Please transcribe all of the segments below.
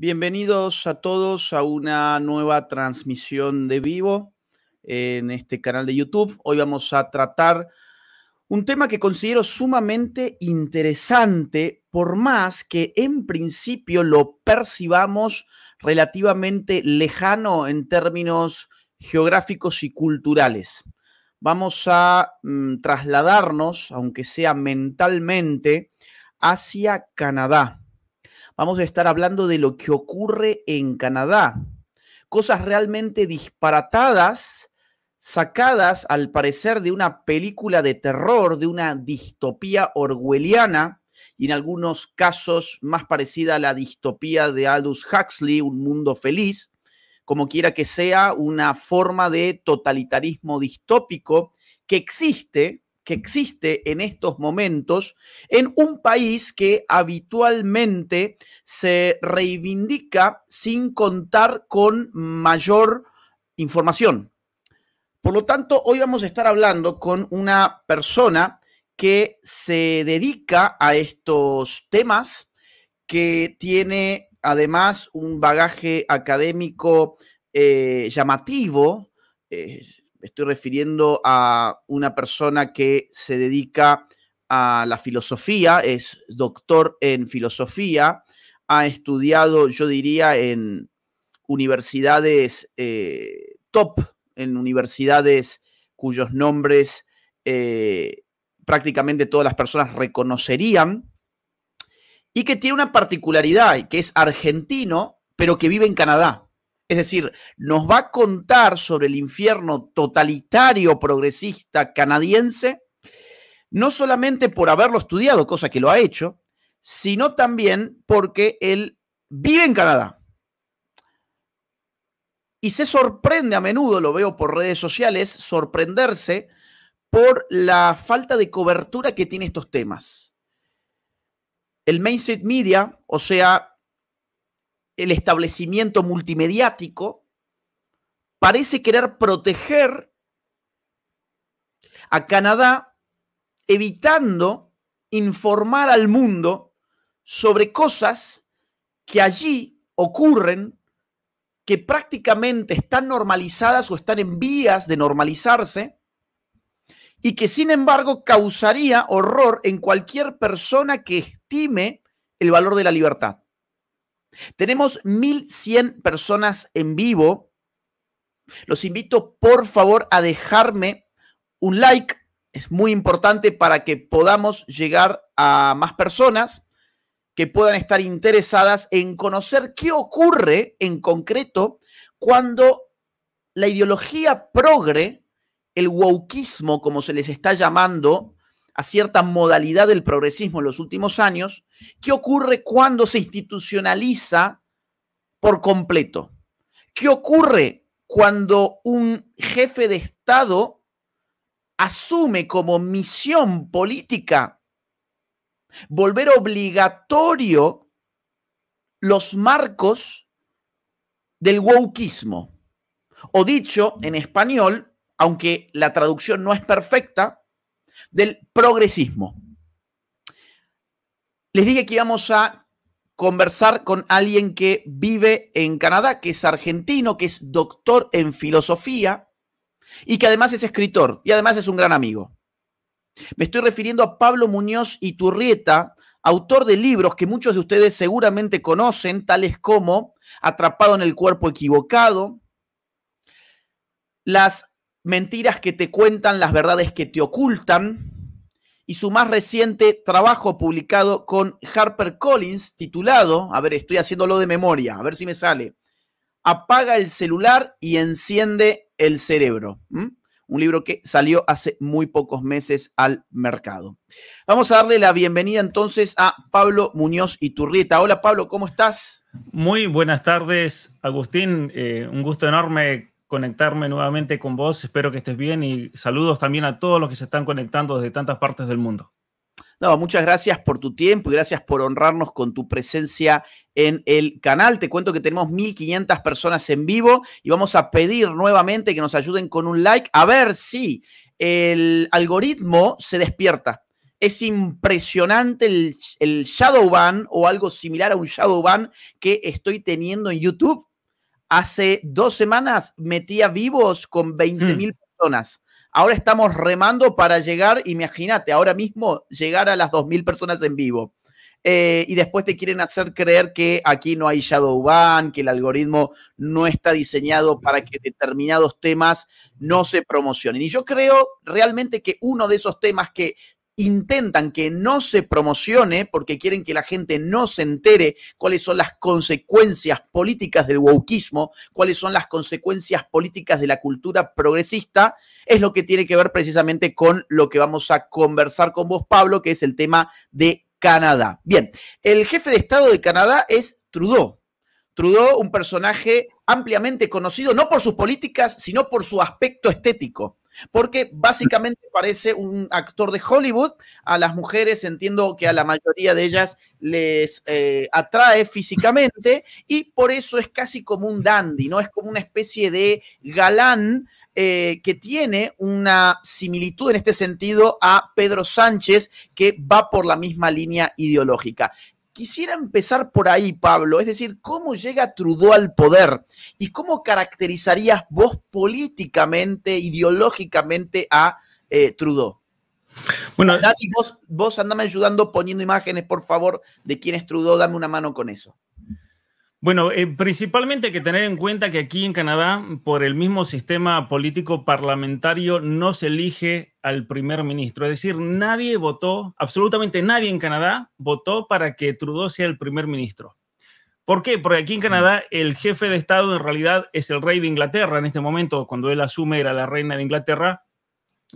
Bienvenidos a todos a una nueva transmisión de vivo en este canal de YouTube. Hoy vamos a tratar un tema que considero sumamente interesante, por más que en principio lo percibamos relativamente lejano en términos geográficos y culturales. Vamos a mm, trasladarnos, aunque sea mentalmente, hacia Canadá vamos a estar hablando de lo que ocurre en Canadá. Cosas realmente disparatadas, sacadas al parecer de una película de terror, de una distopía orwelliana y en algunos casos más parecida a la distopía de Aldous Huxley, Un Mundo Feliz, como quiera que sea, una forma de totalitarismo distópico que existe, que existe en estos momentos en un país que habitualmente se reivindica sin contar con mayor información. Por lo tanto, hoy vamos a estar hablando con una persona que se dedica a estos temas, que tiene además un bagaje académico eh, llamativo, eh, estoy refiriendo a una persona que se dedica a la filosofía, es doctor en filosofía, ha estudiado, yo diría, en universidades eh, top, en universidades cuyos nombres eh, prácticamente todas las personas reconocerían, y que tiene una particularidad, que es argentino, pero que vive en Canadá. Es decir, nos va a contar sobre el infierno totalitario progresista canadiense, no solamente por haberlo estudiado, cosa que lo ha hecho, sino también porque él vive en Canadá. Y se sorprende a menudo, lo veo por redes sociales, sorprenderse por la falta de cobertura que tiene estos temas. El mainstream media, o sea, el establecimiento multimediático parece querer proteger a Canadá evitando informar al mundo sobre cosas que allí ocurren, que prácticamente están normalizadas o están en vías de normalizarse, y que sin embargo causaría horror en cualquier persona que estime el valor de la libertad. Tenemos 1100 personas en vivo. Los invito por favor a dejarme un like. Es muy importante para que podamos llegar a más personas que puedan estar interesadas en conocer qué ocurre en concreto cuando la ideología progre, el wokismo, como se les está llamando, a cierta modalidad del progresismo en los últimos años, ¿qué ocurre cuando se institucionaliza por completo? ¿Qué ocurre cuando un jefe de Estado asume como misión política volver obligatorio los marcos del wokismo? O dicho en español, aunque la traducción no es perfecta, del progresismo. Les dije que íbamos a conversar con alguien que vive en Canadá, que es argentino, que es doctor en filosofía y que además es escritor y además es un gran amigo. Me estoy refiriendo a Pablo Muñoz Iturrieta, autor de libros que muchos de ustedes seguramente conocen, tales como Atrapado en el cuerpo equivocado, Las Mentiras que te cuentan, las verdades que te ocultan. Y su más reciente trabajo publicado con HarperCollins, titulado, a ver, estoy haciéndolo de memoria, a ver si me sale. Apaga el celular y enciende el cerebro. un libro que salió hace muy pocos meses al mercado. Vamos a darle la bienvenida entonces a Pablo Muñoz Iturrieta. Hola Pablo, ¿cómo estás? Muy buenas tardes, Agustín. Eh, un gusto enorme conectarme nuevamente con vos. Espero que estés bien y saludos también a todos los que se están conectando desde tantas partes del mundo. No, muchas gracias por tu tiempo y gracias por honrarnos con tu presencia en el canal. Te cuento que tenemos 1.500 personas en vivo y vamos a pedir nuevamente que nos ayuden con un like a ver si el algoritmo se despierta. Es impresionante el, el shadow ban o algo similar a un shadow ban que estoy teniendo en YouTube Hace dos semanas metía vivos con 20.000 mil hmm. personas. Ahora estamos remando para llegar, imagínate, ahora mismo llegar a las 2.000 personas en vivo. Eh, y después te quieren hacer creer que aquí no hay shadow ban, que el algoritmo no está diseñado para que determinados temas no se promocionen. Y yo creo realmente que uno de esos temas que intentan que no se promocione porque quieren que la gente no se entere cuáles son las consecuencias políticas del wauquismo, cuáles son las consecuencias políticas de la cultura progresista, es lo que tiene que ver precisamente con lo que vamos a conversar con vos, Pablo, que es el tema de Canadá. Bien, el jefe de Estado de Canadá es Trudeau. Trudeau, un personaje ampliamente conocido no por sus políticas, sino por su aspecto estético porque básicamente parece un actor de Hollywood. A las mujeres entiendo que a la mayoría de ellas les eh, atrae físicamente y por eso es casi como un dandy, ¿no? Es como una especie de galán. Eh, que tiene una similitud en este sentido a Pedro Sánchez, que va por la misma línea ideológica. Quisiera empezar por ahí, Pablo, es decir, ¿cómo llega Trudeau al poder? ¿Y cómo caracterizarías vos políticamente, ideológicamente a eh, Trudeau? Bueno, vos, vos andame ayudando poniendo imágenes, por favor, de quién es Trudeau, dame una mano con eso. Bueno, eh, principalmente hay que tener en cuenta que aquí en Canadá, por el mismo sistema político parlamentario, no se elige al primer ministro. Es decir, nadie votó, absolutamente nadie en Canadá votó para que Trudeau sea el primer ministro. ¿Por qué? Porque aquí en Canadá mm. el jefe de Estado en realidad es el rey de Inglaterra en este momento, cuando él asume era la reina de Inglaterra,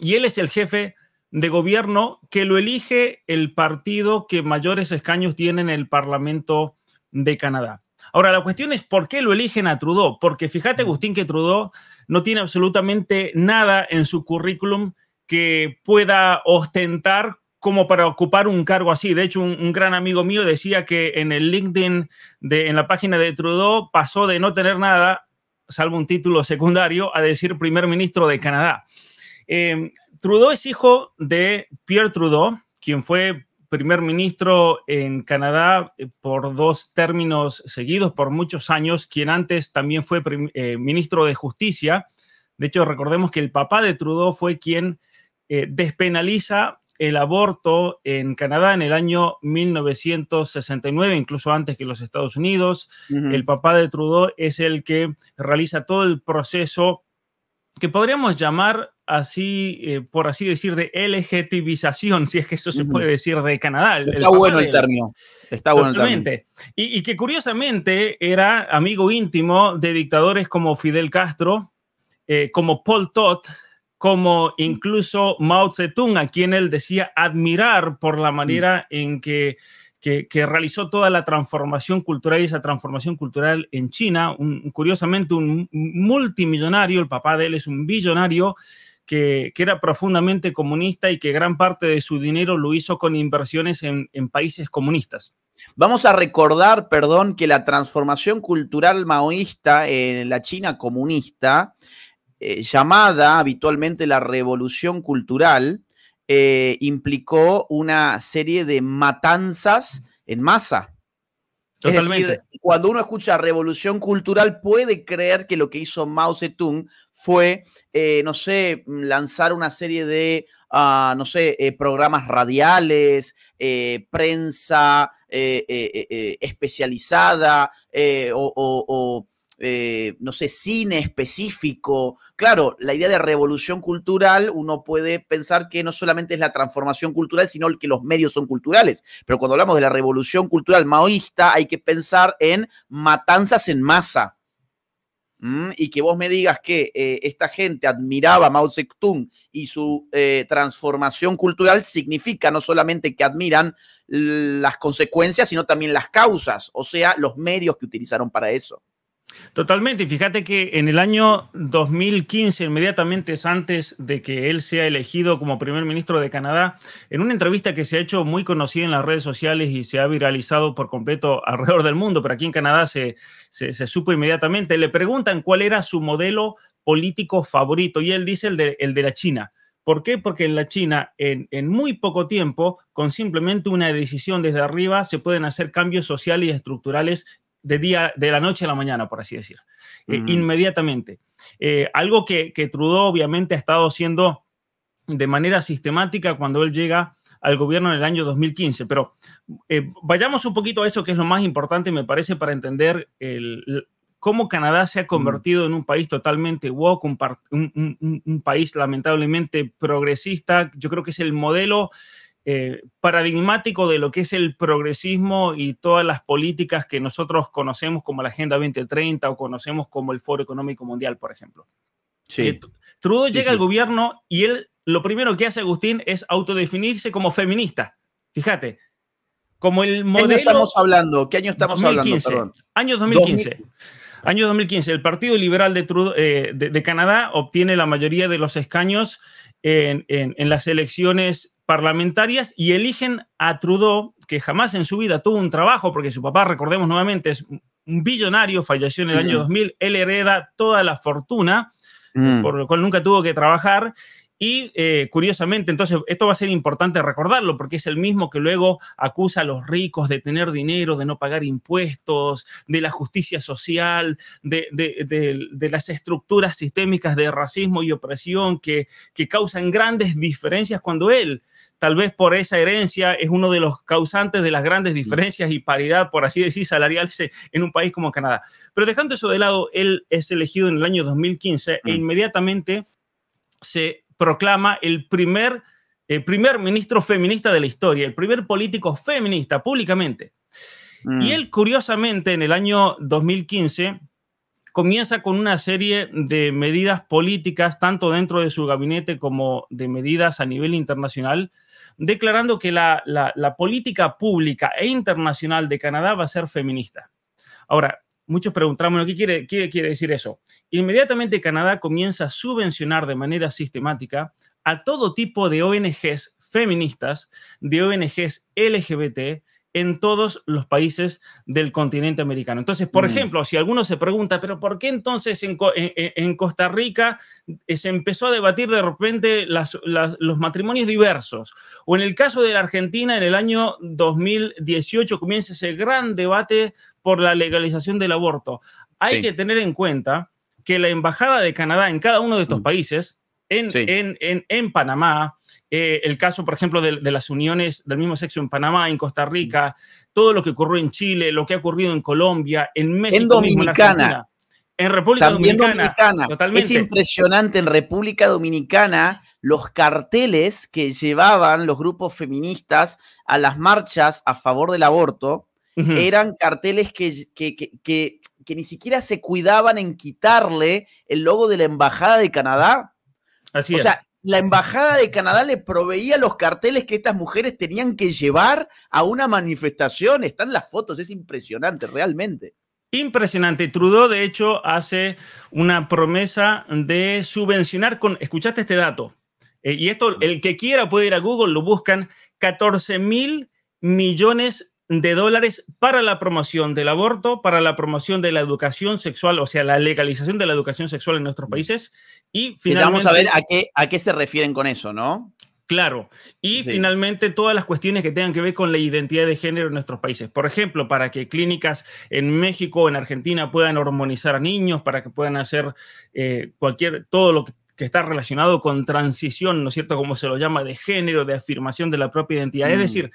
y él es el jefe de gobierno que lo elige el partido que mayores escaños tiene en el Parlamento de Canadá. Ahora, la cuestión es por qué lo eligen a Trudeau, porque fíjate, Agustín, que Trudeau no tiene absolutamente nada en su currículum que pueda ostentar como para ocupar un cargo así. De hecho, un, gran amigo mío decía que en el LinkedIn, de, en la página de Trudeau, pasó de no tener nada, salvo un título secundario, a decir primer ministro de Canadá. Em, Trudeau es hijo de Pierre Trudeau, quien fue primer ministro en Canadá eh, por dos términos seguidos, por muchos años, quien antes también fue eh, ministro de Justicia. De hecho, recordemos que el papá de Trudeau fue quien eh, despenaliza el aborto en Canadá en el año 1969, incluso antes que los Estados Unidos. El papá de Trudeau es el que realiza todo el proceso que podríamos llamar así, eh, por así decir, de LGTBización, si es que eso se puede decir de Canadá. Está bueno el término. Está bueno el Y, que curiosamente era amigo íntimo de dictadores como Fidel Castro, eh, como Paul Todd, como incluso Mao Zedong, a quien él decía admirar por la mm. manera en que que, realizó toda la transformación cultural y esa transformación cultural en China. curiosamente, un multimillonario, el papá de él es un billonario, que, era profundamente comunista y que gran parte de su dinero lo hizo con inversiones en, países comunistas. Vamos a recordar, perdón, que la transformación cultural maoísta en la China comunista, eh, llamada habitualmente la revolución cultural, eh, implicó una serie de matanzas en masa. Totalmente. Es decir, cuando uno escucha revolución cultural puede creer que lo que hizo Mao Zedong fue, eh, no sé, lanzar una serie de, ah, no sé, eh, programas radiales, prensa especializada o eh, no sé, cine específico. Claro, la idea de revolución cultural, uno puede pensar que no solamente es la transformación cultural, sino que los medios son culturales. Pero cuando hablamos de la revolución cultural maoísta, hay que pensar en matanzas en masa. Mm, y que vos me digas que eh, esta gente admiraba a Mao Zedong y su eh, transformación cultural significa no solamente que admiran las consecuencias, sino también las causas, o sea, los medios que utilizaron para eso. Totalmente, y fíjate que en el año 2015, inmediatamente antes de que él sea elegido como primer ministro de Canadá, en una entrevista que se ha hecho muy conocida en las redes sociales y se ha viralizado por completo alrededor del mundo, pero aquí en Canadá se, supo inmediatamente, le preguntan cuál era su modelo político favorito y él dice el de, el de la China. ¿Por qué? Porque en la China, en, en, muy poco tiempo, con simplemente una decisión desde arriba, se pueden hacer cambios sociales y estructurales de, día, de la noche a la mañana, por así decir, eh, inmediatamente. Eh, algo que, Trudeau obviamente ha estado haciendo de manera sistemática cuando él llega al gobierno en el año 2015. Pero eh, vayamos un poquito a eso que es lo más importante, me parece, para entender el, cómo Canadá se ha mm. convertido en un país totalmente woke, un, país lamentablemente progresista. Yo creo que es el modelo eh, paradigmático de lo que es el progresismo y todas las políticas que nosotros conocemos como la Agenda 2030 o conocemos como el Foro Económico Mundial, por ejemplo. Sí. Eh, Trudeau llega al gobierno y él lo primero que hace Agustín es autodefinirse como feminista. Fíjate, como el modelo. ¿Qué estamos hablando? ¿Qué año estamos hablando? Perdón. Año 2015. Año 2015, el Partido Liberal eh, de, Canadá obtiene la mayoría de los escaños en, las elecciones parlamentarias y eligen a Trudeau, que jamás en su vida tuvo un trabajo, porque su papá, recordemos nuevamente, es un billonario, falleció en el año 2000, mm. él hereda toda la fortuna, mm. por lo cual nunca tuvo que trabajar, y eh, curiosamente, entonces, esto va a ser importante recordarlo porque es el mismo que luego acusa a los ricos de tener dinero, de no pagar impuestos, de la justicia social, de, las estructuras sistémicas de racismo y opresión que, causan grandes diferencias cuando él, tal vez por esa herencia, es uno de los causantes de las grandes diferencias y paridad, por así decir, salarial en un país como Canadá. Pero dejando eso de lado, él es elegido en el año 2015 e mm. inmediatamente se proclama el primer, el primer ministro feminista de la historia, el primer político feminista públicamente. Y mm. él, curiosamente, en el año 2015, comienza con una serie de medidas políticas, tanto dentro de su gabinete como de medidas a nivel internacional, declarando que la, la política pública e internacional de Canadá va a ser feminista. Ahora, muchos preguntamos, ¿qué quiere, quiere decir eso? Inmediatamente Canadá comienza a subvencionar de manera sistemática a todo tipo de ONGs feministas, de ONGs LGBT en todos los países del continente americano. Entonces, por mm. ejemplo, si alguno se pregunta, pero ¿por qué entonces en, Costa Rica eh, se empezó a debatir de repente los matrimonios diversos? O en el caso de la Argentina, en el año 2018 comienza ese gran debate por la legalización del aborto. Hay que tener en cuenta que la Embajada de Canadá en cada uno de estos mm. países, en, en, Panamá, eh, el caso, por ejemplo, de, las uniones del mismo sexo en Panamá, en Costa Rica, todo lo que ocurrió en Chile, lo que ha ocurrido en Colombia, en México, en Dominicana. en, República Dominicana. Es impresionante en República Dominicana los carteles que llevaban los grupos feministas a las marchas a favor del aborto eran carteles que, que, ni siquiera se cuidaban en quitarle el logo de la Embajada de Canadá. Así o sea, la Embajada de Canadá le proveía los carteles que estas mujeres tenían que llevar a una manifestación. Están las fotos, es impresionante, realmente. Impresionante. Trudeau, de hecho, hace una promesa de subvencionar con, escuchaste este dato, eh, y esto, el que quiera puede ir a Google, lo buscan, 14 mil millones de dólares para la promoción del aborto, para la promoción de la educación sexual, o sea, la legalización de la educación sexual en nuestros mm. países. Y finalmente, vamos a ver a qué, a qué se refieren con eso, ¿no? Claro. Y finalmente todas las cuestiones que tengan que ver con la identidad de género en nuestros países. Por ejemplo, para que clínicas en México o en Argentina puedan hormonizar a niños, para que puedan hacer eh, cualquier, todo lo que está relacionado con transición, ¿no es cierto? Como se lo llama, de género, de afirmación de la propia identidad. Es mm. decir,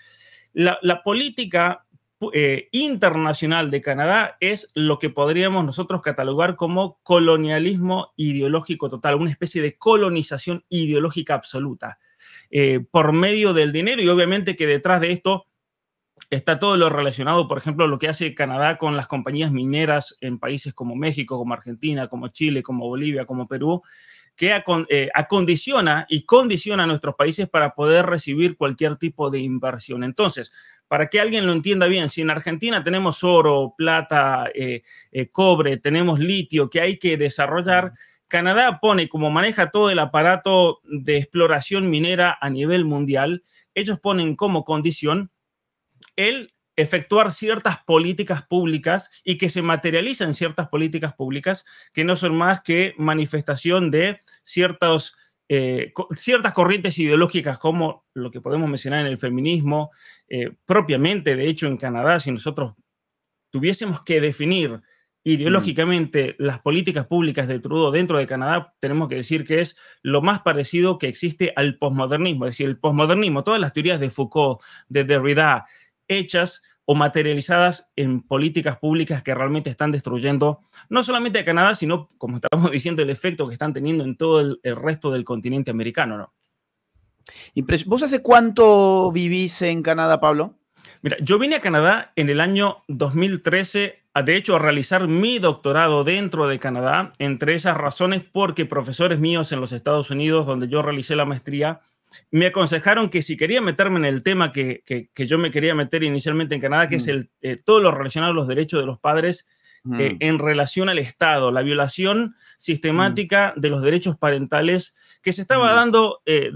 la, política eh, internacional de Canadá es lo que podríamos nosotros catalogar como colonialismo ideológico total, una especie de colonización ideológica absoluta eh, por medio del dinero y obviamente que detrás de esto está todo lo relacionado, por ejemplo, lo que hace Canadá con las compañías mineras en países como México, como Argentina, como Chile, como Bolivia, como Perú, que eh, acondiciona y condiciona a nuestros países para poder recibir cualquier tipo de inversión. Entonces, para que alguien lo entienda bien, si en Argentina tenemos oro, plata, eh, eh, cobre, tenemos litio que hay que desarrollar, Canadá pone, como maneja todo el aparato de exploración minera a nivel mundial, ellos ponen como condición el efectuar ciertas políticas públicas y que se materializan ciertas políticas públicas que no son más que manifestación de ciertos, eh, ciertas corrientes ideológicas como lo que podemos mencionar en el feminismo, eh, propiamente, de hecho, en Canadá, si nosotros tuviésemos que definir ideológicamente mm. las políticas públicas de Trudeau dentro de Canadá, tenemos que decir que es lo más parecido que existe al posmodernismo, es decir, el posmodernismo, todas las teorías de Foucault, de Derrida, hechas o materializadas en políticas públicas que realmente están destruyendo no solamente a Canadá, sino, como estamos diciendo, el efecto que están teniendo en todo el, resto del continente americano, ¿no? ¿Vos hace cuánto vivís en Canadá, Pablo? Mira, yo vine a Canadá en el año 2013, a, de hecho, a realizar mi doctorado dentro de Canadá, entre esas razones porque profesores míos en los Estados Unidos, donde yo realicé la maestría, me aconsejaron que si quería meterme en el tema que, yo me quería meter inicialmente en Canadá, que es mm. eh, todo lo relacionado a los derechos de los padres eh, mm. en relación al Estado, la violación sistemática mm. de los derechos parentales que se estaba dando eh,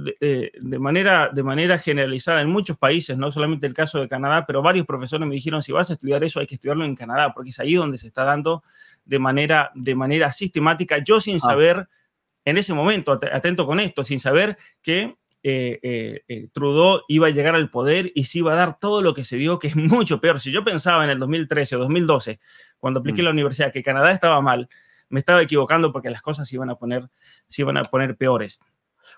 de, manera, de manera generalizada en muchos países, no solamente el caso de Canadá, pero varios profesores me dijeron, si vas a estudiar eso hay que estudiarlo en Canadá, porque es ahí donde se está dando de manera, de manera sistemática, yo sin ah. saber... En ese momento, atento con esto, sin saber que eh, eh, eh, Trudeau iba a llegar al poder y se iba a dar todo lo que se dio, que es mucho peor. Si yo pensaba en el 2013 o 2012, cuando apliqué mm. la universidad, que Canadá estaba mal, me estaba equivocando porque las cosas se iban a poner, a poner peores.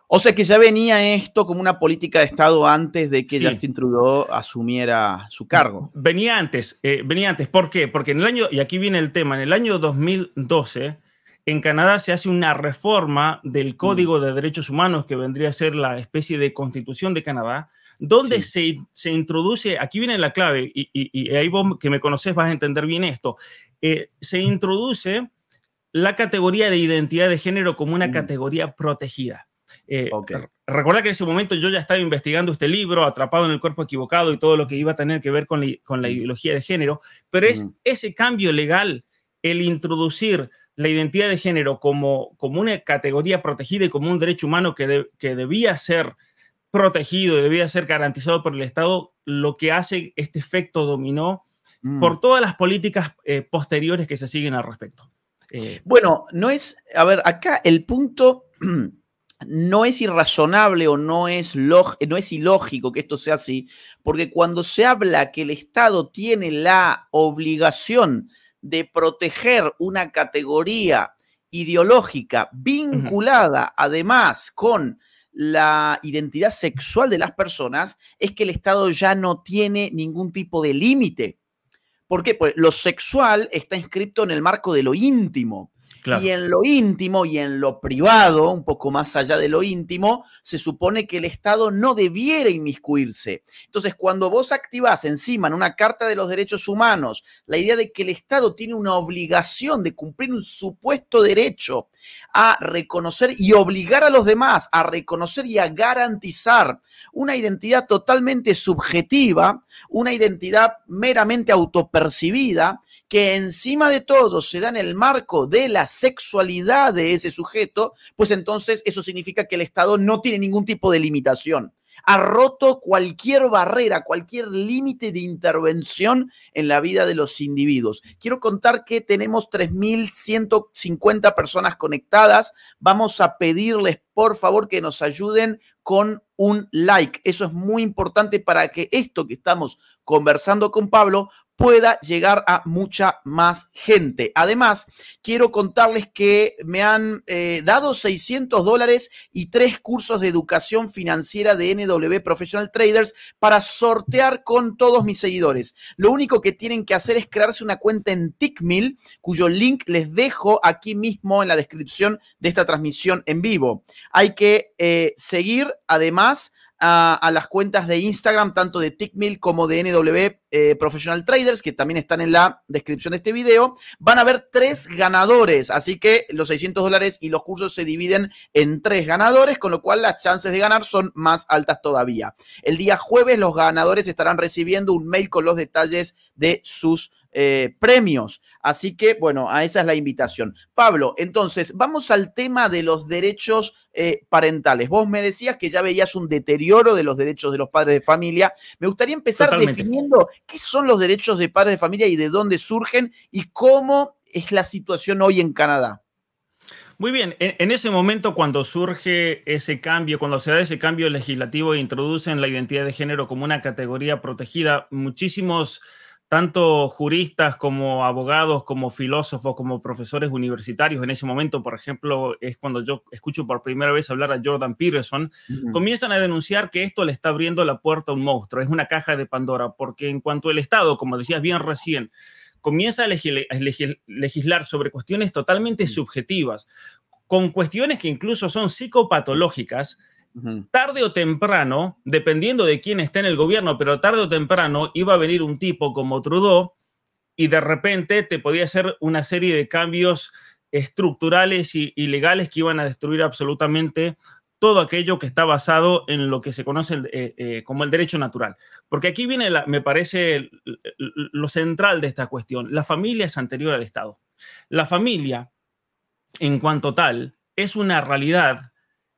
O sea que ya venía esto como una política de Estado antes de que Justin Trudeau asumiera su cargo. Venía antes, venía antes. ¿Por qué? Porque en el año, y aquí viene el tema, en el año 2012 en Canadá se hace una reforma del mm. Código de Derechos Humanos, que vendría a ser la especie de constitución de Canadá, donde se, introduce, aquí viene la clave, y, ahí vos que me conoces vas a entender bien esto, eh, se mm. introduce la categoría de identidad de género como una mm. categoría protegida. Eh, recuerda que en ese momento yo ya estaba investigando este libro, Atrapado en el Cuerpo Equivocado y todo lo que iba a tener que ver con la, ideología de género, pero es ese cambio legal, el introducir la identidad de género como, como una categoría protegida y como un derecho humano que, debía ser protegido y debía ser garantizado por el Estado, lo que hace este efecto dominó mm. por todas las políticas eh, posteriores que se siguen al respecto. Eh, bueno, no es, a ver, acá el punto no es irrazonable o no es, eh, no es ilógico que esto sea así, porque cuando se habla que el Estado tiene la obligación de proteger una categoría ideológica vinculada además con la identidad sexual de las personas es que el Estado ya no tiene ningún tipo de límite. ¿Por qué? Pues lo sexual está inscrito en el marco de lo íntimo. Y en lo íntimo y en lo privado, un poco más allá de lo íntimo, se supone que el Estado no debiera inmiscuirse. Entonces, cuando vos activás encima en una Carta de los Derechos Humanos la idea de que el Estado tiene una obligación de cumplir un supuesto derecho a reconocer y obligar a los demás a reconocer y a garantizar una identidad totalmente subjetiva, una identidad meramente autopercibida, que encima de todo se da en el marco de la sexualidad de ese sujeto, pues entonces eso significa que el Estado no tiene ningún tipo de limitación. Ha roto cualquier barrera, cualquier límite de intervención en la vida de los individuos. Quiero contar que tenemos 3.150 personas conectadas. Vamos a pedirles, por favor, que nos ayuden con un like. Eso es muy importante para que esto que estamos conversando con Pablo pueda llegar a mucha más gente. Además, quiero contarles que me han eh, dado 600 dólares y tres cursos de educación financiera de NW Professional Traders para sortear con todos mis seguidores. Lo único que tienen que hacer es crearse una cuenta en Tickmill, cuyo link les dejo aquí mismo en la descripción de esta transmisión en vivo. Hay que eh, seguir, además, a, las cuentas de Instagram, tanto de TickMill como de NW eh, Professional Traders, que también están en la descripción de este video, van a haber tres ganadores. Así que los 600 dólares y los cursos se dividen en tres ganadores, con lo cual las chances de ganar son más altas todavía. El día jueves los ganadores estarán recibiendo un mail con los detalles de sus eh, premios. Así que, bueno, a esa es la invitación. Pablo, entonces, vamos al tema de los derechos eh, parentales. Vos me decías que ya veías un deterioro de los derechos de los padres de familia. Me gustaría empezar definiendo qué son los derechos de padres de familia y de dónde surgen y cómo es la situación hoy en Canadá. Muy bien, en, en, ese momento cuando surge ese cambio, cuando se da ese cambio legislativo e introducen la identidad de género como una categoría protegida, muchísimos tanto juristas como abogados, como filósofos, como profesores universitarios en ese momento, por ejemplo, es cuando yo escucho por primera vez hablar a Jordan Peterson, comienzan a denunciar que esto le está abriendo la puerta a un monstruo, es una caja de Pandora, porque en cuanto el Estado, como decías bien recién, comienza a, legislar sobre cuestiones totalmente subjetivas, con cuestiones que incluso son psicopatológicas, tarde o temprano, dependiendo de quién esté en el gobierno, pero tarde o temprano iba a venir un tipo como Trudeau y de repente te podía hacer una serie de cambios estructurales y, legales que iban a destruir absolutamente todo aquello que está basado en lo que se conoce eh, eh, como el derecho natural. Porque aquí viene, me parece, lo central de esta cuestión. La familia es anterior al Estado. La familia, en cuanto tal, es una realidad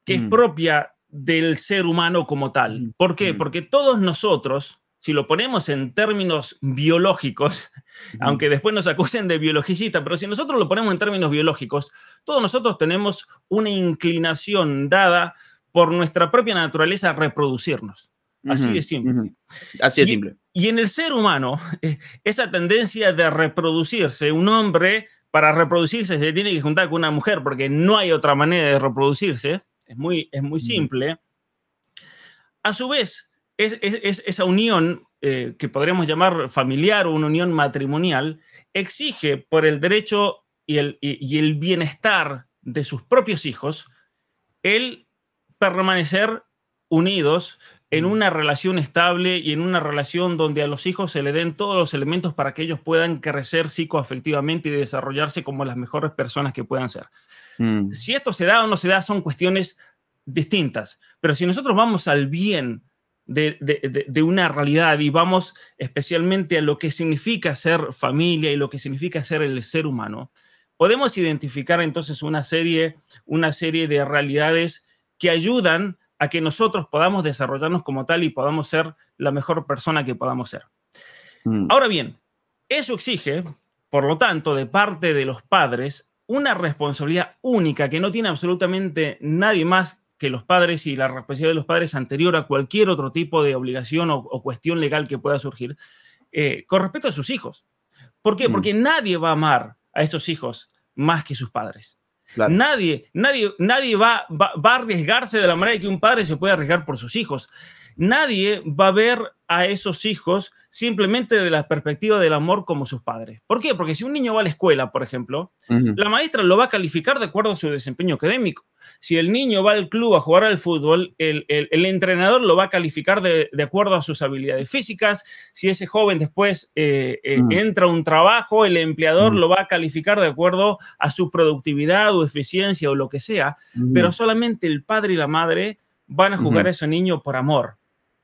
que es mm. propia del ser humano como tal. ¿Por qué? Porque todos nosotros, si lo ponemos en términos biológicos, aunque después nos acusen de biologicista, pero si nosotros lo ponemos en términos biológicos, todos nosotros tenemos una inclinación dada por nuestra propia naturaleza a reproducirnos. Así de simple. Así simple. y en el ser humano, eh, esa tendencia de reproducirse, un hombre para reproducirse se tiene que juntar con una mujer porque no hay otra manera de reproducirse. Es muy, es muy simple. A su vez, esa unión eh, que podríamos llamar familiar o una unión matrimonial exige por el derecho y el, y el bienestar de sus propios hijos el permanecer unidos en una relación estable y en una relación donde a los hijos se le den todos los elementos para que ellos puedan crecer psicoafectivamente y desarrollarse como las mejores personas que puedan ser. Mm. Si esto se da o no se da son cuestiones distintas, pero si nosotros vamos al bien de, una realidad y vamos especialmente a lo que significa ser familia y lo que significa ser el ser humano, podemos identificar entonces una serie, una serie de realidades que ayudan a que nosotros podamos desarrollarnos como tal y podamos ser la mejor persona que podamos ser. Mm. Ahora bien, eso exige, por lo tanto, de parte de los padres, una responsabilidad única que no tiene absolutamente nadie más que los padres y la responsabilidad de los padres anterior a cualquier otro tipo de obligación o, cuestión legal que pueda surgir, eh, con respecto a sus hijos. ¿Por qué? Mm. Porque nadie va a amar a estos hijos más que sus padres. Nadie, nadie, nadie va, a arriesgarse de la manera que un padre se puede arriesgar por sus hijos nadie va a ver a esos hijos simplemente de la perspectiva del amor como sus padres. ¿Por qué? Porque si un niño va a la escuela, por ejemplo, la maestra lo va a calificar de acuerdo a su desempeño académico. Si el niño va al club a jugar al fútbol, el, entrenador lo va a calificar de, acuerdo a sus habilidades físicas. Si ese joven después eh, eh, entra a un trabajo, el empleador lo va a calificar de acuerdo a su productividad o eficiencia o lo que sea. Pero solamente el padre y la madre van a jugar a ese niño por amor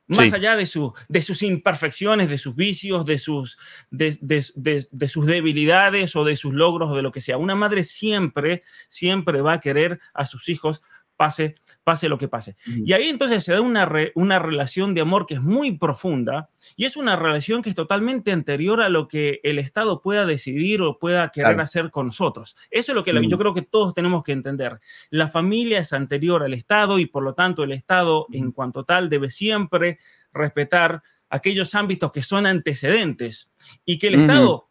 más allá de, de, sus imperfecciones, de sus vicios, de sus, de sus debilidades o de sus logros o de lo que sea. Una madre siempre, siempre va a querer a sus hijos pase, pase lo que pase. Y ahí entonces se da una, una relación de amor que es muy profunda y es una relación que es totalmente anterior a lo que el Estado pueda decidir o pueda querer hacer con nosotros. Eso es lo que yo creo que todos tenemos que entender. La familia es anterior al Estado y por lo tanto el Estado en cuanto tal debe siempre respetar aquellos ámbitos que son antecedentes y que el Estado,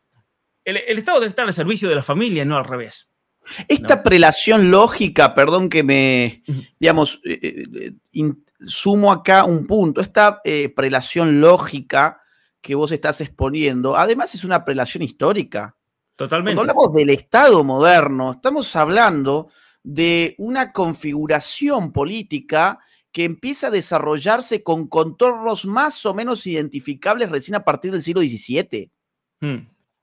el, el Estado debe estar al servicio de la familia, no al revés. Esta prelación lógica, perdón que me, digamos, eh, eh, eh, sumo acá un punto, esta prelación lógica que vos estás exponiendo, además es una prelación histórica. Totalmente. Cuando hablamos del Estado moderno, estamos hablando de una configuración política que empieza a desarrollarse con contornos más o menos identificables recién a partir del siglo XVII.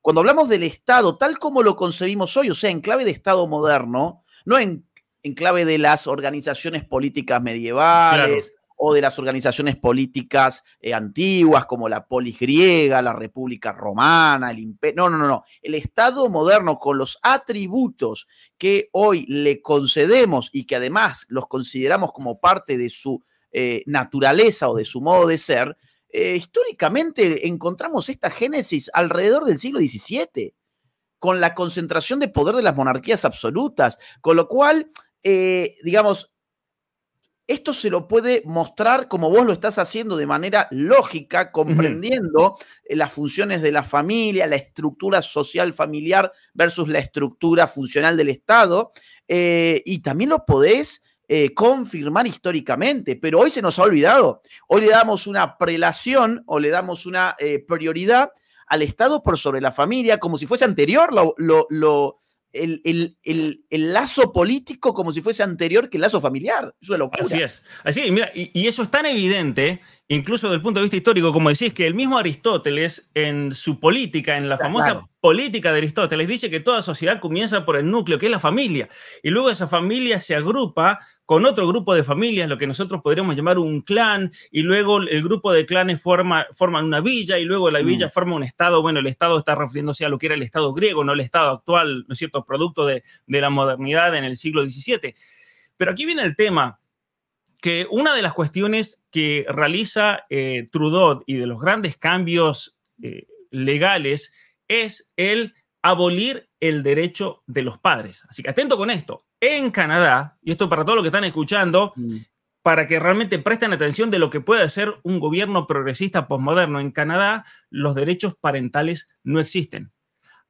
Cuando hablamos del Estado, tal como lo concebimos hoy, o sea, en clave de Estado moderno, no en, en clave de las organizaciones políticas medievales o de las organizaciones políticas eh, antiguas como la polis griega, la república romana, el imperio. No, no, no, no. El Estado moderno con los atributos que hoy le concedemos y que además los consideramos como parte de su eh, naturaleza o de su modo de ser, eh, históricamente encontramos esta génesis alrededor del siglo XVII, con la concentración de poder de las monarquías absolutas, con lo cual, eh, digamos, esto se lo puede mostrar como vos lo estás haciendo de manera lógica, comprendiendo eh, las funciones de la familia, la estructura social familiar versus la estructura funcional del Estado, y también lo podés eh, confirmar históricamente, pero hoy se nos ha olvidado. Hoy le damos una prelación o le damos una eh, prioridad al Estado por sobre la familia, como si fuese anterior lo, el, lazo político, como si fuese anterior que el lazo familiar. Eso es locura. Así es. Así Mira, y, eso es tan evidente, incluso desde el punto de vista histórico, como decís, que el mismo Aristóteles, en su política, en la famosa política de Aristóteles, dice que toda sociedad comienza por el núcleo, que es la familia, y luego esa familia se agrupa con otro grupo de familias, lo que nosotros podríamos llamar un clan, y luego el grupo de clanes forma, forman una villa, y luego la villa mm. forma un estado. Bueno, el estado está refiriéndose a lo que era el estado griego, no el estado actual, ¿no es cierto?, producto de, la modernidad en el siglo XVII. Pero aquí viene el tema, que una de las cuestiones que realiza eh, Trudeau y de los grandes cambios eh, legales es el abolir el derecho de los padres. Así que atento con esto, en Canadá, y esto para todos los que están escuchando, mm. para que realmente presten atención de lo que puede hacer un gobierno progresista posmoderno. En Canadá, los derechos parentales no existen.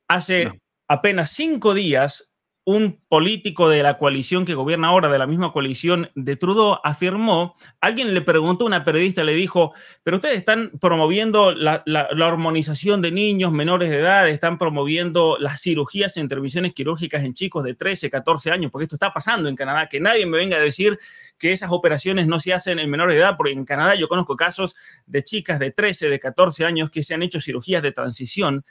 Hace apenas cinco días, un político de la coalición que gobierna ahora, de la misma coalición de Trudeau, afirmó, alguien le preguntó, una periodista le dijo, pero ustedes están promoviendo la, hormonización de niños menores de edad, están promoviendo las cirugías e intervenciones quirúrgicas en chicos de 13, 14 años, porque esto está pasando en Canadá, que nadie me venga a decir que esas operaciones no se hacen en menores de edad, porque en Canadá yo conozco casos de chicas de 13, de 14 años que se han hecho cirugías de transición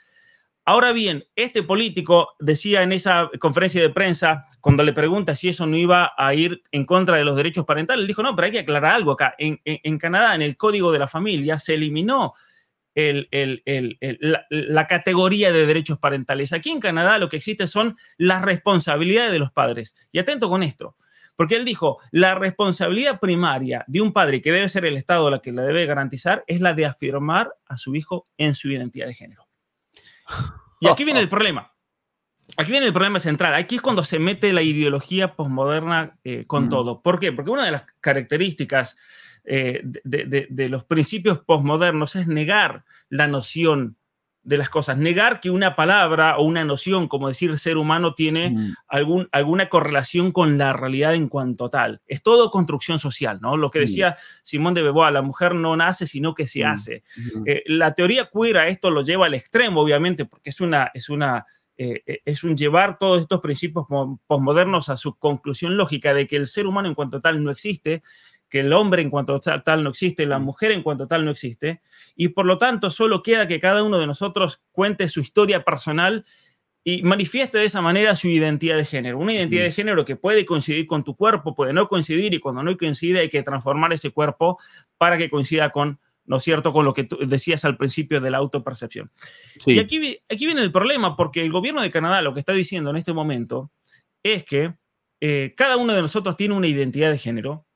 Ahora bien, este político decía en esa conferencia de prensa, cuando le pregunta si eso no iba a ir en contra de los derechos parentales, dijo, no, pero hay que aclarar algo acá. En, Canadá, en el Código de la Familia, se eliminó la, la, categoría de derechos parentales. Aquí en Canadá lo que existe son las responsabilidades de los padres. Y atento con esto, porque él dijo, la responsabilidad primaria de un padre, que debe ser el Estado la que la debe garantizar, es la de afirmar a su hijo en su identidad de género. Y aquí viene el problema. Aquí viene el problema central. Aquí es cuando se mete la ideología posmoderna eh, con mm. todo. ¿Por qué? Porque una de las características eh, de, de, los principios posmodernos es negar la noción de las cosas. Negar que una palabra o una noción, como decir ser humano, tiene mm. algún, alguna correlación con la realidad en cuanto tal. Es todo construcción social, ¿no? Lo que decía Simón de Beauvoir, la mujer no nace, sino que se mm. hace. Mm. Eh, la teoría queer a esto lo lleva al extremo, obviamente, porque es una... Es una eh, eh, es un llevar todos estos principios posmodernos a su conclusión lógica de que el ser humano en cuanto tal no existe que el hombre en cuanto tal no existe, la mm. mujer en cuanto tal no existe, y por lo tanto solo queda que cada uno de nosotros cuente su historia personal y manifieste de esa manera su identidad de género. Una identidad de género que puede coincidir con tu cuerpo, puede no coincidir, y cuando no coincide hay que transformar ese cuerpo para que coincida con, ¿no es cierto?, con lo que tú decías al principio de la autopercepción. Y aquí, viene el problema, porque el gobierno de Canadá lo que está diciendo en este momento es que eh, cada uno de nosotros tiene una identidad de género,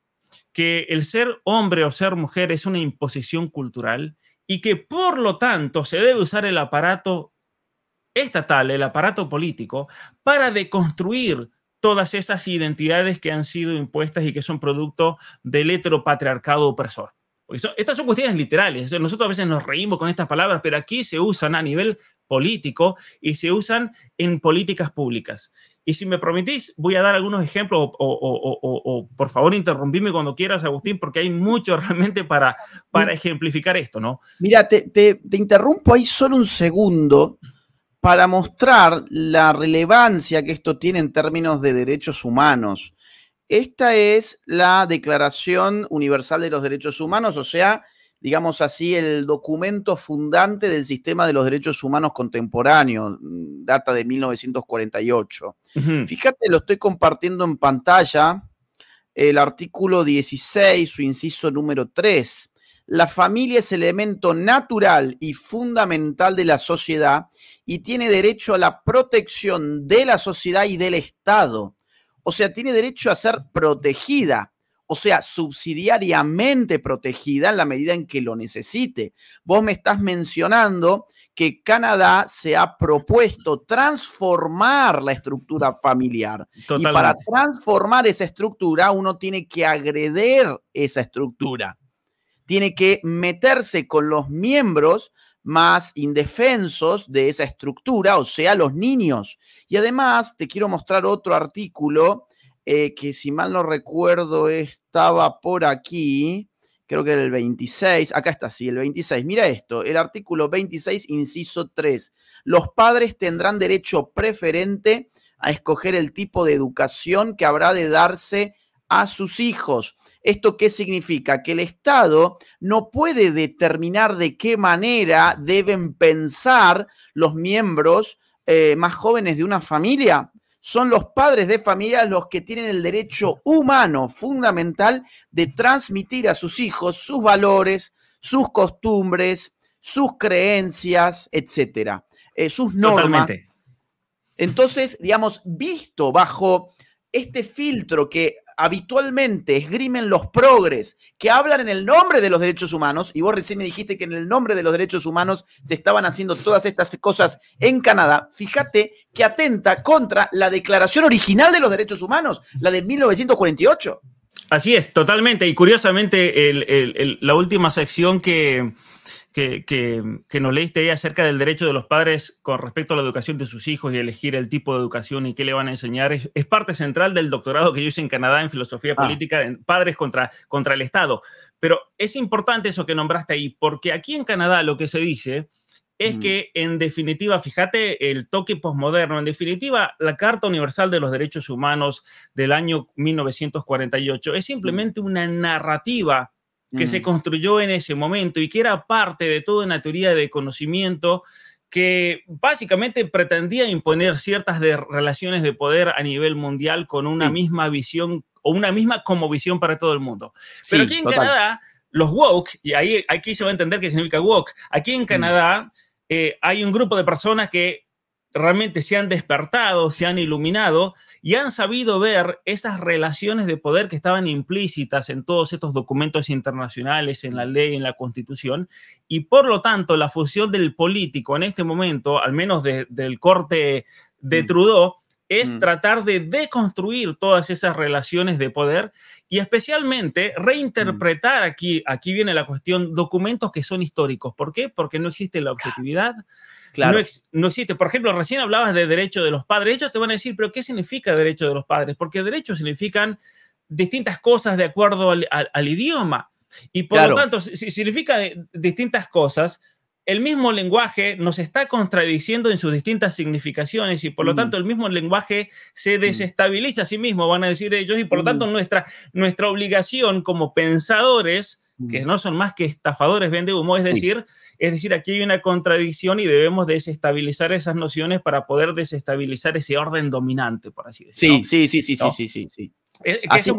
que el ser hombre o ser mujer es una imposición cultural y que por lo tanto se debe usar el aparato estatal, el aparato político, para deconstruir todas esas identidades que han sido impuestas y que son producto del heteropatriarcado opresor. estas son cuestiones literales. Nosotros a veces nos reímos con estas palabras, pero aquí se usan a nivel político y se usan en políticas públicas. Y si me prometís, voy a dar algunos ejemplos o, por favor interrumpime cuando quieras, Agustín, porque hay mucho realmente para, para ejemplificar esto, ¿no? Mira, te, interrumpo ahí solo un segundo para mostrar la relevancia que esto tiene en términos de derechos humanos. Esta es la Declaración Universal de los Derechos Humanos, o sea, digamos así, el documento fundante del sistema de los derechos humanos contemporáneos, mm, data de 1948. Fíjate, lo estoy compartiendo en pantalla, el artículo 16, su inciso número 3. La familia es elemento natural y fundamental de la sociedad y tiene derecho a la protección de la sociedad y del Estado. O sea, tiene derecho a ser protegida o sea, subsidiariamente protegida en la medida en que lo necesite. Vos me estás mencionando que Canadá se ha propuesto transformar la estructura familiar. Y para transformar esa estructura, uno tiene que agreder esa estructura. Tiene que meterse con los miembros más indefensos de esa estructura, o sea, los niños. Y además, te quiero mostrar otro artículo eh, que si mal no recuerdo estaba por aquí, creo que era el 26, acá está, sí, el 26. Mira esto, el artículo 26, inciso 3. Los padres tendrán derecho preferente a escoger el tipo de educación que habrá de darse a sus hijos. ¿Esto qué significa? Que el Estado no puede determinar de qué manera deben pensar los miembros eh, más jóvenes de una familia son los padres de familia los que tienen el derecho humano fundamental de transmitir a sus hijos sus valores, sus costumbres, sus creencias, etcétera, eh, sus normas. Totalmente. Entonces, digamos, visto bajo este filtro que habitualmente esgrimen los progres que hablan en el nombre de los derechos humanos, y vos recién me dijiste que en el nombre de los derechos humanos se estaban haciendo todas estas cosas en Canadá, fíjate que atenta contra la declaración original de los derechos humanos, la de 1948. Así es, totalmente. Y curiosamente, la última sección que, que, nos leíste ahí acerca del derecho de los padres con respecto a la educación de sus hijos y elegir el tipo de educación y qué le van a enseñar es, parte central del doctorado que yo hice en Canadá en filosofía ah. política, en padres contra, contra el Estado. Pero es importante eso que nombraste ahí, porque aquí en Canadá lo que se dice es mm. que en definitiva, fíjate el toque posmoderno, en definitiva, la Carta Universal de los Derechos Humanos del año 1948 es simplemente mm. una narrativa que se mm. construyó en ese momento y que era parte de toda una teoría de conocimiento que básicamente pretendía imponer ciertas relaciones de poder a nivel mundial con una misma visión o una misma como visión para todo el mundo. Pero aquí en Canadá, los woke, y aquí se va a entender qué significa woke, aquí en mm. Canadá eh, hay un grupo de personas que realmente se han despertado, se han iluminado y han sabido ver esas relaciones de poder que estaban implícitas en todos estos documentos internacionales, en la ley, en la constitución, y por lo tanto la función del político en este momento, al menos del corte de mm. Trudeau, es mm. tratar de deconstruir todas esas relaciones de poder y especialmente reinterpretar mm. aquí, aquí viene la cuestión, documentos que son históricos. ¿Por qué? Porque no existe la objetividad. No, existe. Por ejemplo, recién hablabas de derecho de los padres. Ellos te van a decir, pero ¿qué significa derecho de los padres? Porque derechos significan distintas cosas de acuerdo al, idioma. Y por lo tanto, si significa distintas cosas, el mismo lenguaje nos está contradiciendo en sus distintas significaciones y por lo mm. tanto el mismo lenguaje se mm. desestabiliza a sí mismo, van a decir ellos, y por lo mm. tanto nuestra, nuestra obligación como pensadores que no son más que estafadores vende humo, es decir, es decir, aquí hay una contradicción y debemos desestabilizar esas nociones para poder desestabilizar ese orden dominante, por así decirlo. Sí, sí, sí, sí, sí, eh, sí, así,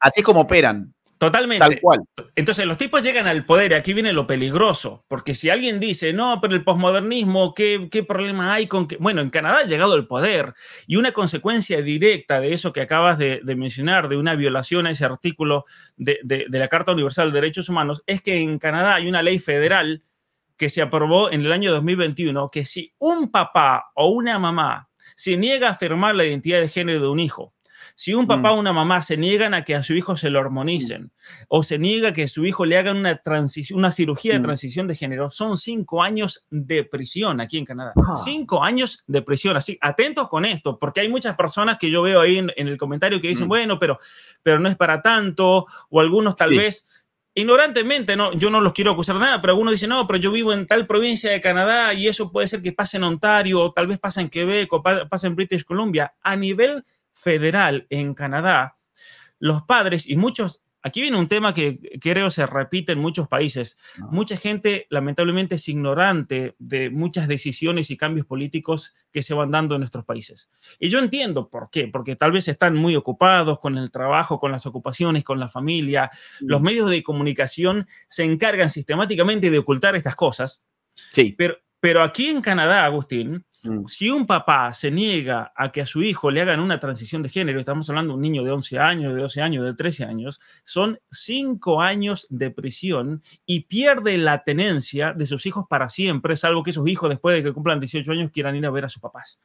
así, como operan. Totalmente. Tal cual. Entonces los tipos llegan al poder, y aquí viene lo peligroso, porque si alguien dice, no, pero el posmodernismo, ¿qué, ¿qué, problema hay con que... Bueno, en Canadá ha llegado el poder y una consecuencia directa de eso que acabas de, mencionar, de una violación a ese artículo de, de la Carta Universal de Derechos Humanos, es que en Canadá hay una ley federal que se aprobó en el año 2021 que si un papá o una mamá se niega a afirmar la identidad de género de un hijo, si un papá mm. o una mamá se niegan a que a su hijo se lo hormonicen o se niega que a su hijo le hagan una, una cirugía de mm. transición de género, son cinco años de prisión aquí en Canadá. Ah. Cinco años de prisión. Así, atentos con esto, porque hay muchas personas que yo veo ahí en, el comentario que dicen, mm. bueno, pero, pero no es para tanto, o algunos tal vez ignorantemente, no, yo no los quiero acusar de nada, pero algunos dicen, no, pero yo vivo en tal provincia de Canadá y eso puede ser que pase en Ontario, o tal vez pase en Quebec, o pase en British Columbia. A nivel federal en Canadá, los padres y muchos, aquí viene un tema que creo se repite en muchos países, ah. mucha gente lamentablemente es ignorante de muchas decisiones y cambios políticos que se van dando en nuestros países. Y yo entiendo por qué, porque tal vez están muy ocupados con el trabajo, con las ocupaciones, con la familia. Mm. Los medios de comunicación se encargan sistemáticamente de ocultar estas cosas. Sí. Pero, pero aquí en Canadá, Agustín, Mm. Si un papá se niega a que a su hijo le hagan una transición de género, estamos hablando de un niño de 11 años, de 12 años, de 13 años, son 5 años de prisión y pierde la tenencia de sus hijos para siempre, salvo que sus hijos después de que cumplan 18 años quieran ir a ver a sus papás.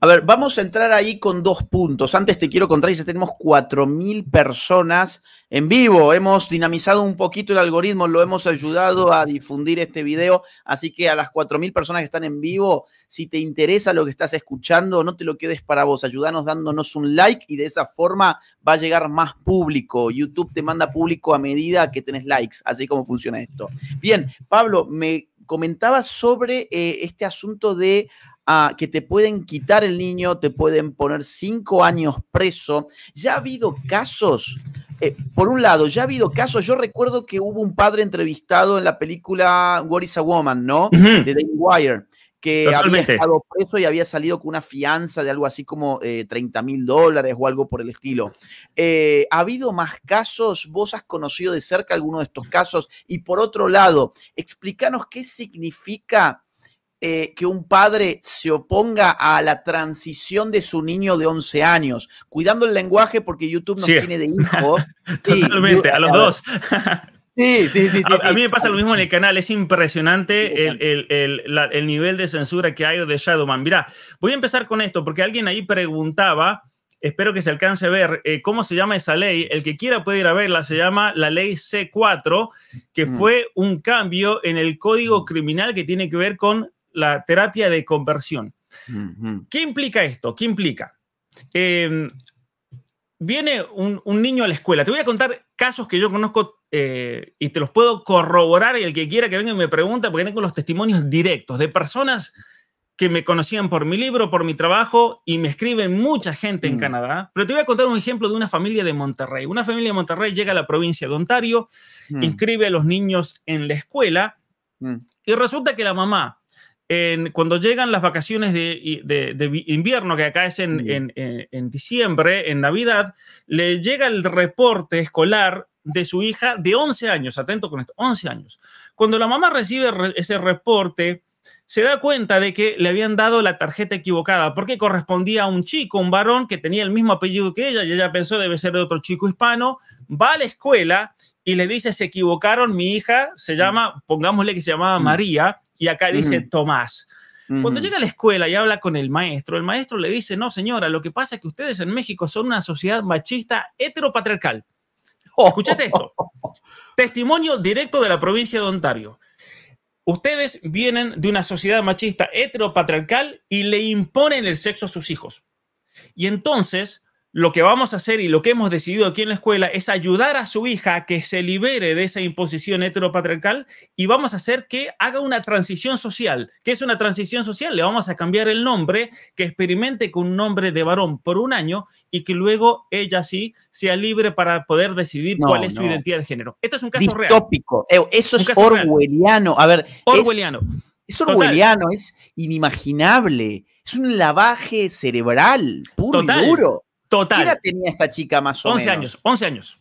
A ver, vamos a entrar ahí con dos puntos. Antes te quiero contar, ya tenemos 4.000 personas en vivo. Hemos dinamizado un poquito el algoritmo, lo hemos ayudado a difundir este video. Así que a las 4.000 personas que están en vivo, si te interesa lo que estás escuchando, no te lo quedes para vos. Ayúdanos dándonos un like y de esa forma va a llegar más público. YouTube te manda público a medida que tenés likes. Así como funciona esto. Bien, Pablo, me comentabas sobre eh, este asunto de que te pueden quitar el niño, te pueden poner cinco años preso. Ya ha habido casos, eh, por un lado, ya ha habido casos, yo recuerdo que hubo un padre entrevistado en la película What is a Woman, ¿no? De David Wire que había estado preso y había salido con una fianza de algo así como 30 eh, mil dólares o algo por el estilo. Eh, ¿Ha habido más casos? ¿Vos has conocido de cerca alguno de estos casos? Y por otro lado, explícanos qué significa eh, que un padre se oponga a la transición de su niño de 11 años, cuidando el lenguaje porque YouTube no tiene de hijos. Totalmente, a los dos. Sí, sí, sí. A, mí me pasa lo mismo en el canal. Es impresionante el, nivel de censura que hay de Shadowman. Mirá, voy a empezar con esto porque alguien ahí preguntaba, espero que se alcance a ver, eh, cómo se llama esa ley. El que quiera puede ir a verla. Se llama la ley C4, que mm. fue un cambio en el código mm. criminal que tiene que ver con la terapia de conversión. ¿Qué implica esto? ¿Qué implica? Em, viene un, niño a la escuela. Te voy a contar casos que yo conozco eh, y te los puedo corroborar y el que quiera que venga y me pregunta, porque tengo los testimonios directos de personas que me conocían por mi libro, por mi trabajo y me escriben mucha gente en mm. Canadá. Pero te voy a contar un ejemplo de una familia de Monterrey. Una familia de Monterrey llega a la provincia de Ontario, mm. inscribe a los niños en la escuela mm. y resulta que la mamá cuando llegan las vacaciones de, invierno, que acá es en, diciembre, en Navidad, le llega el reporte escolar de su hija de 11 años, atento con esto, 11 años. Cuando la mamá recibe ese reporte, se da cuenta de que le habían dado la tarjeta equivocada, porque correspondía a un chico, un varón que tenía el mismo apellido que ella, y ella pensó debe ser de otro chico hispano, va a la escuela y le dice, se equivocaron, mi hija se llama, pongámosle que se llamaba María, y acá dice Tomás. Cuando llega a la escuela y habla con el maestro, el maestro le dice, no señora, lo que pasa es que ustedes en México son una sociedad machista heteropatriarcal. Escuchate Escúchate esto. Testimonio directo de la provincia de Ontario. Ustedes vienen de una sociedad machista heteropatriarcal y le imponen el sexo a sus hijos. Y entonces lo que vamos a hacer y lo que hemos decidido aquí en la escuela es ayudar a su hija a que se libere de esa imposición heteropatriarcal y vamos a hacer que haga una transición social. ¿Qué es una transición social? Le vamos a cambiar el nombre, que experimente con un nombre de varón por un año y que luego ella sí sea libre para poder decidir cuál es su identidad de género. Esto es un caso Distópico. Eso es orwelliano. A ver. Orwelliano. Es, orwelliano, es inimaginable. Es un lavaje cerebral puro y duro. Total. ¿Qué edad tenía esta chica más o menos? 11 años. 11 años.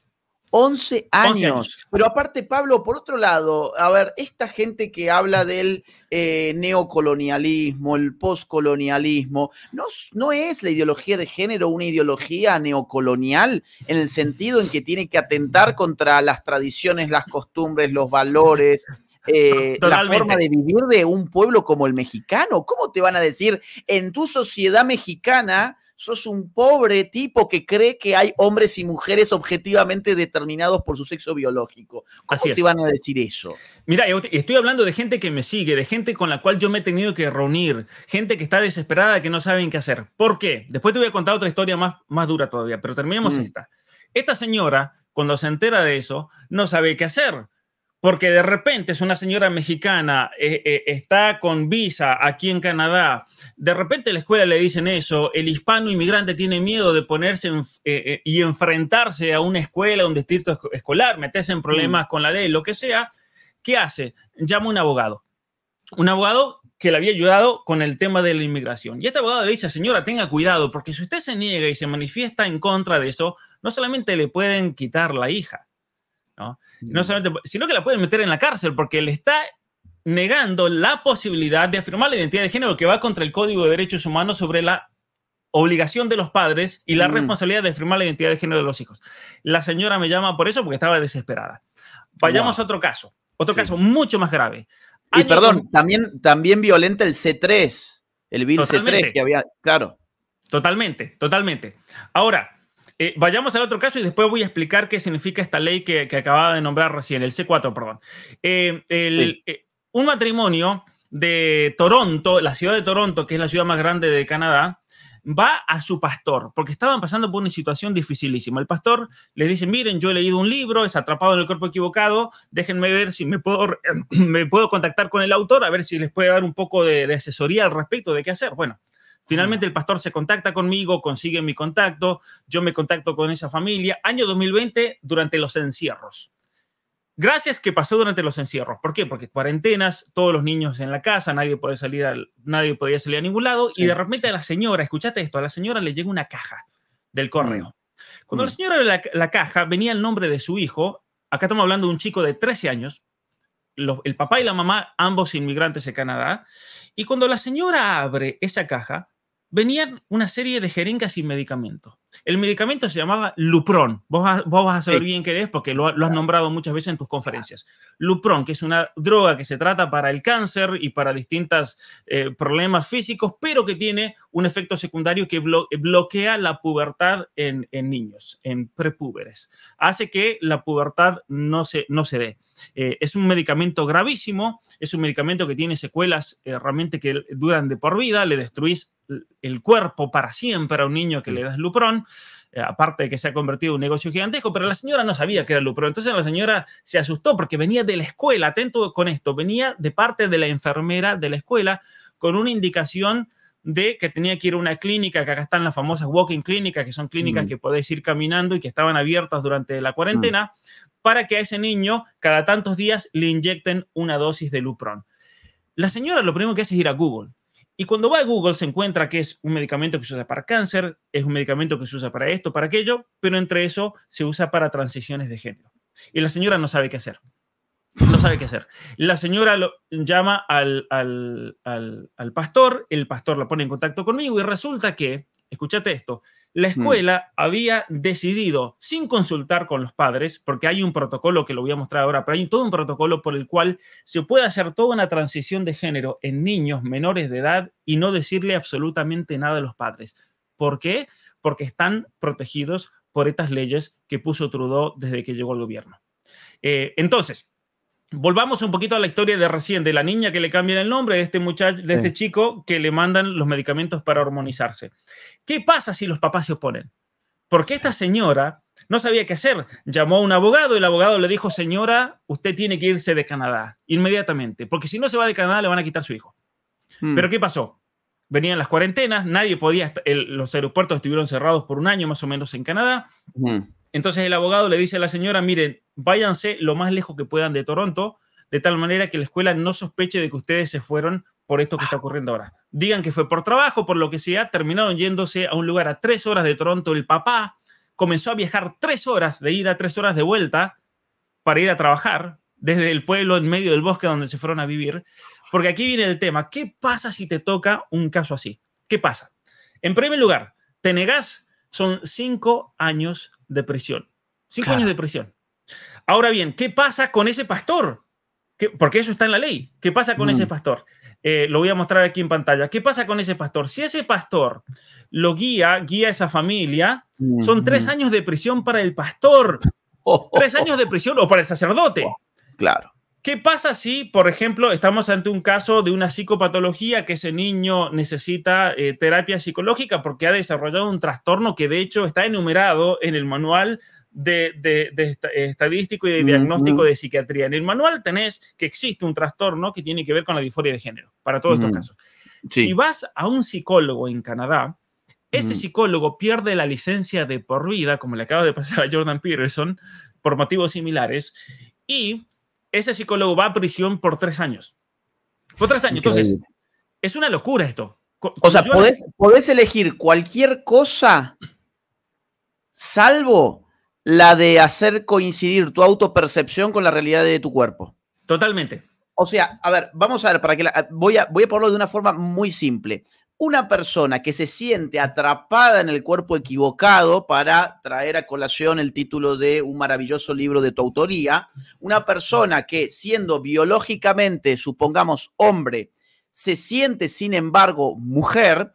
11 años. Pero aparte, Pablo, por otro lado, a ver, esta gente que habla del eh, neocolonialismo, el poscolonialismo, ¿no, ¿no es la ideología de género una ideología neocolonial en el sentido en que tiene que atentar contra las tradiciones, las costumbres, los valores, eh, la forma de vivir de un pueblo como el mexicano. ¿Cómo te van a decir en tu sociedad mexicana sos un pobre tipo que cree que hay hombres y mujeres objetivamente determinados por su sexo biológico. ¿Cómo Así te van a decir eso? Mira, estoy hablando de gente que me sigue, de gente con la cual yo me he tenido que reunir, gente que está desesperada, que no saben qué hacer. ¿Por qué? Después te voy a contar otra historia más, más dura todavía, pero terminemos mm. esta. Esta señora, cuando se entera de eso, no sabe qué hacer porque de repente es una señora mexicana, eh, eh, está con visa aquí en Canadá, de repente la escuela le dicen eso, el hispano inmigrante tiene miedo de ponerse eh, y enfrentarse a una escuela, a un distrito escolar, meterse en mm. problemas con la ley, lo que sea, ¿qué hace? Llama a un abogado. Un abogado que le había ayudado con el tema de la inmigración. Y este abogado le dice, señora, tenga cuidado, porque si usted se niega y se manifiesta en contra de eso, no solamente le pueden quitar la hija, ¿no? Mm. solamente, sino que la pueden meter en la cárcel porque le está negando la posibilidad de afirmar la identidad de género que va contra el Código de Derechos Humanos sobre la obligación de los padres y la mm. responsabilidad de afirmar la identidad de género de los hijos. La señora me llama por eso porque estaba desesperada. Vayamos a otro caso, otro caso mucho más grave. y perdón, también, también violenta el C3, el Bill C3 que había, claro. Totalmente, totalmente. Ahora, eh, vayamos al otro caso y después voy a explicar qué significa esta ley que, acababa de nombrar recién, el C4, perdón. Eh, eh, un matrimonio de Toronto, la ciudad de Toronto, que es la ciudad más grande de Canadá, va a su pastor, porque estaban pasando por una situación dificilísima. El pastor les dice, miren, yo he leído un libro, es atrapado en el cuerpo equivocado, déjenme ver si me puedo, contactar con el autor, a ver si les puede dar un poco de, de asesoría al respecto de qué hacer. Bueno, Finalmente el pastor se contacta conmigo, consigue mi contacto, yo me contacto con esa familia. Año 2020, durante los encierros. Gracias que pasó durante los encierros. ¿Por qué? Porque cuarentenas, todos los niños en la casa, nadie podía salir, al, nadie podía salir a ningún lado. Y de repente a la señora, escuchate esto, a la señora le llega una caja del correo. Cuando la mm. señora la, la caja, venía el nombre de su hijo. Acá estamos hablando de un chico de 13 años. el papá y la mamá, ambos inmigrantes de Canadá. Y cuando la señora abre esa caja, venían una serie de jeringas y medicamentos. El medicamento se llamaba Lupron. Vos, vas a saber bien qué es porque lo, has nombrado muchas veces en tus conferencias. Lupron, que es una droga que se trata para el cáncer y para distintos eh, problemas físicos, pero que tiene un efecto secundario que bloquea la pubertad en, niños, en prepúberes. Hace que la pubertad no se, no se dé. Eh, es un medicamento gravísimo, es un medicamento que tiene secuelas eh, realmente que duran de por vida, le destruís el cuerpo para siempre a un niño que le das Lupron, eh, aparte de que se ha convertido en un negocio gigantesco, pero la señora no sabía que era Lupron. Entonces la señora se asustó porque venía de la escuela, atento con esto, venía de parte de la enfermera de la escuela con una indicación de que tenía que ir a una clínica, que acá están las famosas walking clínicas, que son clínicas mm. que podés ir caminando y que estaban abiertas durante la cuarentena, mm. para que a ese niño cada tantos días le inyecten una dosis de Lupron. La señora lo primero que hace es ir a Google y cuando va a Google se encuentra que es un medicamento que se usa para cáncer, es un medicamento que se usa para esto, para aquello, pero entre eso se usa para transiciones de género. Y la señora no sabe qué hacer. No sabe qué hacer. La señora lo, llama al, al, al pastor, el pastor la pone en contacto conmigo y resulta que, escúchate esto, la mm. escuela había decidido, sin consultar con los padres, porque hay un protocolo que lo voy a mostrar ahora, pero hay todo un protocolo por el cual se puede hacer toda una transición de género en niños menores de edad y no decirle absolutamente nada a los padres. ¿Por qué? Porque están protegidos por estas leyes que puso Trudeau desde que llegó al gobierno. Eh, entonces, volvamos un poquito a la historia de recién, de la niña que le cambian el nombre, de este muchacho, de este chico que le mandan los medicamentos para hormonizarse. ¿Qué pasa si los papás se oponen? Porque esta señora no sabía qué hacer. Llamó a un abogado y el abogado le dijo, señora, usted tiene que irse de Canadá inmediatamente, porque si no se va de Canadá le van a quitar su hijo. Hmm. Pero ¿qué pasó? Venían las cuarentenas, nadie podía, los aeropuertos estuvieron cerrados por un año más o menos en Canadá. Hmm. Entonces el abogado le dice a la señora, miren, váyanse lo más lejos que puedan de Toronto, de tal manera que la escuela no sospeche de que ustedes se fueron por esto que está ocurriendo ahora. Digan que fue por trabajo, por lo que sea, terminaron yéndose a un lugar a tres horas de Toronto. El papá comenzó a viajar tres horas de ida, tres horas de vuelta para ir a trabajar desde el pueblo en medio del bosque donde se fueron a vivir. Porque aquí viene el tema, ¿qué pasa si te toca un caso así? ¿Qué pasa? En primer lugar, te negás, son cinco años de prisión. Cinco años de prisión. Ahora bien, ¿qué pasa con ese pastor? porque eso está en la ley. ¿Qué pasa con ese mm. pastor? Eh, lo voy a mostrar aquí en pantalla. ¿Qué pasa con ese pastor? Si ese pastor lo guía, guía a esa familia, son tres años de prisión para el pastor, tres años de prisión o para el sacerdote. claro. ¿Qué pasa si, por ejemplo, estamos ante un caso de una psicopatología que ese niño necesita eh, terapia psicológica porque ha desarrollado un trastorno que de hecho está enumerado en el manual de, estadístico y de mm, diagnóstico mm. de psiquiatría? En el manual tenés que existe un trastorno que tiene que ver con la disforia de género, para todos estos mm, casos. Si vas a un psicólogo en Canadá, ese psicólogo pierde la licencia de por vida, como le acaba de pasar a Jordan Peterson, por motivos similares, y ese psicólogo va a prisión por tres años. Por tres años. Entonces, es una locura esto. o sea, podés, elegir cualquier cosa salvo la de hacer coincidir tu autopercepción con la realidad de tu cuerpo. Totalmente. O sea, a ver, vamos a ver, para que voy, a, voy a ponerlo de una forma muy simple una persona que se siente atrapada en el cuerpo equivocado para traer a colación el título de un maravilloso libro de tu autoría, una persona que siendo biológicamente, supongamos, hombre, se siente sin embargo mujer,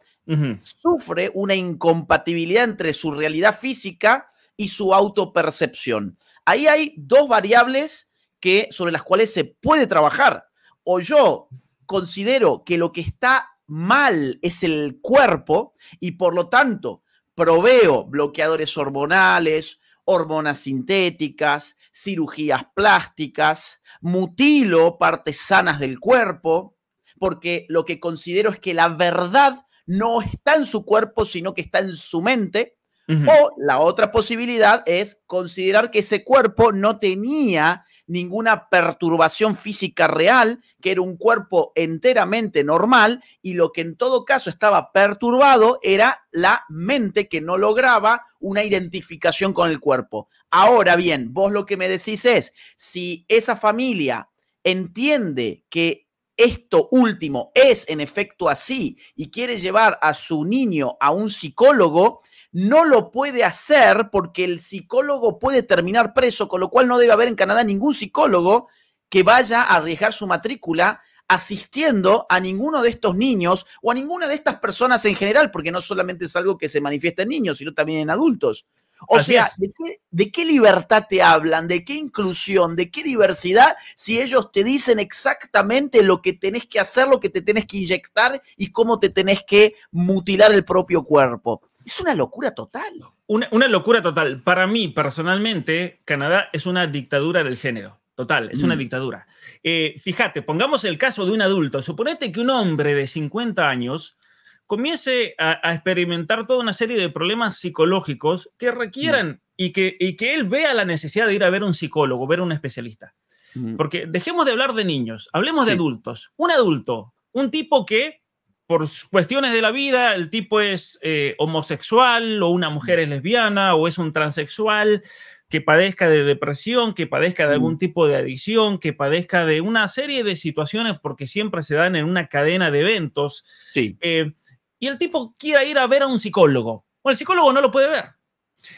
sufre una incompatibilidad entre su realidad física y su autopercepción. Ahí hay dos variables que, sobre las cuales se puede trabajar. O yo considero que lo que está mal es el cuerpo y por lo tanto proveo bloqueadores hormonales, hormonas sintéticas, cirugías plásticas, mutilo partes sanas del cuerpo, porque lo que considero es que la verdad no está en su cuerpo, sino que está en su mente. O la otra posibilidad es considerar que ese cuerpo no tenía ninguna perturbación física real, que era un cuerpo enteramente normal y lo que en todo caso estaba perturbado era la mente que no lograba una identificación con el cuerpo. Ahora bien, vos lo que me decís es, si esa familia entiende que esto último es en efecto así y quiere llevar a su niño a un psicólogo, no lo puede hacer porque el psicólogo puede terminar preso, con lo cual no debe haber en Canadá ningún psicólogo que vaya a arriesgar su matrícula asistiendo a ninguno de estos niños o a ninguna de estas personas en general, porque no solamente es algo que se manifiesta en niños, sino también en adultos. O sea, ¿de qué, ¿de qué, libertad te hablan? ¿De qué inclusión? ¿De qué diversidad? Si ellos te dicen exactamente lo que tenés que hacer, lo que te tenés que inyectar y cómo te tenés que mutilar el propio cuerpo. Es una locura total. Una, locura total. Para mí, personalmente, Canadá es una dictadura del género. Total, es una mm. dictadura. Eh, fíjate, pongamos el caso de un adulto. Suponete que un hombre de 50 años comience a, experimentar toda una serie de problemas psicológicos que requieran mm. y, que, que él vea la necesidad de ir a ver un psicólogo, ver un especialista. Mm. Porque dejemos de hablar de niños, hablemos de adultos. Un adulto, un tipo que por cuestiones de la vida, el tipo es eh, homosexual o una mujer es lesbiana o es un transexual que padezca de depresión, que padezca de algún mm. tipo de adicción, que padezca de una serie de situaciones porque siempre se dan en una cadena de eventos. Sí. Eh, y el tipo quiera ir a ver a un psicólogo. Bueno, el psicólogo no lo puede ver.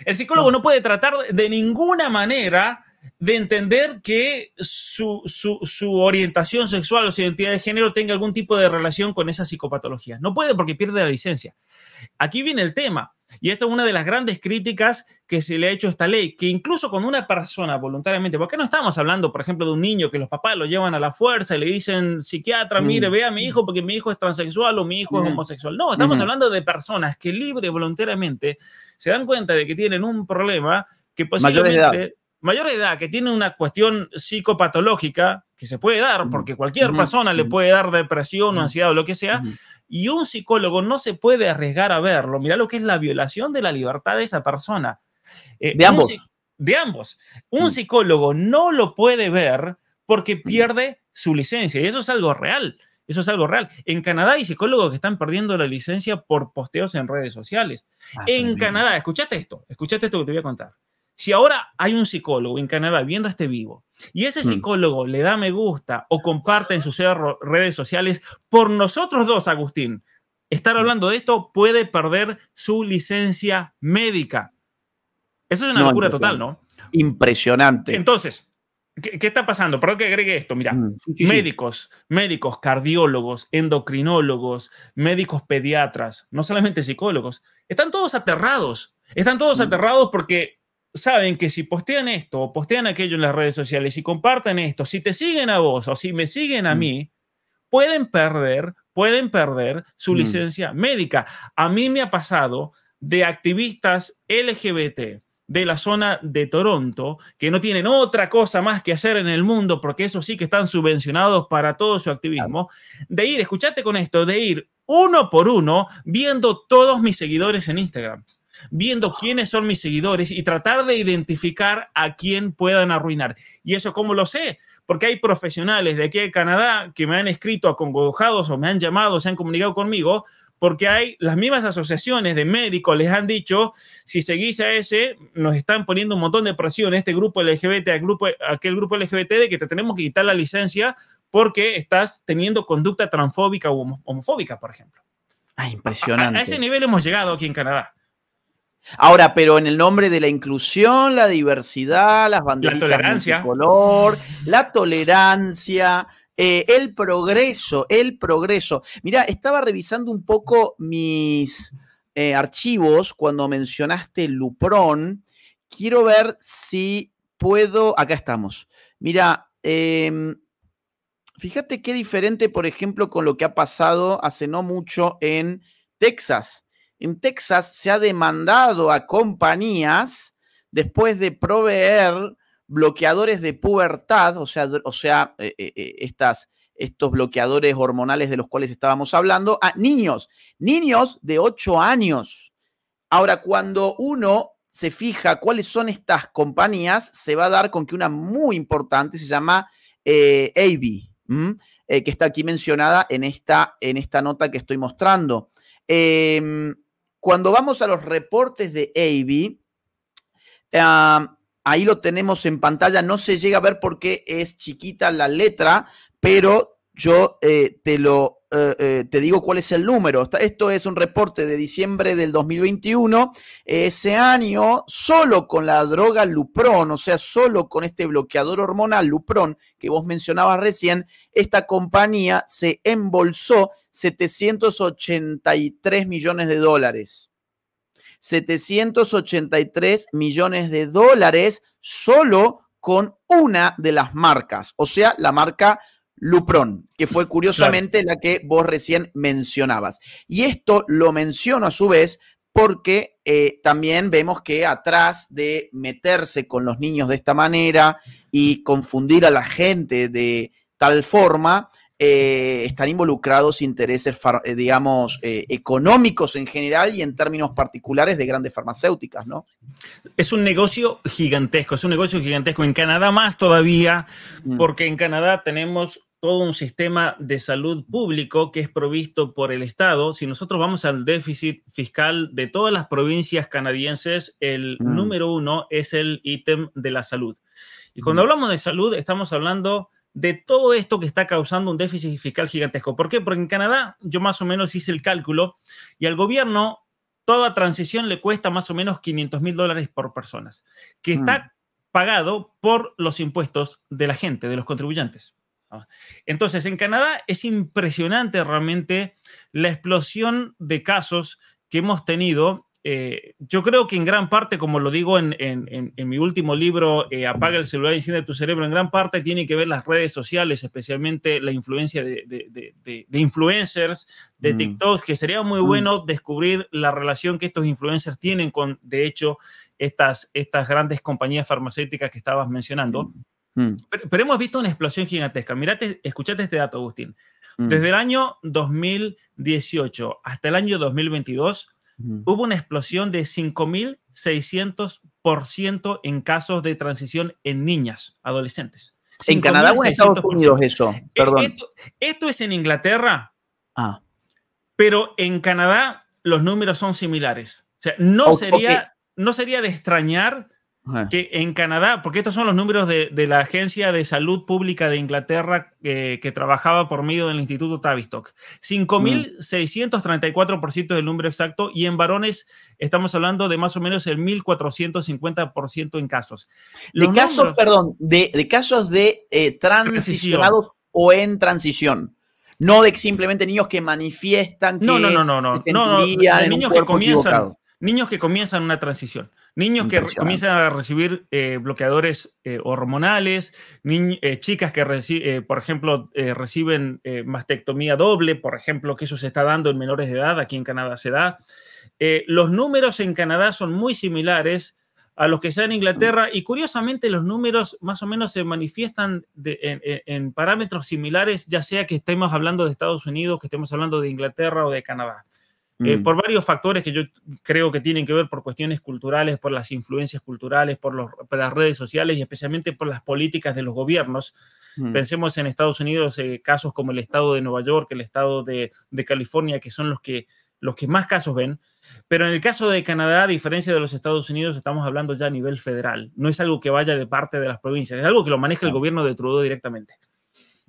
El psicólogo no puede tratar de ninguna manera de entender que su, orientación sexual o su identidad de género tenga algún tipo de relación con esa psicopatología No puede porque pierde la licencia. Aquí viene el tema, y esta es una de las grandes críticas que se le ha hecho a esta ley, que incluso con una persona voluntariamente, porque no estamos hablando, por ejemplo, de un niño que los papás lo llevan a la fuerza y le dicen, psiquiatra, mire, mm. ve a mi hijo porque mi hijo es transexual o mi hijo es mm. homosexual. No, estamos mm. hablando de personas que libre voluntariamente se dan cuenta de que tienen un problema que posiblemente mayor edad que tiene una cuestión psicopatológica, que se puede dar, porque cualquier persona le puede dar depresión o ansiedad o lo que sea, y un psicólogo no se puede arriesgar a verlo. Mirá lo que es la violación de la libertad de esa persona. Eh, de ambos. Un, de ambos. Un psicólogo no lo puede ver porque pierde su licencia, y eso es algo real. Eso es algo real. En Canadá hay psicólogos que están perdiendo la licencia por posteos en redes sociales. en Canadá, escuchate esto, escuchate esto que te voy a contar. Si ahora hay un psicólogo en Canadá viendo este vivo y ese mm. psicólogo le da me gusta o comparte en sus redes sociales, por nosotros dos, Agustín, estar mm. hablando de esto puede perder su licencia médica. Eso es una locura total, ¿no? Impresionante. Entonces, ¿Qué, está pasando? Perdón que agregue esto. Mira, mm, médicos, médicos, cardiólogos, endocrinólogos, médicos pediatras, no solamente psicólogos, están todos aterrados. Están todos aterrados porque saben que si postean esto o postean aquello en las redes sociales y si comparten esto, si te siguen a vos o si me siguen a mm. mí, pueden perder, pueden perder su mm. licencia médica. A mí me ha pasado de activistas LGBT de la zona de Toronto, que no tienen otra cosa más que hacer en el mundo, porque eso sí que están subvencionados para todo su activismo, de ir, escuchate con esto, de ir uno por uno viendo todos mis seguidores en Instagram viendo quiénes son mis seguidores y tratar de identificar a quién puedan arruinar. ¿Y eso cómo lo sé? Porque hay profesionales de aquí de Canadá que me han escrito acongojados o me han llamado, se han comunicado conmigo, porque hay las mismas asociaciones de médicos les han dicho, si seguís a ese, nos están poniendo un montón de presión, este grupo LGBT, el grupo, aquel grupo LGBT, de que te tenemos que quitar la licencia porque estás teniendo conducta transfóbica o homofóbica, por ejemplo. Ah, impresionante. a, ese nivel hemos llegado aquí en Canadá. Ahora, pero en el nombre de la inclusión, la diversidad, las banderas de color, la tolerancia, eh, el progreso, el progreso. Mira, estaba revisando un poco mis eh, archivos cuando mencionaste Lupron. Quiero ver si puedo. Acá estamos. Mira, em, fíjate qué diferente, por ejemplo, con lo que ha pasado hace no mucho en Texas en Texas se ha demandado a compañías después de proveer bloqueadores de pubertad, o sea, o sea eh, eh, eh, estas, estos bloqueadores hormonales de los cuales estábamos hablando, a niños, niños de 8 años. Ahora, cuando uno se fija cuáles son estas compañías, se va a dar con que una muy importante se llama eh, que está aquí mencionada en esta, en esta, nota que estoy mostrando. Em, cuando vamos a los reportes de AB, ahí lo tenemos en pantalla, no se llega a ver porque es chiquita la letra, pero yo eh, te lo eh, eh, te digo cuál es el número. Esto es un reporte de diciembre del 2021. Ese año, solo con la droga Lupron, o sea, solo con este bloqueador hormonal Lupron que vos mencionabas recién, esta compañía se embolsó 783 millones de dólares. 783 millones de dólares solo con una de las marcas, o sea, la marca Lupron, que fue curiosamente la que vos recién mencionabas. Y esto lo menciono a su vez porque eh, también vemos que atrás de meterse con los niños de esta manera y confundir a la gente de tal forma, eh, están involucrados intereses, eh, digamos, económicos en general y en términos particulares de grandes farmacéuticas, ¿no? Es un negocio gigantesco, es un negocio gigantesco. En Canadá más todavía, mm. porque en Canadá tenemos todo un sistema de salud público que es provisto por el Estado. Si nosotros vamos al déficit fiscal de todas las provincias canadienses, el mm. número uno es el ítem de la salud. Y cuando mm. hablamos de salud, estamos hablando de todo esto que está causando un déficit fiscal gigantesco. ¿Por qué? Porque en Canadá yo más o menos hice el cálculo y al gobierno toda transición le cuesta más o menos 500 mil dólares por personas, que mm. está pagado por los impuestos de la gente, de los contribuyentes. Entonces, en Canadá es impresionante realmente la explosión de casos que hemos tenido. Eh, yo creo que en gran parte, como lo digo en, mi último libro, eh, Apaga el celular y enciende tu cerebro, en gran parte tiene que ver las redes sociales, especialmente la influencia de, influencers, de mm. TikTok, que sería muy mm. bueno descubrir la relación que estos influencers tienen con, de hecho, estas, estas grandes compañías farmacéuticas que estabas mencionando. Mm. Mm. Pero, hemos visto una explosión gigantesca. Mirate, escuchate este dato, Agustín. Mm. Desde el año 2018 hasta el año 2022 hubo una explosión de 5.600% en casos de transición en niñas, adolescentes. ¿En Canadá o en Estados Unidos eso? Eh, esto, es en Inglaterra. Ah. Pero en Canadá los números son similares. O sea, no, sería, no sería de extrañar que en Canadá, porque estos son los números de, de la Agencia de Salud Pública de Inglaterra eh, que trabajaba por medio del Instituto Tavistock, 5.634% mm. del número exacto y en varones estamos hablando de más o menos el 1.450% en casos. de casos, perdón, de, de, casos de eh, transicionados o en transición. No de simplemente niños que manifiestan que no, no, no, no, no, no, niños que comienzan una transición. Niños que comienzan a recibir eh, bloqueadores eh, hormonales, eh, chicas que, por ejemplo, reciben mastectomía doble, por ejemplo, que eso se está dando en menores de edad, aquí en Canadá se da. los números en Canadá son muy similares a los que se en Inglaterra y curiosamente los números más o menos se manifiestan en parámetros similares, ya sea que estemos hablando de Estados Unidos, que estemos hablando de Inglaterra o de Canadá. Eh, mm. por varios factores que yo creo que tienen que ver por cuestiones culturales, por las influencias culturales, por, las redes sociales y especialmente por las políticas de los gobiernos. Mm. Pensemos en Estados Unidos eh, casos como el estado de Nueva York, el estado de, California, que son los que, los que más casos ven. Pero en el caso de Canadá, a diferencia de los Estados Unidos, estamos hablando ya a nivel federal. No es algo que vaya de parte de las provincias, es algo que lo maneja el gobierno de Trudeau directamente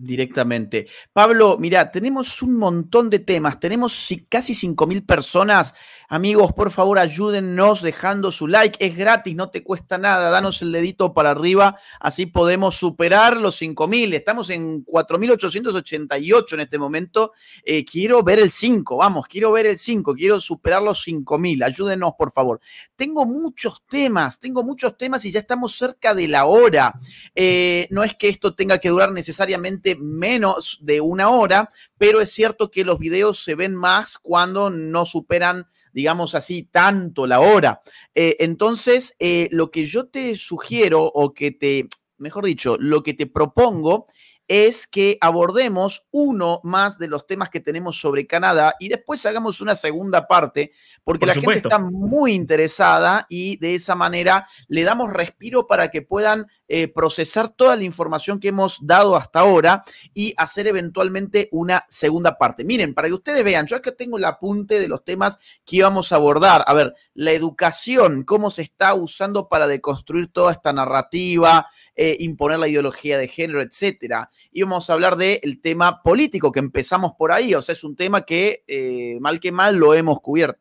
directamente. Pablo, mira, tenemos un montón de temas, tenemos casi 5.000 personas Amigos, por favor, ayúdennos dejando su like. Es gratis, no te cuesta nada. Danos el dedito para arriba, así podemos superar los 5.000. Estamos en 4.888 en este momento. Eh, quiero ver el 5, vamos, quiero ver el 5, quiero superar los 5.000. Ayúdenos, por favor. Tengo muchos temas, tengo muchos temas y ya estamos cerca de la hora. Eh, no es que esto tenga que durar necesariamente menos de una hora, pero es cierto que los videos se ven más cuando no superan, digamos así, tanto la hora. Eh, entonces, eh, lo que yo te sugiero o que te, mejor dicho, lo que te propongo es que abordemos uno más de los temas que tenemos sobre Canadá y después hagamos una segunda parte, porque la gente está muy interesada y de esa manera le damos respiro para que puedan eh, procesar toda la información que hemos dado hasta ahora y hacer eventualmente una segunda parte. Miren, para que ustedes vean, yo acá tengo el apunte de los temas que íbamos a abordar. A ver, la educación, cómo se está usando para deconstruir toda esta narrativa, eh, imponer la ideología de género, etcétera. Íbamos a hablar del tema político, que empezamos por ahí, o sea, es un tema que eh, mal que mal lo hemos cubierto.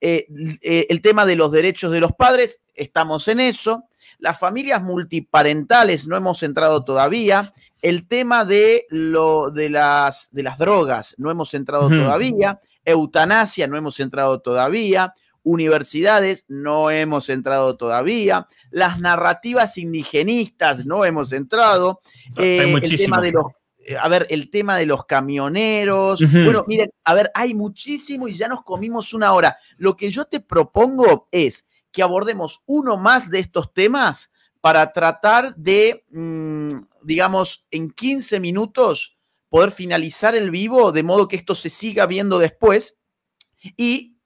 el tema de los derechos de los padres, estamos en eso. Las familias multiparentales no hemos entrado todavía. El tema de, lo, de, las, de las drogas no hemos entrado todavía. Eutanasia no hemos entrado todavía. Universidades no hemos entrado todavía. Las narrativas indigenistas no hemos entrado. Eh, el tema de los eh, a ver, el tema de los camioneros. Bueno, miren, a ver, hay muchísimo y ya nos comimos una hora. Lo que yo te propongo es que abordemos uno más de estos temas para tratar de, mm, digamos, en 15 minutos poder finalizar el vivo de modo que esto se siga viendo después y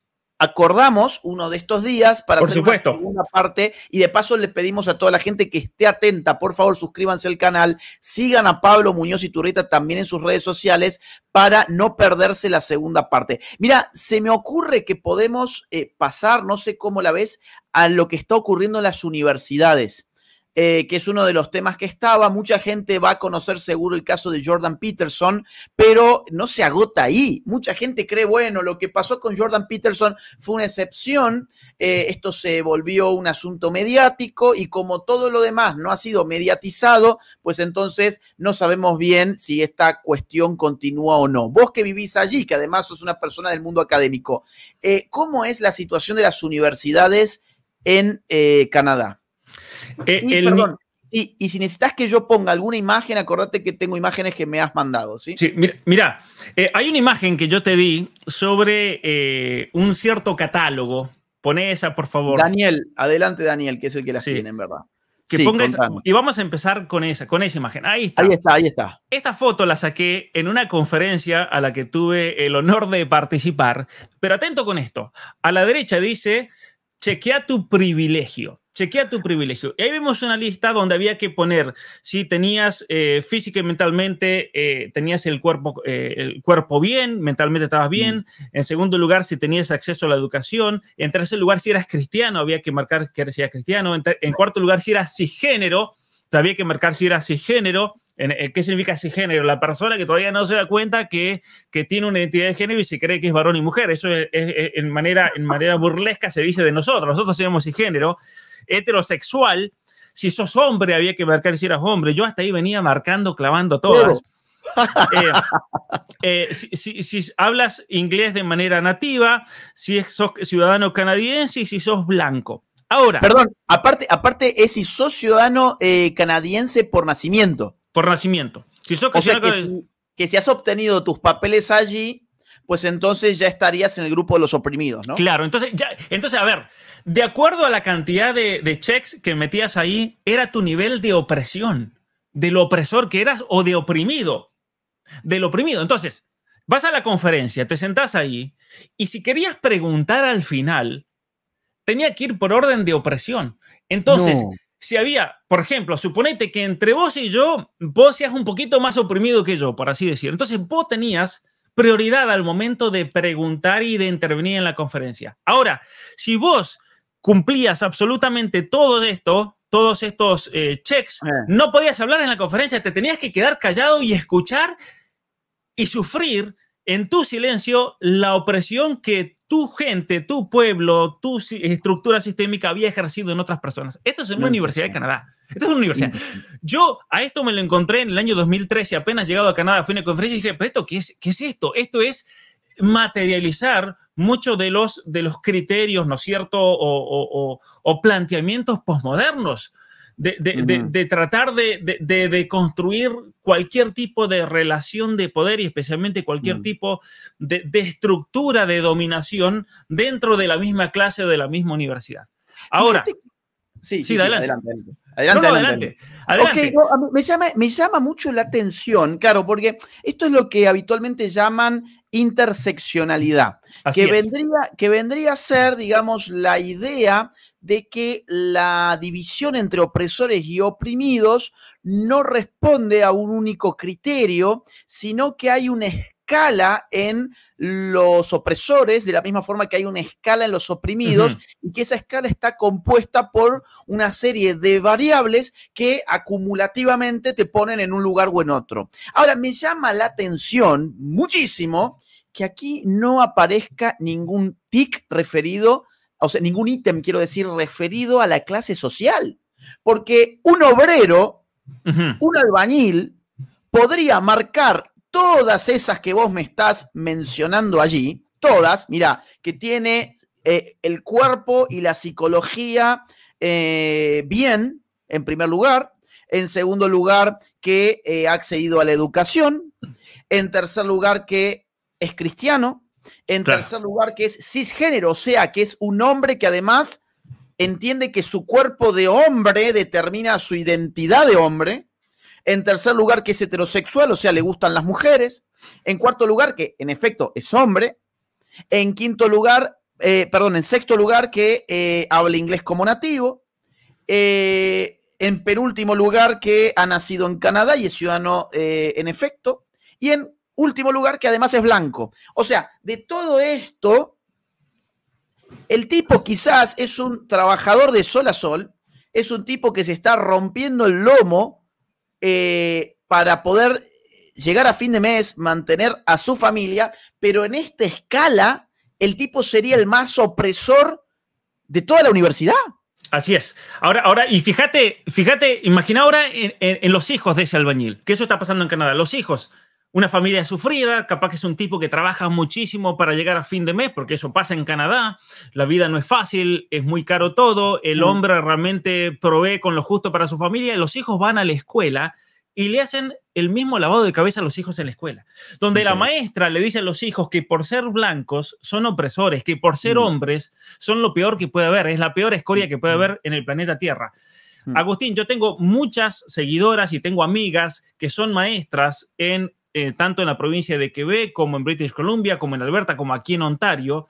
acordamos uno de estos días para hacer una parte y de paso le pedimos a toda la gente que esté atenta, por favor suscríbanse al canal, sigan a Pablo Muñoz y Turrita también en sus redes sociales para no perderse la segunda parte. Mira, se me ocurre que podemos eh, pasar, no sé cómo la ves, a lo que está ocurriendo en las universidades. Eh, que es uno de los temas que estaba. Mucha gente va a conocer seguro el caso de Jordan Peterson, pero no se agota ahí. Mucha gente cree, bueno, lo que pasó con Jordan Peterson fue una excepción. Eh, esto se volvió un asunto mediático y como todo lo demás no ha sido mediatizado, pues entonces no sabemos bien si esta cuestión continúa o no. Vos que vivís allí, que además sos una persona del mundo académico, eh, ¿cómo es la situación de las universidades en Canadá? Eh, y, perdón, si necesitas que yo ponga alguna imagen, acordate que tengo imágenes que me has mandado, ¿sí? mira, eh, hay una imagen que yo te di sobre eh, un cierto catálogo. Pone esa, por favor. Daniel, adelante Daniel, que es el que las tiene, verdad. Que ponga y vamos a empezar con esa, con esa imagen. Ahí está. Ahí está, ahí está. Esta foto la saqué en una conferencia a la que tuve el honor de participar. Pero atento con esto. A la derecha dice, chequea tu privilegio. Chequea tu privilegio. Y ahí vemos una lista donde había que poner si tenías eh, física y mentalmente, eh, tenías el cuerpo, eh, el cuerpo bien, mentalmente estabas mm. bien. En segundo lugar, si tenías acceso a la educación. En tercer lugar, si eras cristiano, había que marcar que eras cristiano. En, en cuarto lugar, si eras cisgénero, había que marcar si eras cisgénero. Eh, ¿Qué significa cisgénero? La persona que todavía no se da cuenta que, que tiene una identidad de género y se cree que es varón y mujer. Eso es, en, manera, en manera burlesca se dice de nosotros. Nosotros tenemos cisgénero. Heterosexual, si sos hombre había que marcar si eras hombre. Yo hasta ahí venía marcando, clavando todas. Eh, eh, si, hablas inglés de manera nativa, si sos ciudadano canadiense y si sos blanco. Ahora. Perdón, aparte, aparte es si sos ciudadano canadiense por nacimiento. Por nacimiento. o sea que, si, has obtenido tus papeles allí, pues entonces ya estarías en el grupo de los oprimidos, ¿no? Claro, entonces, ya, entonces a ver, de acuerdo a la cantidad de, cheques que metías ahí, era tu nivel de opresión, del opresor que eras o de oprimido, del oprimido. Entonces, vas a la conferencia, te sentás ahí y si querías preguntar al final, tenía que ir por orden de opresión. Entonces, si había, por ejemplo, suponete que entre vos y yo, vos seas un poquito más oprimido que yo, por así decir. Entonces vos tenías prioridad al momento de preguntar y de intervenir en la conferencia. Ahora, si vos cumplías absolutamente todo esto, todos estos eh, checks, eh. no podías hablar en la conferencia, te tenías que quedar callado y escuchar y sufrir en tu silencio la opresión que tu gente, tu pueblo, tu estructura sistémica había ejercido en otras personas. Esto es en una universidad de Canadá. Esto es una universidad. Yo a esto me lo encontré en el año 2013, apenas llegado a Canadá, fui a una conferencia y dije, ¿pero esto qué es, qué es esto? Esto es materializar muchos de los, de los criterios, ¿no es cierto?, o, o planteamientos posmodernos de, tratar de, construir cualquier tipo de relación de poder y especialmente cualquier mm. tipo de, estructura de dominación dentro de la misma clase o de la misma universidad. Ahora, sí, adelante. adelante. Adelante, me, llama, mucho la atención, claro, porque esto es lo que habitualmente llaman interseccionalidad, que vendría, que vendría a ser, digamos, la idea de que la división entre opresores y oprimidos no responde a un único criterio, sino que hay una escala en los opresores, de la misma forma que hay una escala en los oprimidos, y que esa escala está compuesta por una serie de variables que acumulativamente te ponen en un lugar o en otro. Ahora, me llama la atención muchísimo que aquí no aparezca ningún tic referido o sea, ningún ítem, quiero decir, referido a la clase social. Porque un obrero, un albañil, podría marcar todas esas que vos me estás mencionando allí, todas, mira, que tiene eh, el cuerpo y la psicología eh, bien, en primer lugar, en segundo lugar, que ha accedido a la educación, en tercer lugar, que es cristiano, en tercer lugar, que es cisgénero, o sea, que es un hombre que además entiende que su cuerpo de hombre determina su identidad de hombre. En tercer lugar, que es heterosexual, o sea, le gustan las mujeres. En cuarto lugar, que en efecto es hombre. En quinto lugar, eh, perdón, en sexto lugar, que eh, habla inglés como nativo. Eh, en penúltimo lugar, que ha nacido en Canadá y es ciudadano en efecto. Y en último lugar que además es blanco. O sea, de todo esto, el tipo quizás es un trabajador de sol a sol, es un tipo que se está rompiendo el lomo eh, para poder llegar a fin de mes, mantener a su familia, pero en esta escala, el tipo sería el más opresor de toda la universidad. Así es. Ahora, ahora, y fíjate, fíjate, imagina ahora en, en los hijos de ese albañil, que eso está pasando en Canadá. Los hijos una familia sufrida, capaz que es un tipo que trabaja muchísimo para llegar a fin de mes, porque eso pasa en Canadá, la vida no es fácil, es muy caro todo, el mm. hombre realmente provee con lo justo para su familia, los hijos van a la escuela y le hacen el mismo lavado de cabeza a los hijos en la escuela, donde la maestra le dice a los hijos que por ser blancos son opresores, que por ser mm. hombres son lo peor que puede haber, es la peor escoria mm, que puede haber en el planeta Tierra. Agustín, yo tengo muchas seguidoras y tengo amigas que son maestras en eh, tanto en la provincia de Quebec como en British Columbia, como en Alberta, como aquí en Ontario,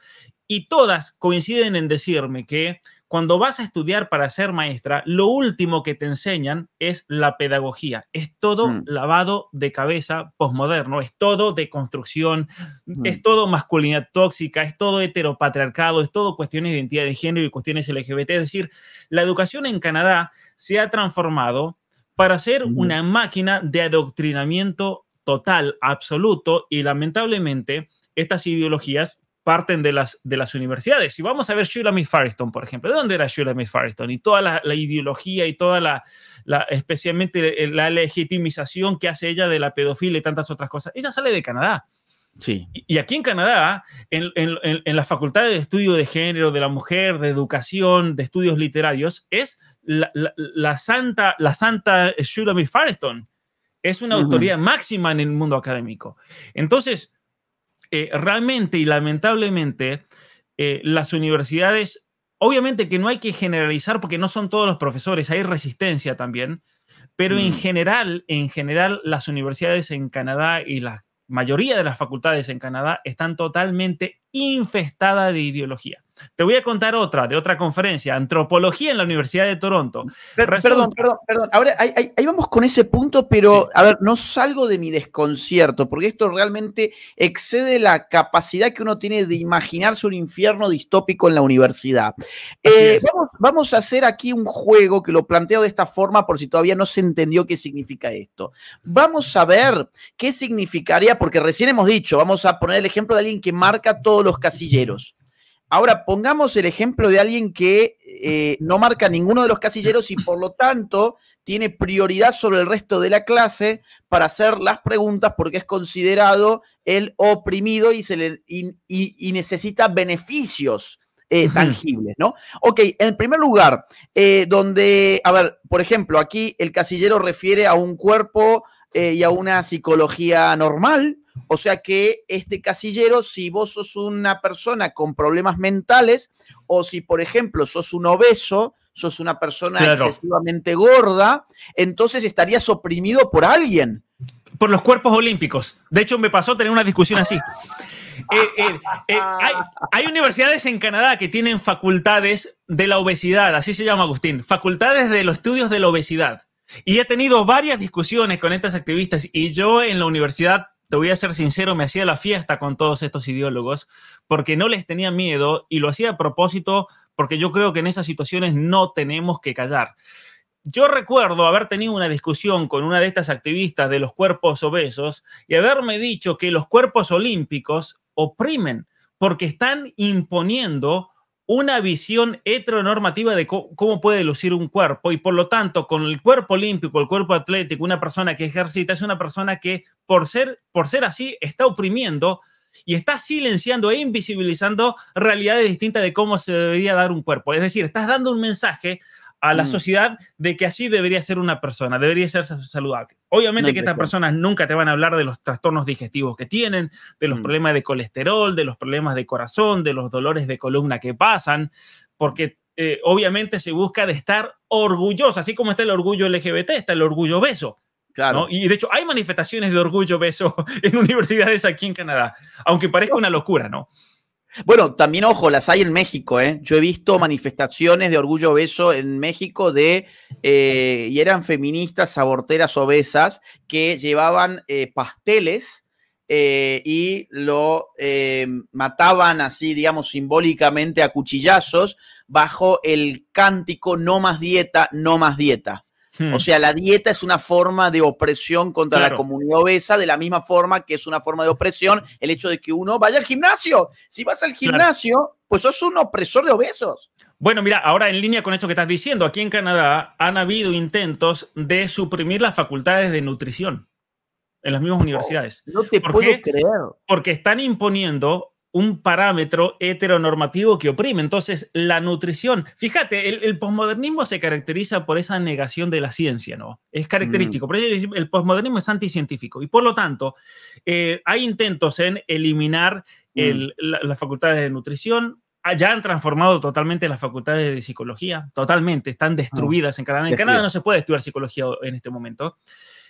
y todas coinciden en decirme que cuando vas a estudiar para ser maestra, lo último que te enseñan es la pedagogía. Es todo mm. lavado de cabeza posmoderno, es todo de construcción, mm. es todo masculinidad tóxica, es todo heteropatriarcado, es todo cuestiones de identidad de género y cuestiones LGBT. Es decir, la educación en Canadá se ha transformado para ser mm. una máquina de adoctrinamiento total, absoluto, y lamentablemente estas ideologías parten de las, de las universidades. Si vamos a ver Shulamith Farriston, por ejemplo, ¿de dónde era Shulamith Farriston? Y toda la, ideología y toda la, especialmente eh, la legitimización que hace ella de la pedofilia y tantas otras cosas. Ella sale de Canadá. Sí. Y aquí en Canadá, en, la Facultad de Estudio de Género, de la Mujer, de Educación, de Estudios Literarios, es la, santa, la santa es una autoridad máxima en el mundo académico. Entonces, eh, realmente y lamentablemente, eh, las universidades, obviamente que no hay que generalizar porque no son todos los profesores, hay resistencia también, pero en general, en general, las universidades en Canadá y la mayoría de las facultades en Canadá están totalmente infestadas de ideología. Te voy a contar otra de otra conferencia, antropología en la Universidad de Toronto. Perdón, perdón, perdón. Ahora ahí, vamos con ese punto, pero a ver, no salgo de mi desconcierto, porque esto realmente excede la capacidad que uno tiene de imaginarse un infierno distópico en la universidad. Eh, vamos a hacer aquí un juego que lo planteo de esta forma por si todavía no se entendió qué significa esto. Vamos a ver qué significaría, porque recién hemos dicho, vamos a poner el ejemplo de alguien que marca todos los casilleros. Ahora, pongamos el ejemplo de alguien que eh, no marca ninguno de los casilleros y por lo tanto tiene prioridad sobre el resto de la clase para hacer las preguntas porque es considerado el oprimido y, se le, y, necesita beneficios eh, tangibles, ¿no? Ok, en primer lugar, eh, donde, a ver, por ejemplo, aquí el casillero refiere a un cuerpo y a una psicología normal, o sea que este casillero, si vos sos una persona con problemas mentales o si, por ejemplo, sos un obeso, sos una persona excesivamente gorda, entonces estarías oprimido por alguien. Por los cuerpos olímpicos. De hecho, me pasó tener una discusión así. Eh, eh, eh, hay, universidades en Canadá que tienen facultades de la obesidad, así se llama Agustín, facultades de los estudios de la obesidad. Y he tenido varias discusiones con estas activistas y yo en la universidad te voy a ser sincero, me hacía la fiesta con todos estos ideólogos porque no les tenía miedo y lo hacía a propósito porque yo creo que en esas situaciones no tenemos que callar. Yo recuerdo haber tenido una discusión con una de estas activistas de los cuerpos obesos y haberme dicho que los cuerpos olímpicos oprimen porque están imponiendo una visión heteronormativa de cómo puede lucir un cuerpo y por lo tanto con el cuerpo olímpico, el cuerpo atlético, una persona que ejercita es una persona que por ser, por ser así está oprimiendo y está silenciando e invisibilizando realidades distintas de cómo se debería dar un cuerpo. Es decir, estás dando un mensaje a la mm. sociedad de que así debería ser una persona, debería ser saludable. Obviamente que estas personas nunca te van a hablar de los trastornos digestivos que tienen, de los mm. problemas de colesterol, de los problemas de corazón, de los dolores de columna que pasan, porque eh, obviamente se busca de estar orgullosa, así como está el orgullo LGBT, está el orgullo beso Claro. Y de hecho hay manifestaciones de orgullo beso en universidades aquí en Canadá, aunque parezca una locura, ¿no? Bueno, también, ojo, las hay en México, ¿eh? Yo he visto manifestaciones de orgullo obeso en México de, eh, y eran feministas aborteras obesas que llevaban eh, pasteles eh, y lo mataban así, digamos, simbólicamente a cuchillazos bajo el cántico no más dieta, no más dieta. Hmm. O sea, la dieta es una forma de opresión contra la comunidad obesa, de la misma forma que es una forma de opresión el hecho de que uno vaya al gimnasio. Si vas al gimnasio, pues sos un opresor de obesos. Bueno, mira, ahora en línea con esto que estás diciendo, aquí en Canadá han habido intentos de suprimir las facultades de nutrición en las mismas universidades. No te puedo creer. Porque están imponiendo un parámetro heteronormativo que oprime. Entonces, la nutrición, fíjate, el, posmodernismo se caracteriza por esa negación de la ciencia, ¿no? Es característico, mm. por eso el posmodernismo es anticientífico y por lo tanto eh, hay intentos en eliminar mm. las facultades de nutrición. Ah, ya han transformado totalmente las facultades de psicología, totalmente, están ah, destruidas en Canadá. En Canadá no se puede estudiar psicología en este momento.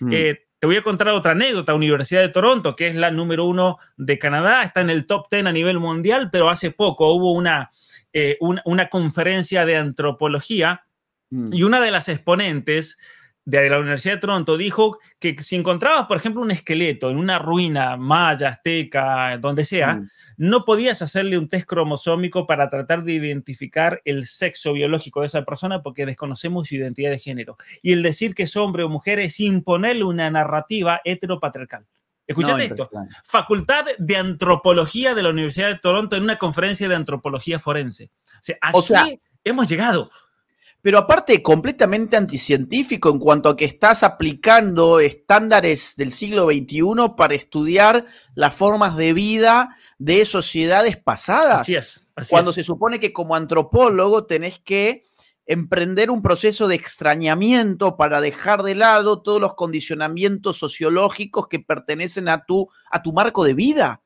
Mm. Eh, te voy a contar otra anécdota. Universidad de Toronto, que es la número uno de Canadá, está en el top ten a nivel mundial, pero hace poco hubo una, eh, una, conferencia de antropología mm. y una de las exponentes de la Universidad de Toronto dijo que si encontrabas, por ejemplo, un esqueleto en una ruina maya, azteca, donde sea, mm. no podías hacerle un test cromosómico para tratar de identificar el sexo biológico de esa persona porque desconocemos su identidad de género. Y el decir que es hombre o mujer es imponerle una narrativa heteropatriarcal. Escuchate esto. Facultad de Antropología de la Universidad de Toronto en una conferencia de antropología forense. O sea, hemos llegado pero aparte completamente anticientífico en cuanto a que estás aplicando estándares del siglo XXI para estudiar las formas de vida de sociedades pasadas. Así es. cuando se supone que como antropólogo tenés que emprender un proceso de extrañamiento para dejar de lado todos los condicionamientos sociológicos que pertenecen a tu, a tu marco de vida.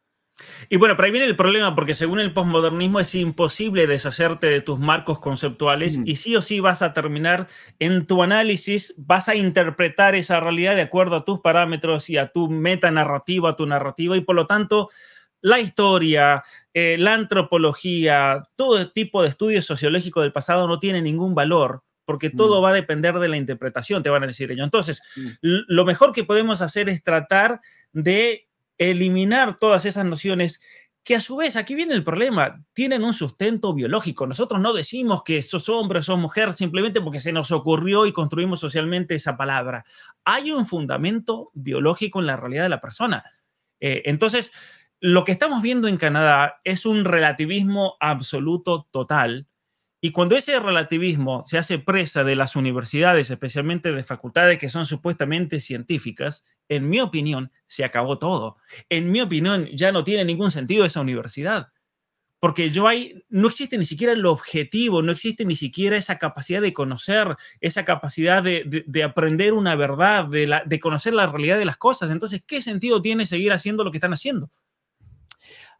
Y bueno, para ahí viene el problema, porque según el posmodernismo es imposible deshacerte de tus marcos conceptuales mm. y sí o sí vas a terminar en tu análisis, vas a interpretar esa realidad de acuerdo a tus parámetros y a tu metanarrativa, a tu narrativa, y por lo tanto la historia, eh, la antropología, todo tipo de estudios sociológico del pasado no tiene ningún valor porque todo mm. va a depender de la interpretación, te van a decir ellos. Entonces, mm. lo mejor que podemos hacer es tratar de eliminar todas esas nociones que a su vez, aquí viene el problema, tienen un sustento biológico. Nosotros no decimos que sos hombre, sos mujer, simplemente porque se nos ocurrió y construimos socialmente esa palabra. Hay un fundamento biológico en la realidad de la persona. Eh, entonces, lo que estamos viendo en Canadá es un relativismo absoluto total y cuando ese relativismo se hace presa de las universidades, especialmente de facultades que son supuestamente científicas, en mi opinión, se acabó todo. En mi opinión, ya no tiene ningún sentido esa universidad. Porque yo no existe ni siquiera el objetivo, no existe ni siquiera esa capacidad de conocer, esa capacidad de, aprender una verdad, de conocer la realidad de las cosas. Entonces, ¿qué sentido tiene seguir haciendo lo que están haciendo?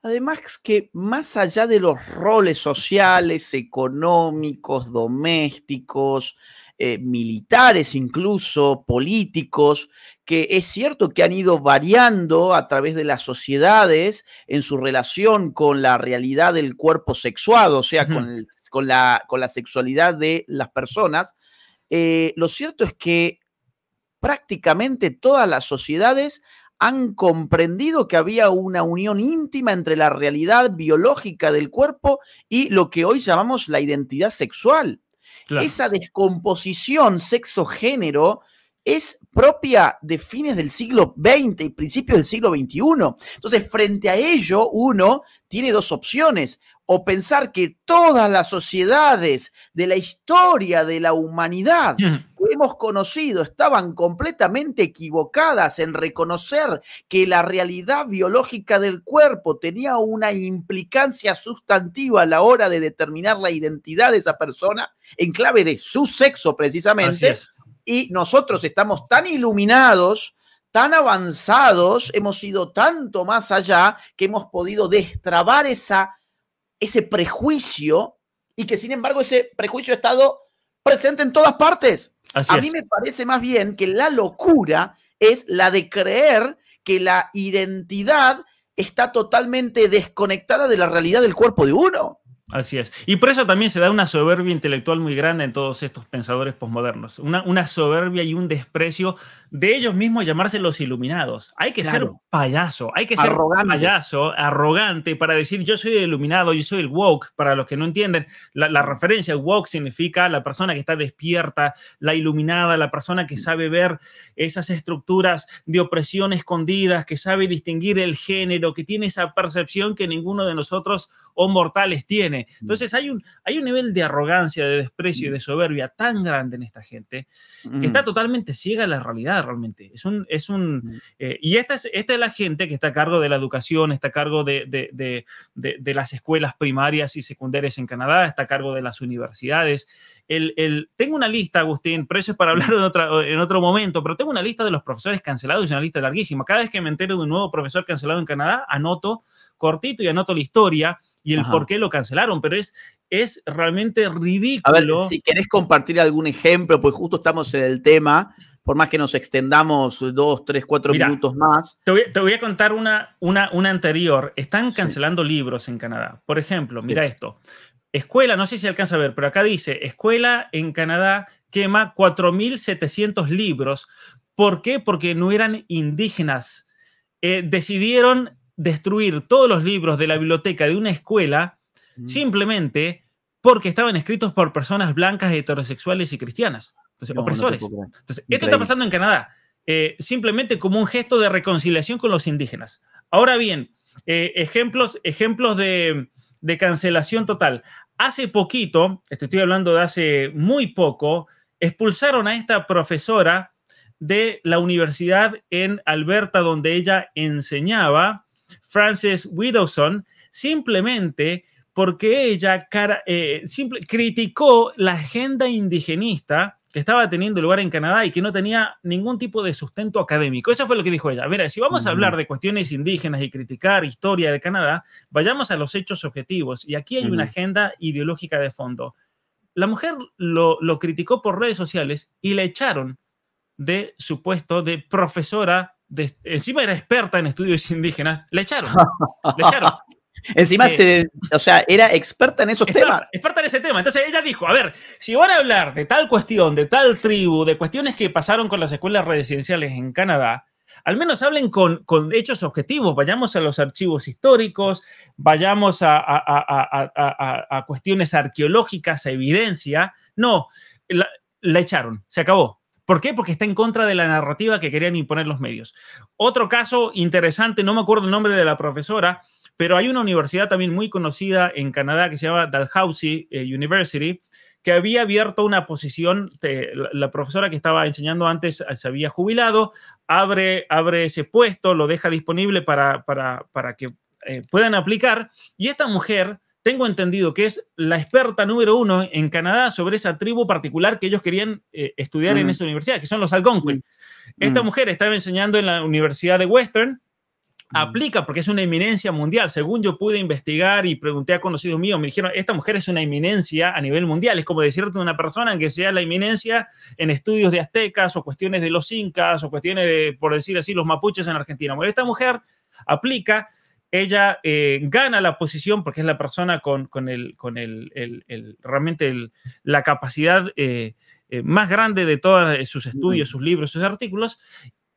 Además que más allá de los roles sociales, económicos, domésticos, eh, militares incluso, políticos, que es cierto que han ido variando a través de las sociedades en su relación con la realidad del cuerpo sexuado, o sea, con, la, sexualidad de las personas, eh, lo cierto es que prácticamente todas las sociedades han comprendido que había una unión íntima entre la realidad biológica del cuerpo y lo que hoy llamamos la identidad sexual. Esa descomposición sexo-género es propia de fines del siglo XX y principios del siglo XXI. Entonces, frente a ello, uno tiene dos opciones o pensar que todas las sociedades de la historia de la humanidad que hemos conocido estaban completamente equivocadas en reconocer que la realidad biológica del cuerpo tenía una implicancia sustantiva a la hora de determinar la identidad de esa persona en clave de su sexo precisamente. Y nosotros estamos tan iluminados tan avanzados, hemos ido tanto más allá que hemos podido destrabar esa ese prejuicio y que sin embargo ese prejuicio ha estado presente en todas partes. a mí me parece más bien que la locura es la de creer que la identidad está totalmente desconectada de la realidad del cuerpo de uno. Así es. Y por eso también se da una soberbia intelectual muy grande en todos estos pensadores posmodernos. Una, soberbia y un desprecio de ellos mismos llamarse los iluminados. Hay que ser ser payaso, hay que ser payaso, arrogante, para decir yo soy iluminado, yo soy el woke. Para los que no entienden, la, la referencia woke significa la persona que está despierta, la iluminada, la persona que sabe ver esas estructuras de opresión escondidas, que sabe distinguir el género, que tiene esa percepción que ninguno de nosotros o oh mortales tiene. Mm. Entonces hay un, hay un nivel de arrogancia, de desprecio y de mm. soberbia tan grande en esta gente que está mm. totalmente ciega a la realidad realmente. Es un, es un, eh, y esta es, esta es la gente que está a cargo de la educación, está a cargo de, de, de, las escuelas primarias y secundarias en Canadá, está a cargo de las universidades. El, el, tengo una lista, Agustín, pero eso es para hablar en, otra, en otro momento, pero tengo una lista de los profesores cancelados y una lista larguísima. Cada vez que me entero de un nuevo profesor cancelado en Canadá, anoto cortito y anoto la historia y el por qué lo cancelaron, pero es, es realmente ridículo. A ver, si querés compartir algún ejemplo, pues justo estamos en el tema, por más que nos extendamos dos, tres, cuatro minutos más. Te voy, a contar una, una, una anterior. Están cancelando libros en Canadá. Por ejemplo, mira esto. Escuela, no sé si alcanza a ver, pero acá dice, escuela en Canadá quema 4.700 libros. ¿Por qué? Porque no eran indígenas. Eh, decidieron destruir todos los libros de la biblioteca de una escuela mm. simplemente porque estaban escritos por personas blancas, heterosexuales y cristianas. Entonces, opresores. esto está pasando en Canadá, eh, simplemente como un gesto de reconciliación con los indígenas. Ahora bien, eh, ejemplos, ejemplos de, de, cancelación total. Hace poquito, estoy hablando de hace muy poco, expulsaron a esta profesora de la universidad en Alberta donde ella enseñaba Frances Widowson, simplemente porque ella eh, criticó la agenda indigenista que estaba teniendo lugar en Canadá y que no tenía ningún tipo de sustento académico. Eso fue lo que dijo ella. Mira, si vamos a hablar de cuestiones indígenas y criticar historia de Canadá, vayamos a los hechos objetivos. Y aquí hay una agenda ideológica de fondo. La mujer lo, lo criticó por redes sociales y la echaron de su puesto de profesora encima era experta en estudios indígenas, la echaron. encima, eh, se, o sea, era experta en esos temas. Experta en ese tema. Entonces ella dijo, a ver, si van a hablar de tal cuestión, de tal tribu, de cuestiones que pasaron con las escuelas residenciales en Canadá, al menos hablen con, con hechos objetivos, vayamos a los archivos históricos, vayamos a, cuestiones arqueológicas, a evidencia. No, la echaron, se acabó. ¿Por qué? Porque está en contra de la narrativa que querían imponer los medios. Otro caso interesante, no me acuerdo el nombre de la profesora, pero hay una universidad también muy conocida en Canadá que se llama Dalhousie eh, University, que había abierto una posición, la profesora que estaba enseñando antes eh, se había jubilado, abre, abre ese puesto, lo deja disponible para, para, que eh, puedan aplicar, y esta mujer tengo entendido que es la experta número uno en Canadá sobre esa tribu particular que ellos querían eh, estudiar en mm. esa universidad, que son los Algonquin. Mm. Esta mm. mujer estaba enseñando en la Universidad de Western, aplica porque es una eminencia mundial. Según yo pude investigar y pregunté a conocidos míos, me dijeron, esta mujer es una eminencia a nivel mundial. Es como decirte una persona que sea la eminencia en estudios de aztecas o cuestiones de los incas o cuestiones de, por decir así, los mapuches en Argentina. Bueno, esta mujer aplica ella eh, gana la posición porque es la persona con, con el, realmente la capacidad eh, eh, más grande de todos sus estudios, sus libros, sus artículos.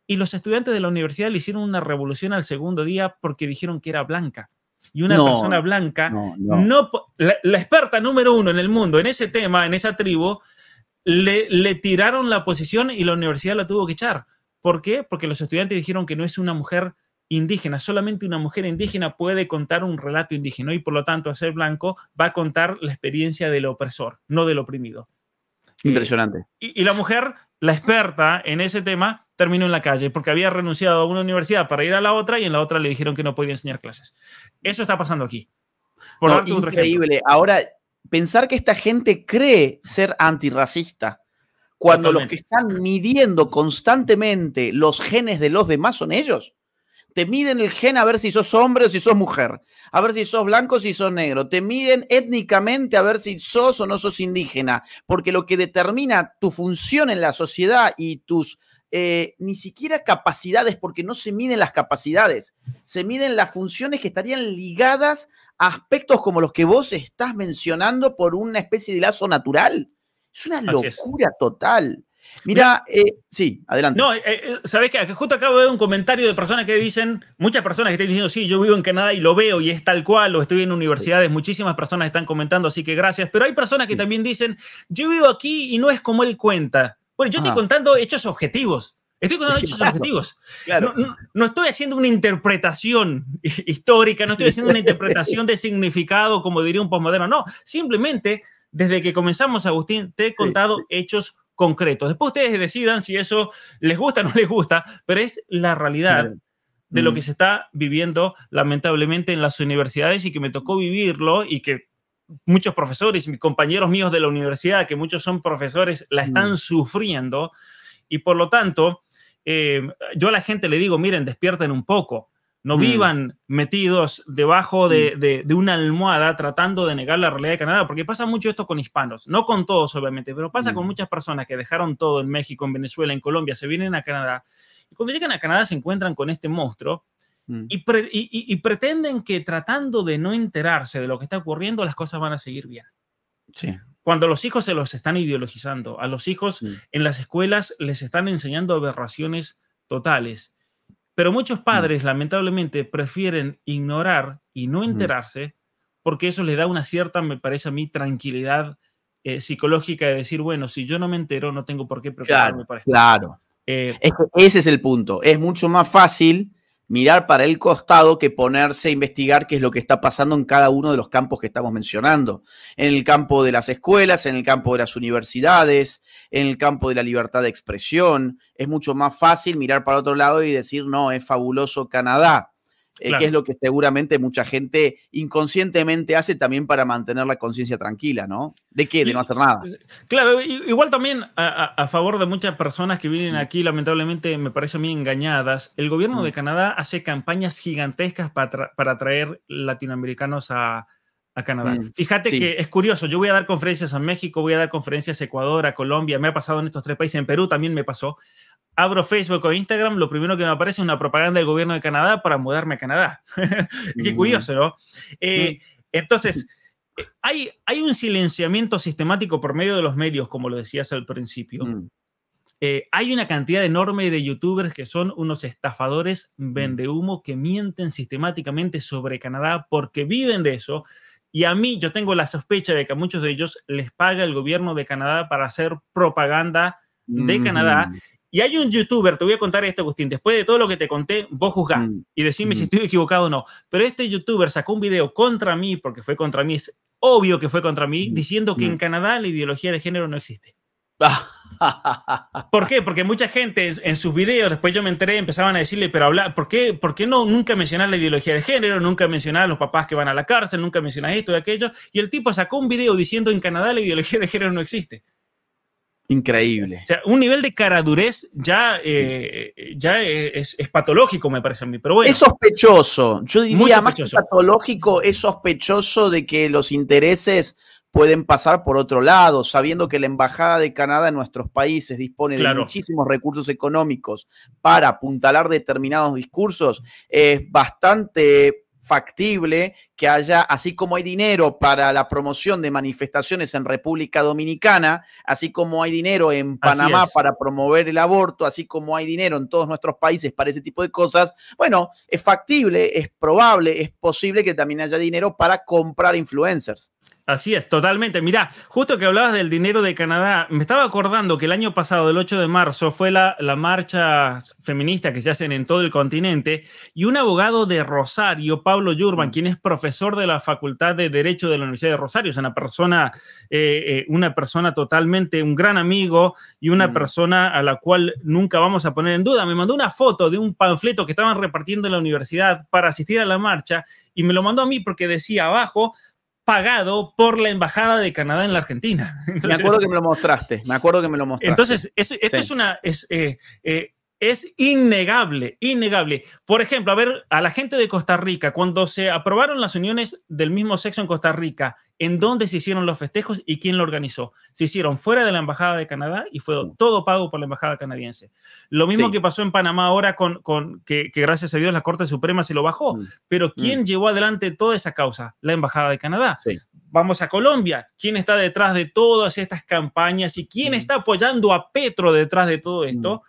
Y los estudiantes de la universidad le hicieron una revolución al segundo día porque dijeron que era blanca. Y una persona blanca, no, la, experta número uno en el mundo, en ese tema, en esa tribu, le, le tiraron la posición y la universidad la tuvo que echar. ¿Por qué? Porque los estudiantes dijeron que no es una mujer indígena. Solamente una mujer indígena puede contar un relato indígena y por lo tanto, hacer blanco va a contar la experiencia del opresor, no del oprimido. Impresionante. Y, la mujer, la experta en ese tema, terminó en la calle porque había renunciado a una universidad para ir a la otra y en la otra le dijeron que no podía enseñar clases. Eso está pasando aquí. Por increíble. Ahora, pensar que esta gente cree ser antirracista cuando lo los que están midiendo constantemente los genes de los demás son ellos. Te miden el gen a ver si sos hombre o si sos mujer, a ver si sos blanco o si sos negro. Te miden étnicamente a ver si sos o no sos indígena, porque lo que determina tu función en la sociedad y tus eh, ni siquiera capacidades, porque no se miden las capacidades, se miden las funciones que estarían ligadas a aspectos como los que vos estás mencionando por una especie de lazo natural. Es una locura total. Mira, eh, sí, adelante. No, eh, eh sabes que justo acabo de ver un comentario de personas que dicen, muchas personas que están diciendo, sí, yo vivo en Canadá y lo veo y es tal cual, o estoy en universidades, muchísimas personas están comentando, así que gracias. Pero hay personas que también dicen, yo vivo aquí y no es como él cuenta. Bueno, yo estoy contando hechos objetivos. Estoy contando hechos objetivos. No, estoy haciendo una interpretación histórica, no estoy haciendo una interpretación de significado, como diría un postmoderno. No, simplemente desde que comenzamos, Agustín, te he contado hechos objetivos concreto Después ustedes decidan si eso les gusta o no les gusta, pero es la realidad de lo mm. que se está viviendo lamentablemente en las universidades y que me tocó vivirlo y que muchos profesores, mis compañeros míos de la universidad, que muchos son profesores, la están mm. sufriendo y por lo tanto, eh, yo a la gente le digo, miren, despierten un poco. No mm. vivan metidos debajo de, una almohada tratando de negar la realidad de Canadá, porque pasa mucho esto con hispanos, no con todos obviamente, pero pasa con mm. muchas personas que dejaron todo en México, en Venezuela, en Colombia, se vienen a Canadá y cuando llegan a Canadá se encuentran con este monstruo mm. y, pretenden que tratando de no enterarse de lo que está ocurriendo, las cosas van a seguir bien. Sí. Cuando los hijos se los están ideologizando, a los hijos en las escuelas les están enseñando aberraciones totales pero muchos mm. padres, lamentablemente, prefieren ignorar y no mm. enterarse porque eso les da una cierta, me parece a mí, tranquilidad eh, psicológica de decir, bueno, si yo no me entero, no tengo por qué preocuparme claro, para Claro. Eh, ese es el punto. Es mucho más fácil mirar para el costado que ponerse a investigar qué es lo que está pasando en cada uno de los campos que estamos mencionando. En el campo de las escuelas, en el campo de las universidades, en el campo de la libertad de expresión. Es mucho más fácil mirar para otro lado y decir, no, es fabuloso Canadá claro. Eh, que es lo que seguramente mucha gente inconscientemente hace también para mantener la conciencia tranquila, ¿no? ¿De qué? De no hacer nada. Eh, claro, igual también a, favor de muchas personas que vienen aquí, lamentablemente me parece a mí engañadas, el gobierno de Canadá hace campañas gigantescas para, para atraer latinoamericanos a, Canadá. Mm, Fíjate que es curioso, yo voy a dar conferencias a México, voy a dar conferencias a Ecuador, a Colombia, me ha pasado en estos tres países, en Perú también me pasó, abro Facebook o Instagram, lo primero que me aparece es una propaganda del gobierno de Canadá para mudarme a Canadá. Qué mm. curioso, ¿no? Eh, mm. entonces, eh, hay, hay un silenciamiento sistemático por medio de los medios, como lo decías al principio. Mm. Eh, hay una cantidad enorme de youtubers que son unos estafadores humo, que mienten sistemáticamente sobre Canadá porque viven de eso. Y a mí yo tengo la sospecha de que a muchos de ellos les paga el gobierno de Canadá para hacer propaganda de Canadá y hay un youtuber, te voy a contar esto, Agustín, después de todo lo que te conté, vos juzgás mm. y decime si mm. estoy equivocado o no. Pero este youtuber sacó un video contra mí, porque fue contra mí, es obvio que fue contra mí, mm. diciendo que en Canadá la ideología de género no existe. ¿Por qué? Porque mucha gente en, sus videos, después yo me enteré, empezaban a decirle, pero habla, ¿por qué, por qué no, nunca mencionar la ideología de género? Nunca mencionar a los papás que van a la cárcel, nunca mencionar esto y aquello. Y el tipo sacó un video diciendo en Canadá la ideología de género no existe. Increíble. O sea, un nivel de caradurez ya, eh, ya es, patológico, me parece a mí. Pero es sospechoso. Yo diría más que patológico, es sospechoso de que los intereses pueden pasar por otro lado, sabiendo que la Embajada de Canadá en nuestros países dispone de muchísimos recursos económicos para apuntalar determinados discursos, es bastante factible que haya, así como hay dinero para la promoción de manifestaciones en República Dominicana, así como hay dinero en Panamá para promover el aborto, así como hay dinero en todos nuestros países para ese tipo de cosas, bueno, es factible, es probable, es posible que también haya dinero para comprar influencers. Así es, totalmente. Mirá, justo que hablabas del dinero de Canadá, me estaba acordando que el año pasado, el 8 de marzo, fue la, marcha feminista que se hacen en todo el continente y un abogado de Rosario, Pablo Yurban, mm. quien es profesor de la Facultad de Derecho de la Universidad de Rosario, es una persona, eh, eh, una persona totalmente, un gran amigo y una mm. persona a la cual nunca vamos a poner en duda. Me mandó una foto de un panfleto que estaban repartiendo en la universidad para asistir a la marcha y me lo mandó a mí porque decía abajo, pagado por la Embajada de Canadá en la Argentina. me acuerdo que me lo mostraste, me acuerdo que me lo mostraste. Entonces, esto es una... Eh, eh, es innegable, innegable. Por ejemplo, a ver, a la gente de Costa Rica, cuando se aprobaron las uniones del mismo sexo en Costa Rica, ¿en dónde se hicieron los festejos y quién lo organizó? Se hicieron fuera de la Embajada de Canadá y fue mm. todo pago por la Embajada canadiense. Lo mismo que pasó en Panamá ahora con, que, gracias a Dios la Corte Suprema se lo bajó. Mm. Pero mm. ¿quién llevó adelante toda esa causa? La Embajada de Canadá. Vamos a Colombia. ¿Quién está detrás de todas estas campañas y quién está apoyando a Petro detrás de todo esto?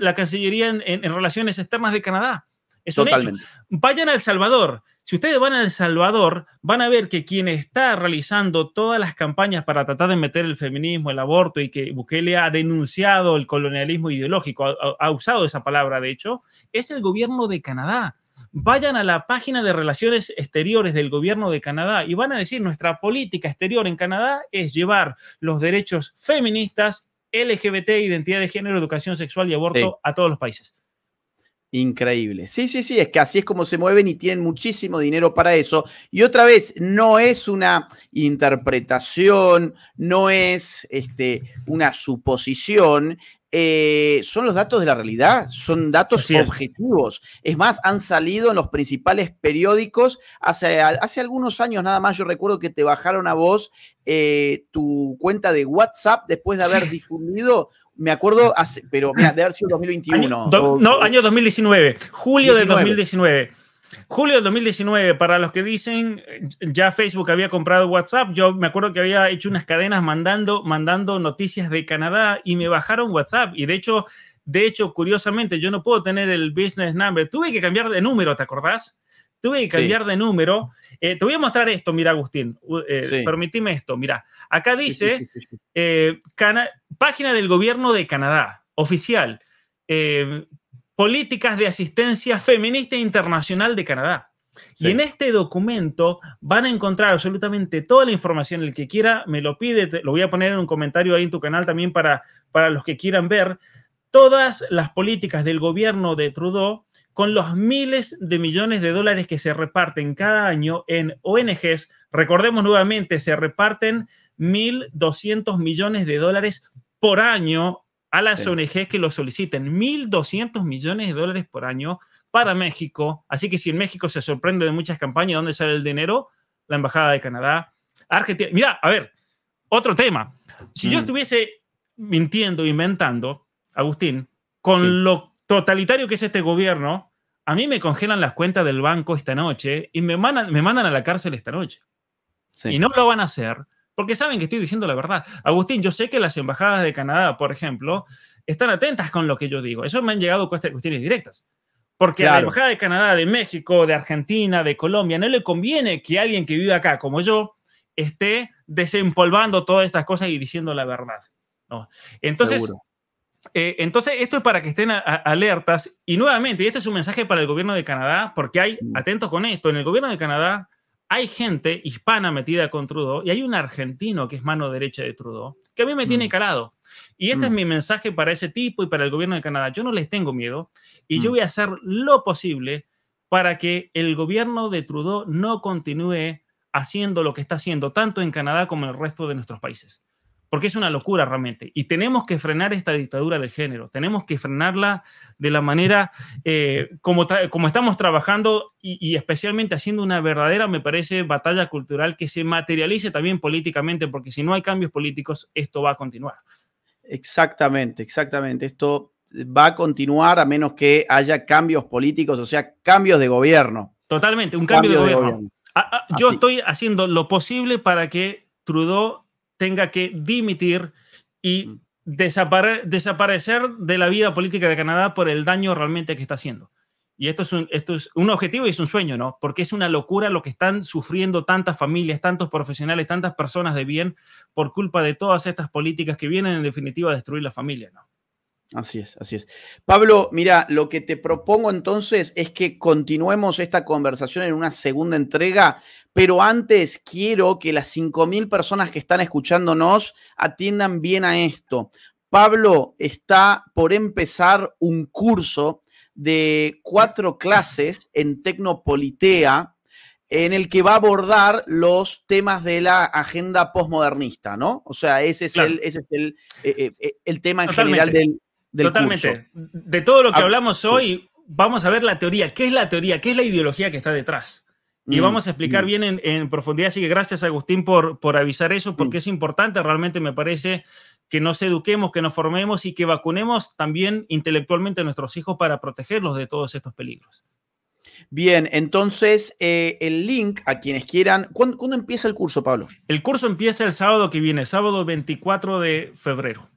La, Cancillería en, Relaciones Externas de Canadá. Es Totalmente. Vayan a El Salvador. Si ustedes van a El Salvador, van a ver que quien está realizando todas las campañas para tratar de meter el feminismo, el aborto y que Bukele ha denunciado el colonialismo ideológico, ha usado esa palabra de hecho, es el gobierno de Canadá vayan a la página de Relaciones Exteriores del Gobierno de Canadá y van a decir, nuestra política exterior en Canadá es llevar los derechos feministas LGBT, identidad de género, educación sexual y aborto a todos los países. Increíble. Sí, sí, sí, es que así es como se mueven y tienen muchísimo dinero para eso. Y otra vez, no es una interpretación, no es este, una suposición, eh, son los datos de la realidad, son datos objetivos. Es. más, han salido en los principales periódicos. Hace, hace, algunos años nada más yo recuerdo que te bajaron a vos eh, tu cuenta de WhatsApp después de haber difundido me acuerdo, pero mira, de haber sido 2021. no, año 2019, julio de 2019. Julio del 2019, para los que dicen, ya Facebook había comprado WhatsApp, yo me acuerdo que había hecho unas cadenas mandando, mandando noticias de Canadá y me bajaron WhatsApp. Y de hecho, de hecho, curiosamente, yo no puedo tener el business number. Tuve que cambiar de número, ¿te acordás? Tuve que cambiar de número. Eh, te voy a mostrar esto, mira, Agustín. Eh, Permitime esto, mira. Acá dice, eh, página del gobierno de Canadá, oficial. Eh, Políticas de Asistencia Feminista Internacional de Canadá. Y en este documento van a encontrar absolutamente toda la información. El que quiera me lo pide, lo voy a poner en un comentario ahí en tu canal también para, para los que quieran ver. Todas las políticas del gobierno de Trudeau con los miles de millones de dólares que se reparten cada año en ONGs. Recordemos nuevamente, se reparten 1.200 millones de dólares por año a las ongs ONG que lo soliciten. 1.200 millones de dólares por año para México. Así que si en México se sorprende de muchas campañas, ¿dónde sale el dinero? La Embajada de Canadá, Argentina. Mira, a ver, otro tema. Si yo mm. estuviese mintiendo, inventando, Agustín, con lo totalitario que es este gobierno, a mí me congelan las cuentas del banco esta noche y me mandan, me mandan a la cárcel esta noche. Y no lo van a hacer porque saben que estoy diciendo la verdad. Agustín, yo sé que las embajadas de Canadá, por ejemplo, están atentas con lo que yo digo. Eso me han llegado cuestiones directas. Porque a la Embajada de Canadá, de México, de Argentina, de Colombia, no le conviene que alguien que vive acá, como yo, esté desempolvando todas estas cosas y diciendo la verdad. ¿no? Entonces, eh, entonces, esto es para que estén alertas. Y nuevamente, este es un mensaje para el gobierno de Canadá, porque hay, mm. atentos con esto, en el gobierno de Canadá hay gente hispana metida con Trudeau y hay un argentino que es mano derecha de Trudeau, que a mí me tiene mm. calado. Y este es mm. mi mensaje para ese tipo y para el gobierno de Canadá. Yo no les tengo miedo y yo mm. voy a hacer lo posible para que el gobierno de Trudeau no continúe haciendo lo que está haciendo, tanto en Canadá como en el resto de nuestros países porque es una locura realmente. Y tenemos que frenar esta dictadura del género, tenemos que frenarla de la manera eh, como, como estamos trabajando y, especialmente haciendo una verdadera, me parece, batalla cultural que se materialice también políticamente, porque si no hay cambios políticos, esto va a continuar. Exactamente, exactamente. Esto va a continuar a menos que haya cambios políticos, o sea, cambios de gobierno. Totalmente, un cambio, de, gobierno. yo estoy haciendo lo posible para que Trudeau tenga que dimitir y mm. desaparecer de la vida política de Canadá por el daño realmente que está haciendo. Y esto es, un, esto es un objetivo y es un sueño, ¿no? Porque es una locura lo que están sufriendo tantas familias, tantos profesionales, tantas personas de bien por culpa de todas estas políticas que vienen en definitiva a destruir la familia, ¿no? Así es, así es. Pablo, mira, lo que te propongo entonces es que continuemos esta conversación en una segunda entrega, pero antes quiero que las 5.000 personas que están escuchándonos atiendan bien a esto. Pablo está por empezar un curso de cuatro clases en Tecnopolitea, en el que va a abordar los temas de la agenda postmodernista, ¿no? O sea, ese es el, ese es eh, eh, eh, el, tema en general del, Totalmente. De todo lo que ah, hablamos hoy, vamos a ver la teoría. ¿Qué es la teoría? ¿Qué es la ideología que está detrás? Y mm, vamos a explicar mm. bien en, profundidad. Así que gracias, Agustín, por, por avisar eso, mm. porque es importante. Realmente me parece que nos eduquemos, que nos formemos y que vacunemos también intelectualmente a nuestros hijos para protegerlos de todos estos peligros. Bien, entonces eh, el link a quienes quieran. ¿Cuándo empieza el curso, Pablo? El curso empieza el sábado que viene, sábado 24 de febrero.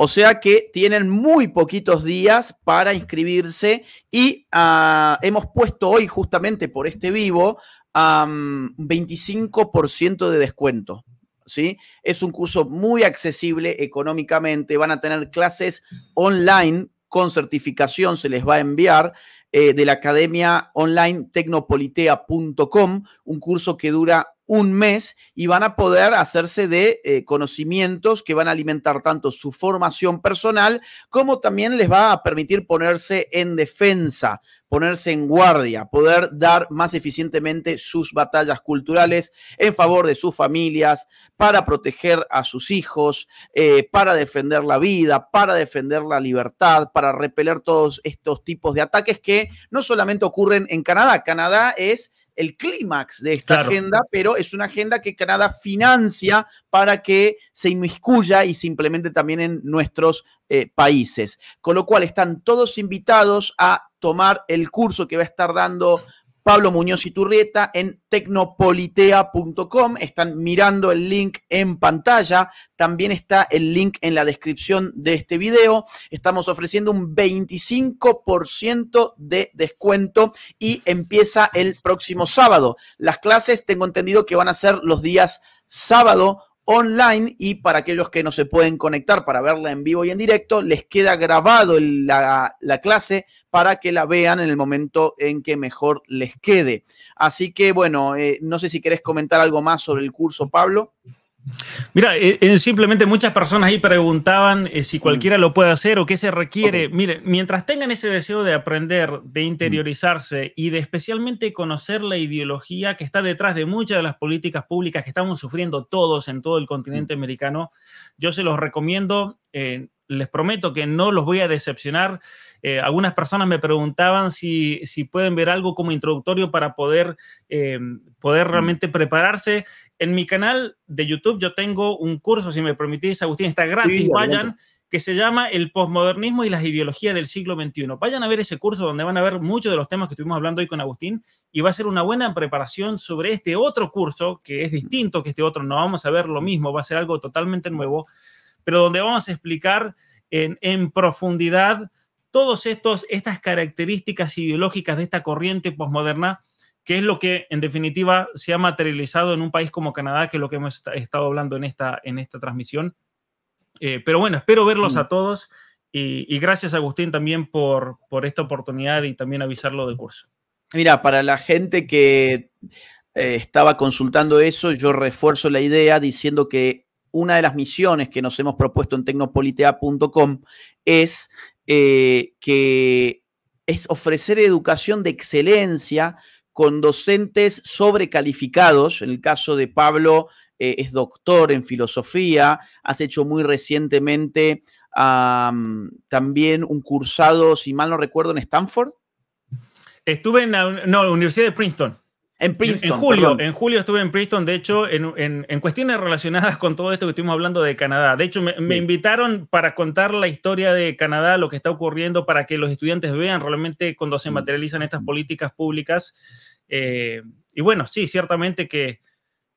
O sea que tienen muy poquitos días para inscribirse y ah, hemos puesto hoy justamente por este vivo 25% de descuento. ¿Sí? Es un curso muy accesible económicamente, van a tener clases online con certificación, se les va a enviar eh, de la academia online tecnopolitea.com, un curso que dura un mes y van a poder hacerse de eh, conocimientos que van a alimentar tanto su formación personal como también les va a permitir ponerse en defensa, ponerse en guardia, poder dar más eficientemente sus batallas culturales en favor de sus familias, para proteger a sus hijos, eh, para defender la vida, para defender la libertad, para repeler todos estos tipos de ataques que no solamente ocurren en Canadá, Canadá es el clímax de esta agenda, pero es una agenda que Canadá financia para que se inmiscuya y se implemente también en nuestros eh, países. Con lo cual están todos invitados a tomar el curso que va a estar dando Pablo Muñoz y Turrieta en tecnopolitea.com. Están mirando el link en pantalla. También está el link en la descripción de este video. Estamos ofreciendo un 25% de descuento y empieza el próximo sábado. Las clases tengo entendido que van a ser los días sábado online y para aquellos que no se pueden conectar para verla en vivo y en directo, les queda grabado la, la, clase para que la vean en el momento en que mejor les quede. Así que bueno, eh, no sé si querés comentar algo más sobre el curso, Pablo. Mira, eh, eh, simplemente muchas personas ahí preguntaban eh, si mm. cualquiera lo puede hacer o qué se requiere. Mire, mientras tengan ese deseo de aprender, de mm. interiorizarse y de especialmente conocer la ideología que está detrás de muchas de las políticas públicas que estamos sufriendo todos en todo el mm. continente americano, yo se los recomiendo. les prometo que no los voy a decepcionar. Eh, algunas personas me preguntaban si, si, pueden ver algo como introductorio para poder, em, poder mm. realmente prepararse. En mi canal de YouTube yo tengo un curso, si me permitís, Agustín, está gratis, vayan que se llama El posmodernismo y las ideologías del siglo XXI. Vayan a ver ese curso donde van a ver muchos de los temas que estuvimos hablando hoy con Agustín y va a ser una buena preparación sobre este otro curso que es distinto que este otro. No vamos a ver lo mismo, va a ser algo totalmente nuevo, pero donde vamos a explicar en, en profundidad todas estas características ideológicas de esta corriente posmoderna, que es lo que en definitiva se ha materializado en un país como Canadá, que es lo que hemos estado hablando en esta, en esta transmisión. Eh, pero bueno, espero verlos mm. a todos y, gracias Agustín también por, por esta oportunidad y también avisarlo del curso. Mira, para la gente que eh, estaba consultando eso, yo refuerzo la idea diciendo que una de las misiones que nos hemos propuesto en tecnopolitea.com es eh, que es ofrecer educación de excelencia con docentes sobrecalificados. En el caso de Pablo, eh, es doctor en filosofía, has hecho muy recientemente también un cursado, si mal no recuerdo, en Stanford. Estuve en la Universidad de Princeton. En julio, en julio estuve en Princeton, de hecho, en, cuestiones relacionadas con todo esto que estuvimos hablando de Canadá. De hecho, me, invitaron para contar la historia de Canadá, lo que está ocurriendo, para que los estudiantes vean realmente cuando se mm. materializan estas mm. políticas públicas. Eh, y bueno, sí, ciertamente que,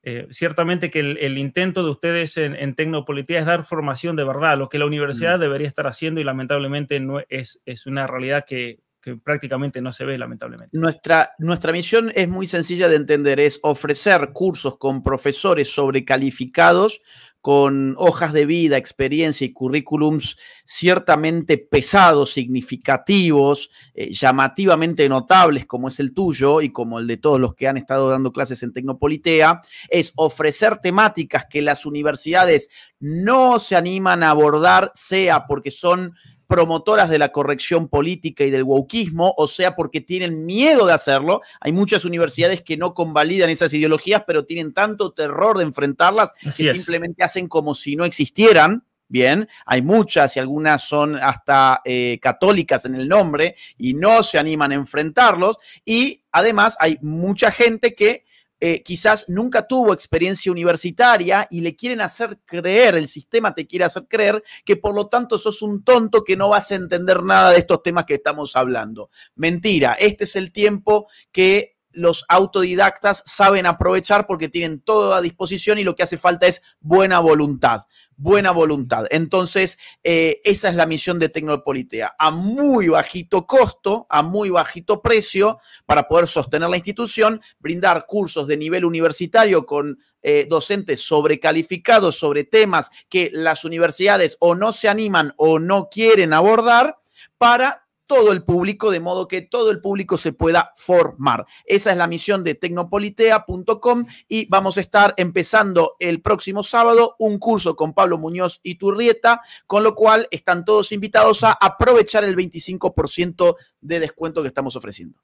eh, ciertamente que el, intento de ustedes en, en Tecnopolitía es dar formación de verdad, lo que la universidad mm. debería estar haciendo y lamentablemente no es, es una realidad que que prácticamente no se ve lamentablemente. Nuestra, nuestra misión es muy sencilla de entender, es ofrecer cursos con profesores sobrecalificados con hojas de vida, experiencia y currículums ciertamente pesados, significativos, eh, llamativamente notables como es el tuyo y como el de todos los que han estado dando clases en Tecnopolitea, es ofrecer temáticas que las universidades no se animan a abordar, sea porque son promotoras de la corrección política y del wokismo, o sea, porque tienen miedo de hacerlo. Hay muchas universidades que no convalidan esas ideologías, pero tienen tanto terror de enfrentarlas que simplemente hacen como si no existieran. Bien, hay muchas y algunas son hasta eh, católicas en el nombre y no se animan a enfrentarlos. Y además hay mucha gente que eh, quizás nunca tuvo experiencia universitaria y le quieren hacer creer, el sistema te quiere hacer creer que por lo tanto sos un tonto que no vas a entender nada de estos temas que estamos hablando. Mentira, este es el tiempo que los autodidactas saben aprovechar porque tienen todo a disposición y lo que hace falta es buena voluntad buena voluntad. Entonces, eh, esa es la misión de Tecnopolitea, a muy bajito costo, a muy bajito precio, para poder sostener la institución, brindar cursos de nivel universitario con eh, docentes sobrecalificados sobre temas que las universidades o no se animan o no quieren abordar para todo el público, de modo que todo el público se pueda formar. Esa es la misión de tecnopolitea.com y vamos a estar empezando el próximo sábado un curso con Pablo Muñoz y Turrieta, con lo cual están todos invitados a aprovechar el 25% de descuento que estamos ofreciendo.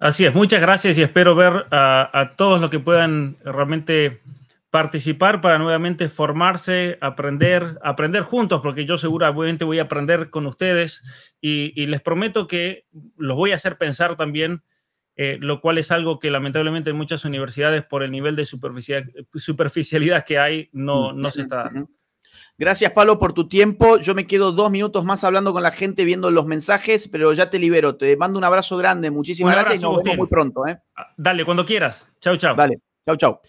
Así es, muchas gracias y espero ver a, todos los que puedan realmente participar para nuevamente formarse, aprender, aprender juntos, porque yo seguramente voy a aprender con ustedes y, les prometo que los voy a hacer pensar también, eh, lo cual es algo que lamentablemente en muchas universidades por el nivel de superficialidad, que hay no, no se está dando. Gracias, Pablo, por tu tiempo. Yo me quedo dos minutos más hablando con la gente, viendo los mensajes, pero ya te libero. Te mando un abrazo grande. Muchísimas gracias y nos vemos muy pronto. ¿eh? Dale, cuando quieras. Chau, chau. Dale, chau, chau.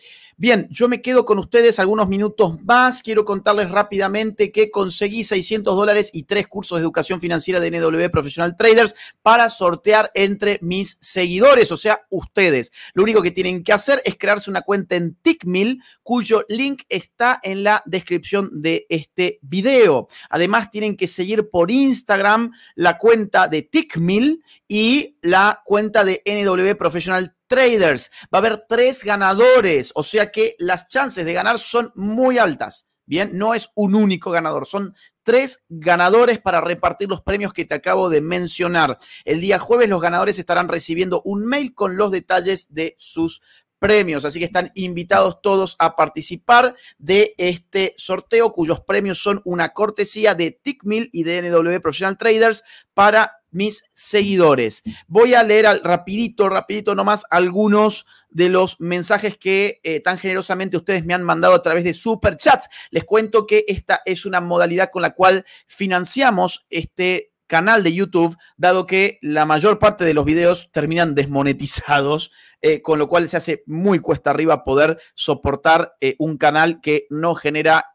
Bien, yo me quedo con ustedes algunos minutos más. Quiero contarles rápidamente que conseguí 600 dólares y tres cursos de educación financiera de NW Professional Traders para sortear entre mis seguidores, o sea, ustedes. Lo único que tienen que hacer es crearse una cuenta en Tickmill, cuyo link está en la descripción de este video. Además, tienen que seguir por Instagram la cuenta de Tickmill y la cuenta de NW Professional Traders traders. Va a haber tres ganadores, o sea que las chances de ganar son muy altas. Bien, no es un único ganador, son tres ganadores para repartir los premios que te acabo de mencionar. El día jueves los ganadores estarán recibiendo un mail con los detalles de sus premios, así que están invitados todos a participar de este sorteo cuyos premios son una cortesía de Tickmill y de NW Professional Traders para mis seguidores. Voy a leer al, rapidito, rapidito nomás algunos de los mensajes que eh, tan generosamente ustedes me han mandado a través de super chats. Les cuento que esta es una modalidad con la cual financiamos este canal de YouTube, dado que la mayor parte de los videos terminan desmonetizados, eh, con lo cual se hace muy cuesta arriba poder soportar eh, un canal que no genera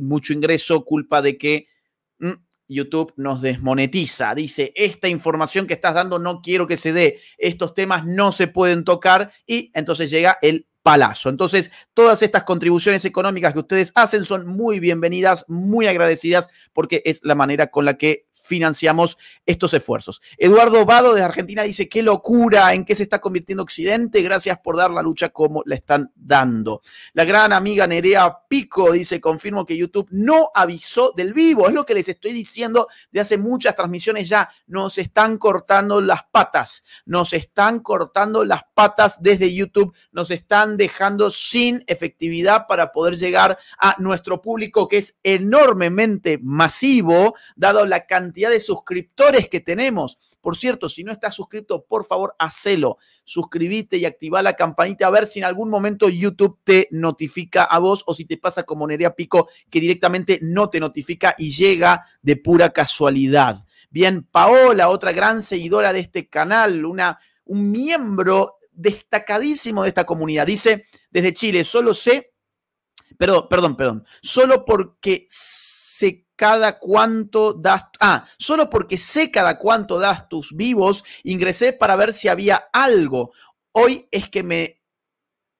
mucho ingreso, culpa de que mm, YouTube nos desmonetiza. Dice, esta información que estás dando no quiero que se dé, estos temas no se pueden tocar y entonces llega el palazo. Entonces, todas estas contribuciones económicas que ustedes hacen son muy bienvenidas, muy agradecidas, porque es la manera con la que financiamos estos esfuerzos. Eduardo Vado de Argentina dice, qué locura, en qué se está convirtiendo Occidente, gracias por dar la lucha como la están dando. La gran amiga Nerea Pico dice, confirmo que YouTube no avisó del vivo, es lo que les estoy diciendo de hace muchas transmisiones ya, nos están cortando las patas, nos están cortando las patas desde YouTube, nos están dejando sin efectividad para poder llegar a nuestro público que es enormemente masivo, dado la cantidad de suscriptores que tenemos. Por cierto, si no estás suscrito, por favor, hacelo. Suscribite y activa la campanita a ver si en algún momento YouTube te notifica a vos o si te pasa como Nerea Pico, que directamente no te notifica y llega de pura casualidad. Bien, Paola, otra gran seguidora de este canal, una, un miembro destacadísimo de esta comunidad. Dice, desde Chile, solo sé, perdón, perdón, perdón, solo porque se cada cuánto das, ah, solo porque sé cada cuánto das tus vivos, ingresé para ver si había algo. Hoy es que me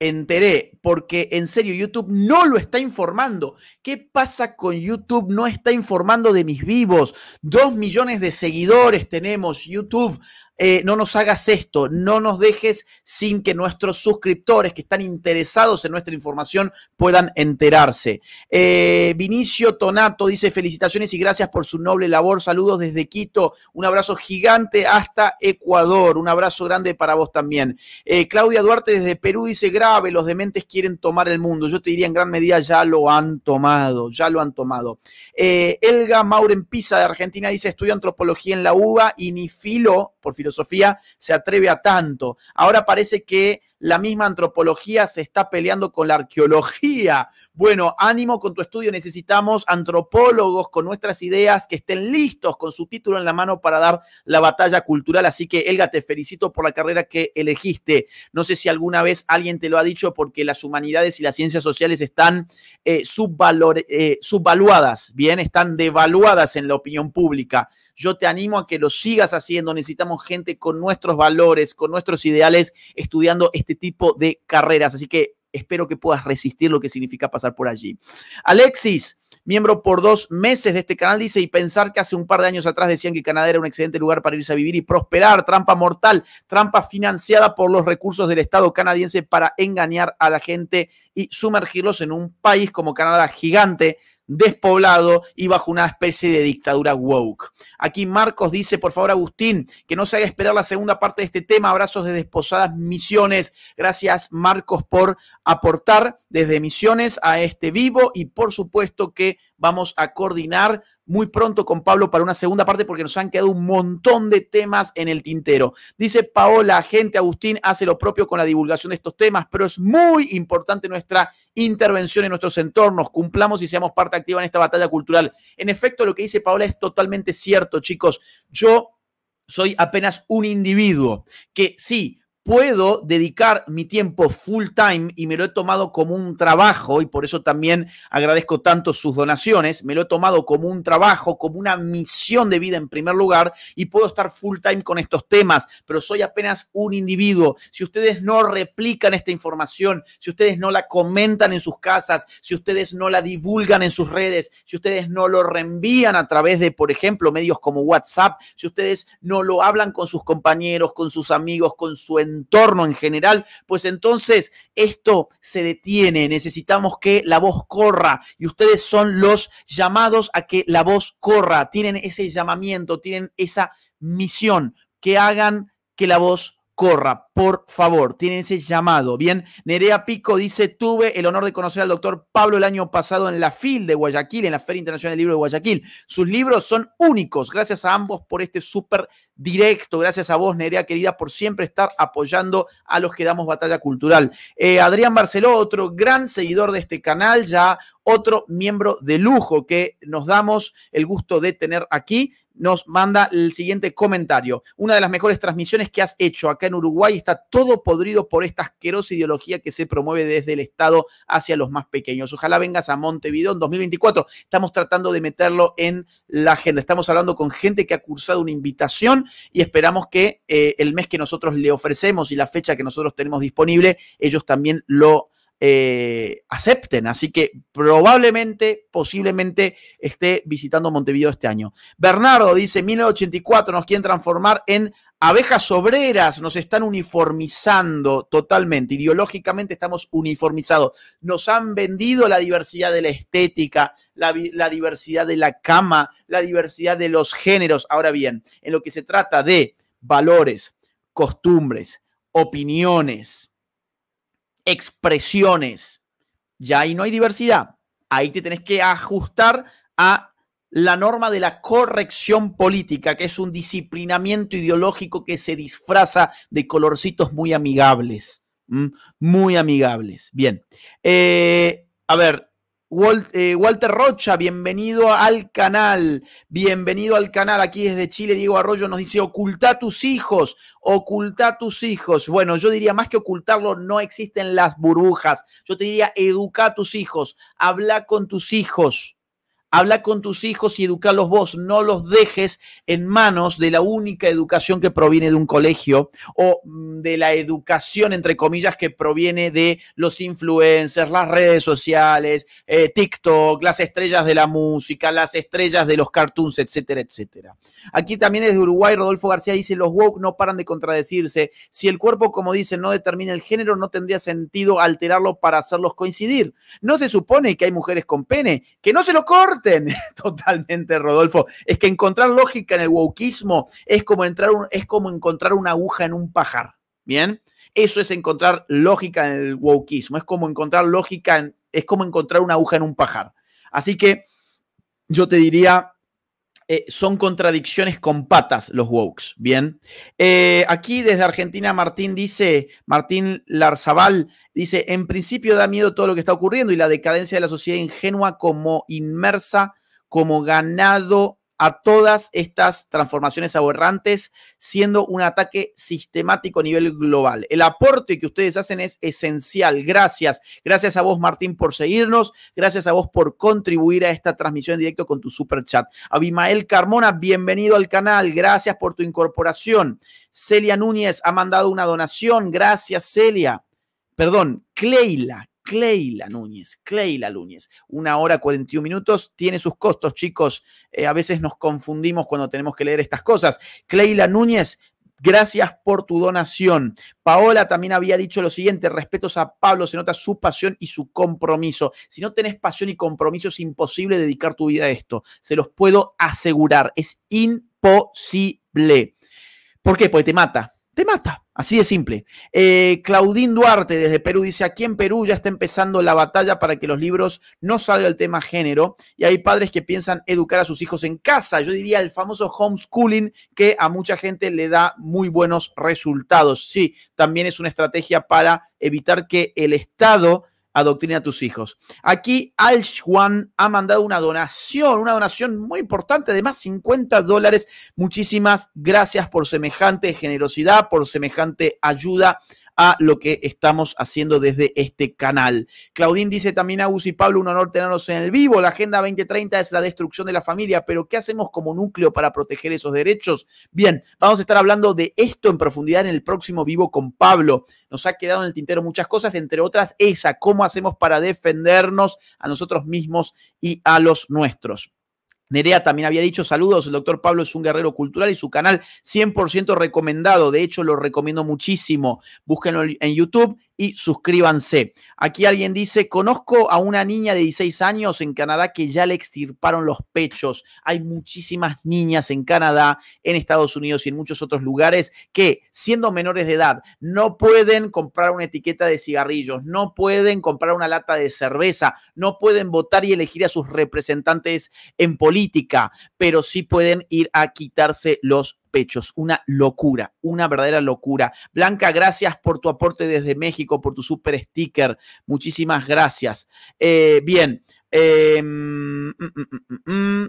enteré, porque en serio YouTube no lo está informando. ¿Qué pasa con YouTube? No está informando de mis vivos. Dos millones de seguidores tenemos YouTube. Eh, no nos hagas esto, no nos dejes sin que nuestros suscriptores que están interesados en nuestra información puedan enterarse. Eh, Vinicio Tonato dice felicitaciones y gracias por su noble labor. Saludos desde Quito. Un abrazo gigante hasta Ecuador. Un abrazo grande para vos también. Eh, Claudia Duarte desde Perú dice grave, los dementes quieren tomar el mundo. Yo te diría en gran medida ya lo han tomado, ya lo han tomado. Elga Mauren Pisa de Argentina dice estudio antropología en la UBA y ni filo, por fin filosofía se atreve a tanto. Ahora parece que la misma antropología se está peleando con la arqueología. Bueno, ánimo con tu estudio, necesitamos antropólogos con nuestras ideas que estén listos con su título en la mano para dar la batalla cultural. Así que, Elga, te felicito por la carrera que elegiste. No sé si alguna vez alguien te lo ha dicho porque las humanidades y las ciencias sociales están eh, eh, subvaluadas, bien, están devaluadas en la opinión pública. Yo te animo a que lo sigas haciendo. Necesitamos gente con nuestros valores, con nuestros ideales, estudiando este tipo de carreras. Así que espero que puedas resistir lo que significa pasar por allí. Alexis, miembro por dos meses de este canal, dice, y pensar que hace un par de años atrás decían que Canadá era un excelente lugar para irse a vivir y prosperar, trampa mortal, trampa financiada por los recursos del Estado canadiense para engañar a la gente y sumergirlos en un país como Canadá gigante despoblado y bajo una especie de dictadura woke. Aquí Marcos dice, por favor Agustín, que no se haga esperar la segunda parte de este tema. Abrazos de desposadas Misiones. Gracias Marcos por aportar desde Misiones a este vivo y por supuesto que vamos a coordinar muy pronto con Pablo para una segunda parte porque nos han quedado un montón de temas en el tintero. Dice Paola, gente, Agustín hace lo propio con la divulgación de estos temas, pero es muy importante nuestra intervención en nuestros entornos, cumplamos y seamos parte activa en esta batalla cultural. En efecto, lo que dice Paola es totalmente cierto, chicos. Yo soy apenas un individuo que sí, puedo dedicar mi tiempo full time y me lo he tomado como un trabajo y por eso también agradezco tanto sus donaciones, me lo he tomado como un trabajo, como una misión de vida en primer lugar y puedo estar full time con estos temas, pero soy apenas un individuo. Si ustedes no replican esta información, si ustedes no la comentan en sus casas, si ustedes no la divulgan en sus redes, si ustedes no lo reenvían a través de, por ejemplo, medios como WhatsApp, si ustedes no lo hablan con sus compañeros, con sus amigos, con su entorno, entorno en general, pues entonces esto se detiene. Necesitamos que la voz corra y ustedes son los llamados a que la voz corra. Tienen ese llamamiento, tienen esa misión, que hagan que la voz corra, por favor, tienen ese llamado. Bien, Nerea Pico dice, tuve el honor de conocer al doctor Pablo el año pasado en la FIL de Guayaquil, en la Feria Internacional del Libro de Guayaquil. Sus libros son únicos. Gracias a ambos por este súper directo. Gracias a vos, Nerea querida, por siempre estar apoyando a los que damos batalla cultural. Eh, Adrián Barceló, otro gran seguidor de este canal, ya otro miembro de lujo que nos damos el gusto de tener aquí nos manda el siguiente comentario. Una de las mejores transmisiones que has hecho acá en Uruguay está todo podrido por esta asquerosa ideología que se promueve desde el Estado hacia los más pequeños. Ojalá vengas a Montevideo en 2024. Estamos tratando de meterlo en la agenda. Estamos hablando con gente que ha cursado una invitación y esperamos que eh, el mes que nosotros le ofrecemos y la fecha que nosotros tenemos disponible, ellos también lo eh, acepten. Así que probablemente, posiblemente esté visitando Montevideo este año. Bernardo dice, 1984 nos quieren transformar en abejas obreras, nos están uniformizando totalmente, ideológicamente estamos uniformizados. Nos han vendido la diversidad de la estética, la diversidad de la cama, la diversidad de los géneros. Ahora bien, en lo que se trata de valores, costumbres, opiniones, expresiones. Ya ahí no hay diversidad. Ahí te tenés que ajustar a la norma de la corrección política, que es un disciplinamiento ideológico que se disfraza de colorcitos muy amigables. Muy amigables. Bien. Eh, a ver, eh, Walter Rocha, bienvenido al canal, bienvenido al canal. Aquí desde Chile, Diego Arroyo nos dice, oculta tus hijos, oculta tus hijos. Bueno, yo diría más que ocultarlo, no existen las burbujas. Yo te diría, educa a tus hijos, habla con tus hijos. Habla con tus hijos y educalos vos. No los dejes en manos de la única educación que proviene de un colegio o mm, de la educación, entre comillas, que proviene de los influencers, las redes sociales, eh, TikTok, las estrellas de la música, las estrellas de los cartoons, etcétera, etcétera. Aquí también es de Uruguay, Rodolfo García dice, los woke no paran de contradecirse. Si el cuerpo, como dicen, no determina el género, no tendría sentido alterarlo para hacerlos coincidir. No se supone que hay mujeres con pene, que no se lo corten totalmente, Rodolfo. Es que encontrar lógica en el wokismo es como, entrar es como encontrar una aguja en un pajar. Bien, eso es encontrar lógica en el wokismo. Es como encontrar lógica, en, es como encontrar una aguja en un pajar. Así que yo te diría, eh, son contradicciones con patas los wokes, ¿bien? Eh, aquí desde Argentina Martín dice, Martín Larzabal dice, en principio da miedo todo lo que está ocurriendo y la decadencia de la sociedad ingenua como inmersa, como ganado a todas estas transformaciones aberrantes, siendo un ataque sistemático a nivel global. El aporte que ustedes hacen es esencial. Gracias. Gracias a vos, Martín, por seguirnos. Gracias a vos por contribuir a esta transmisión en directo con tu super chat. Abimael Carmona, bienvenido al canal. Gracias por tu incorporación. Celia Núñez ha mandado una donación. Gracias, Celia. Perdón, Cleila, Cleila Núñez, Cleila Núñez, una hora 41 minutos, tiene sus costos, chicos. Eh, a veces nos confundimos cuando tenemos que leer estas cosas. Cleila Núñez, Gracias por tu donación. Paola también había dicho lo siguiente, respetos a Pablo, se nota su pasión y su compromiso. Si no tenés pasión y compromiso es imposible dedicar tu vida a esto, se los puedo asegurar, es imposible. ¿Por qué? Porque te mata, te mata, Así de simple. Eh, Claudín Duarte desde Perú dice, aquí en Perú ya está empezando la batalla para que los libros no salga el tema género y hay padres que piensan educar a sus hijos en casa. Yo diría el famoso homeschooling que a mucha gente le da muy buenos resultados. Sí, también es una estrategia para evitar que el Estado adoctrina a tus hijos. Aquí Al Juan ha mandado una donación, una donación muy importante de más 50 dólares. Muchísimas gracias por semejante generosidad, por semejante ayuda a lo que estamos haciendo desde este canal. Claudín dice también, Agus y Pablo, un honor tenerlos en el vivo. La Agenda 2030 es la destrucción de la familia, pero ¿qué hacemos como núcleo para proteger esos derechos? Bien, vamos a estar hablando de esto en profundidad en el próximo vivo con Pablo. Nos ha quedado en el tintero muchas cosas, entre otras esa, cómo hacemos para defendernos a nosotros mismos y a los nuestros. Nerea también había dicho saludos, el doctor Pablo es un guerrero cultural y su canal 100% recomendado, de hecho lo recomiendo muchísimo, búsquenlo en YouTube y suscríbanse. Aquí alguien dice, conozco a una niña de 16 años en Canadá que ya le extirparon los pechos. Hay muchísimas niñas en Canadá, en Estados Unidos y en muchos otros lugares que, siendo menores de edad, no pueden comprar una etiqueta de cigarrillos, no pueden comprar una lata de cerveza, no pueden votar y elegir a sus representantes en política, pero sí pueden ir a quitarse los pechos. Una locura, una verdadera locura. Blanca, gracias por tu aporte desde México, por tu super sticker. Muchísimas gracias. Eh, bien. Em, mm, mm, mm,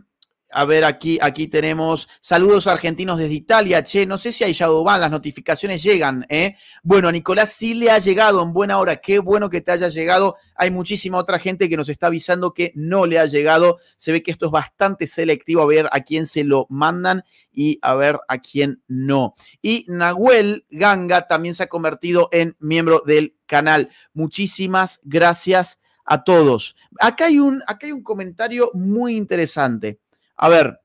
a ver, aquí, aquí tenemos saludos argentinos desde Italia. Che, no sé si hay Yadoban, las notificaciones llegan. ¿eh? Bueno, Nicolás sí le ha llegado en buena hora. Qué bueno que te haya llegado. Hay muchísima otra gente que nos está avisando que no le ha llegado. Se ve que esto es bastante selectivo a ver a quién se lo mandan y a ver a quién no. Y Nahuel Ganga también se ha convertido en miembro del canal. Muchísimas gracias a todos. hay acá hay un comentario muy interesante. A ver,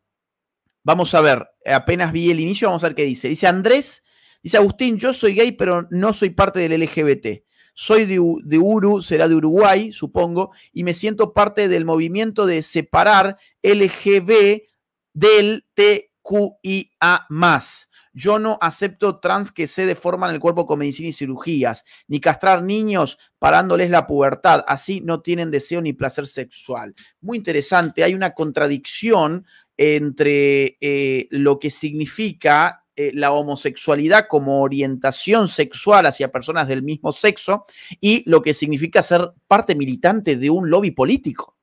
vamos a ver, apenas vi el inicio, vamos a ver qué dice. Dice Andrés, dice Agustín, yo soy gay, pero no soy parte del LGBT. Soy de, Uru, será de Uruguay, supongo, y me siento parte del movimiento de separar LGB del TQIA más. Yo no acepto trans que se deforman el cuerpo con medicina y cirugías, ni castrar niños parándoles la pubertad. Así no tienen deseo ni placer sexual. Muy interesante, hay una contradicción entre eh, lo que significa eh, la homosexualidad como orientación sexual hacia personas del mismo sexo y lo que significa ser parte militante de un lobby político.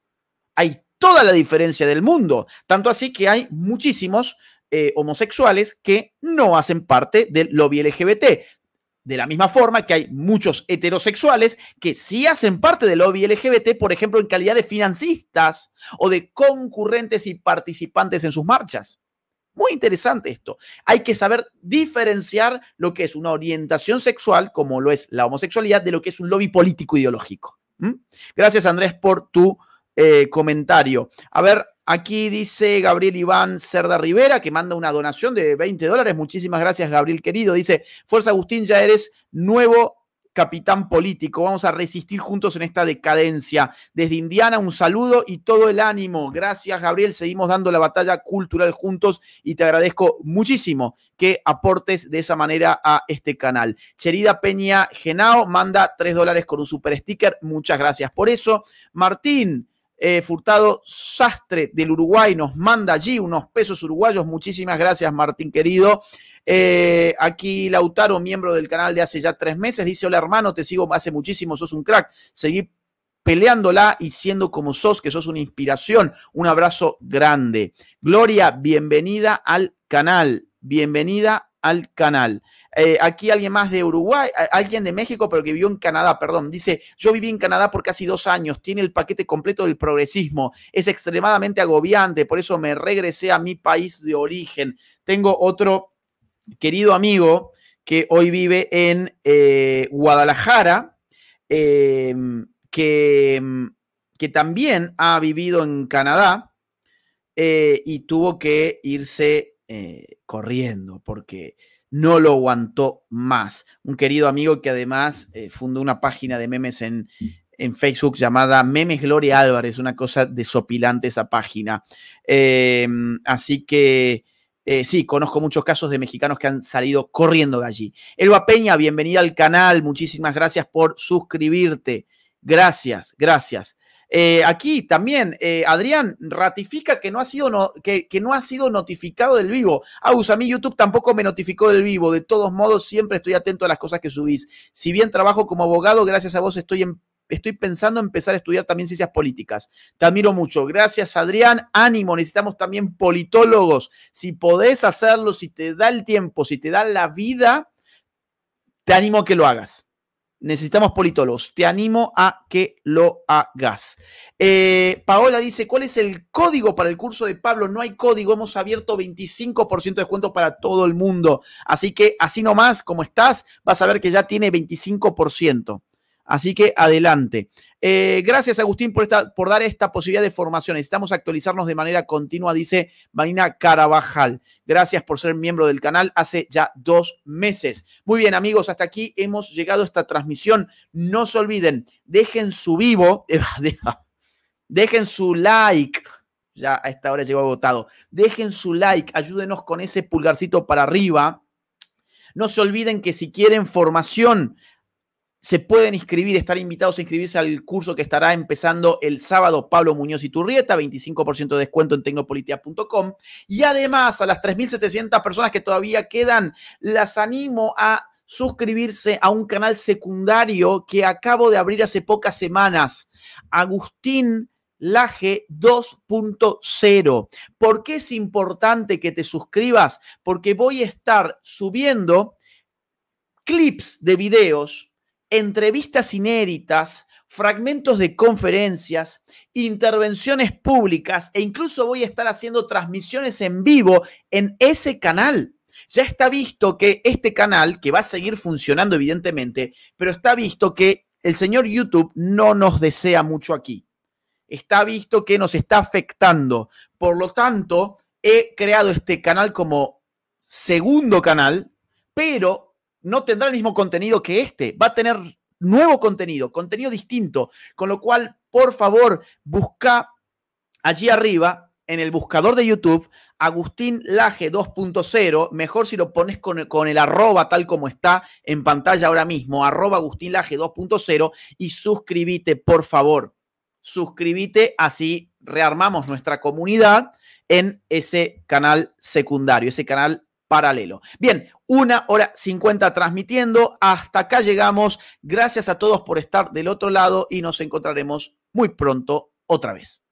Hay toda la diferencia del mundo, tanto así que hay muchísimos eh, homosexuales que no hacen parte del lobby LGBT. De la misma forma que hay muchos heterosexuales que sí hacen parte del lobby LGBT, por ejemplo, en calidad de financistas o de concurrentes y participantes en sus marchas. Muy interesante esto. Hay que saber diferenciar lo que es una orientación sexual, como lo es la homosexualidad, de lo que es un lobby político ideológico. ¿Mm? Gracias, Andrés, por tu eh, comentario. A ver, Aquí dice Gabriel Iván Cerda Rivera, que manda una donación de 20 dólares. Muchísimas gracias, Gabriel querido. Dice, Fuerza Agustín, ya eres nuevo capitán político. Vamos a resistir juntos en esta decadencia. Desde Indiana, un saludo y todo el ánimo. Gracias, Gabriel. Seguimos dando la batalla cultural juntos y te agradezco muchísimo que aportes de esa manera a este canal. Cherida Peña Genao manda 3 dólares con un super sticker. Muchas gracias por eso. Martín. Eh, Furtado Sastre del Uruguay nos manda allí unos pesos uruguayos. Muchísimas gracias, Martín querido. Eh, aquí Lautaro, miembro del canal de hace ya tres meses, dice: Hola hermano, te sigo hace muchísimo, sos un crack. Seguí peleándola y siendo como sos, que sos una inspiración. Un abrazo grande. Gloria, bienvenida al canal. Bienvenida al canal. Eh, aquí alguien más de Uruguay, alguien de México, pero que vivió en Canadá, perdón. Dice, yo viví en Canadá por casi dos años, tiene el paquete completo del progresismo, es extremadamente agobiante, por eso me regresé a mi país de origen. Tengo otro querido amigo que hoy vive en eh, Guadalajara, em, que, em, que también ha vivido en Canadá. Eh, y tuvo que irse corriendo porque no lo aguantó más. Un querido amigo que además eh, fundó una página de memes en, en Facebook llamada Memes Gloria Álvarez, una cosa desopilante esa página. Em, así que eh, sí, conozco muchos casos de mexicanos que han salido corriendo de allí. Elba Peña, bienvenida al canal, muchísimas gracias por suscribirte. Gracias, gracias. Eh, aquí también, eh, Adrián ratifica que no, ha sido no, que, no ha sido notificado del vivo. Ah, a mí YouTube tampoco me notificó del vivo. De todos modos, siempre estoy atento a las cosas que subís. Si bien trabajo como abogado, gracias a vos estoy en estoy pensando en empezar a estudiar también ciencias políticas. Te admiro mucho. Gracias, Adrián. Ánimo, necesitamos también politólogos. Si podés hacerlo, si te da el tiempo, si te da la vida, te animo a que lo hagas. Necesitamos politólogos. Te animo a que lo hagas. Eh, Paola dice, ¿cuál es el código para el curso de Pablo? No hay código, hemos abierto 25% de descuento para todo el mundo. Así que así nomás, como estás, vas a ver que ya tiene 25%. Así que adelante. Eh, gracias, Agustín, por, por dar esta posibilidad de formación. Necesitamos actualizarnos de manera continua, dice Marina Carabajal. Gracias por ser miembro del canal hace ya dos meses. Muy bien, amigos, hasta aquí hemos llegado a esta transmisión. No se olviden, dejen su vivo, eh, dejen su like. Ya a esta hora llegó agotado. Dejen su like, ayúdenos con ese pulgarcito para arriba. No se olviden que si quieren formación se pueden inscribir, estar invitados a inscribirse al curso que estará empezando el sábado Pablo Muñoz y Turrieta, 25% de descuento en tecnopolitia.com. Y además a las 3.700 personas que todavía quedan, las animo a suscribirse a un canal secundario que acabo de abrir hace pocas semanas, Agustín Laje 2.0. ¿Por qué es importante que te suscribas? Porque voy a estar subiendo clips de videos entrevistas inéditas, fragmentos de conferencias, intervenciones públicas e incluso voy a estar haciendo transmisiones en vivo en ese canal. Ya está visto que este canal, que va a seguir funcionando evidentemente, pero está visto que el señor YouTube no nos desea mucho aquí. Está visto que nos está afectando. Por lo tanto, he creado este canal como segundo canal, pero no tendrá el mismo contenido que este, va a tener nuevo contenido, contenido distinto, con lo cual, por favor, busca allí arriba en el buscador de YouTube, Agustín Laje 2.0, mejor si lo pones con, el arroba tal como está en pantalla ahora mismo, arroba Agustín Laje 2.0 y suscríbete, por favor. Suscríbete, así rearmamos nuestra comunidad en ese canal secundario, ese canal paralelo. Bien, una hora cincuenta transmitiendo. Hasta acá llegamos. Gracias a todos por estar del otro lado y nos encontraremos muy pronto otra vez.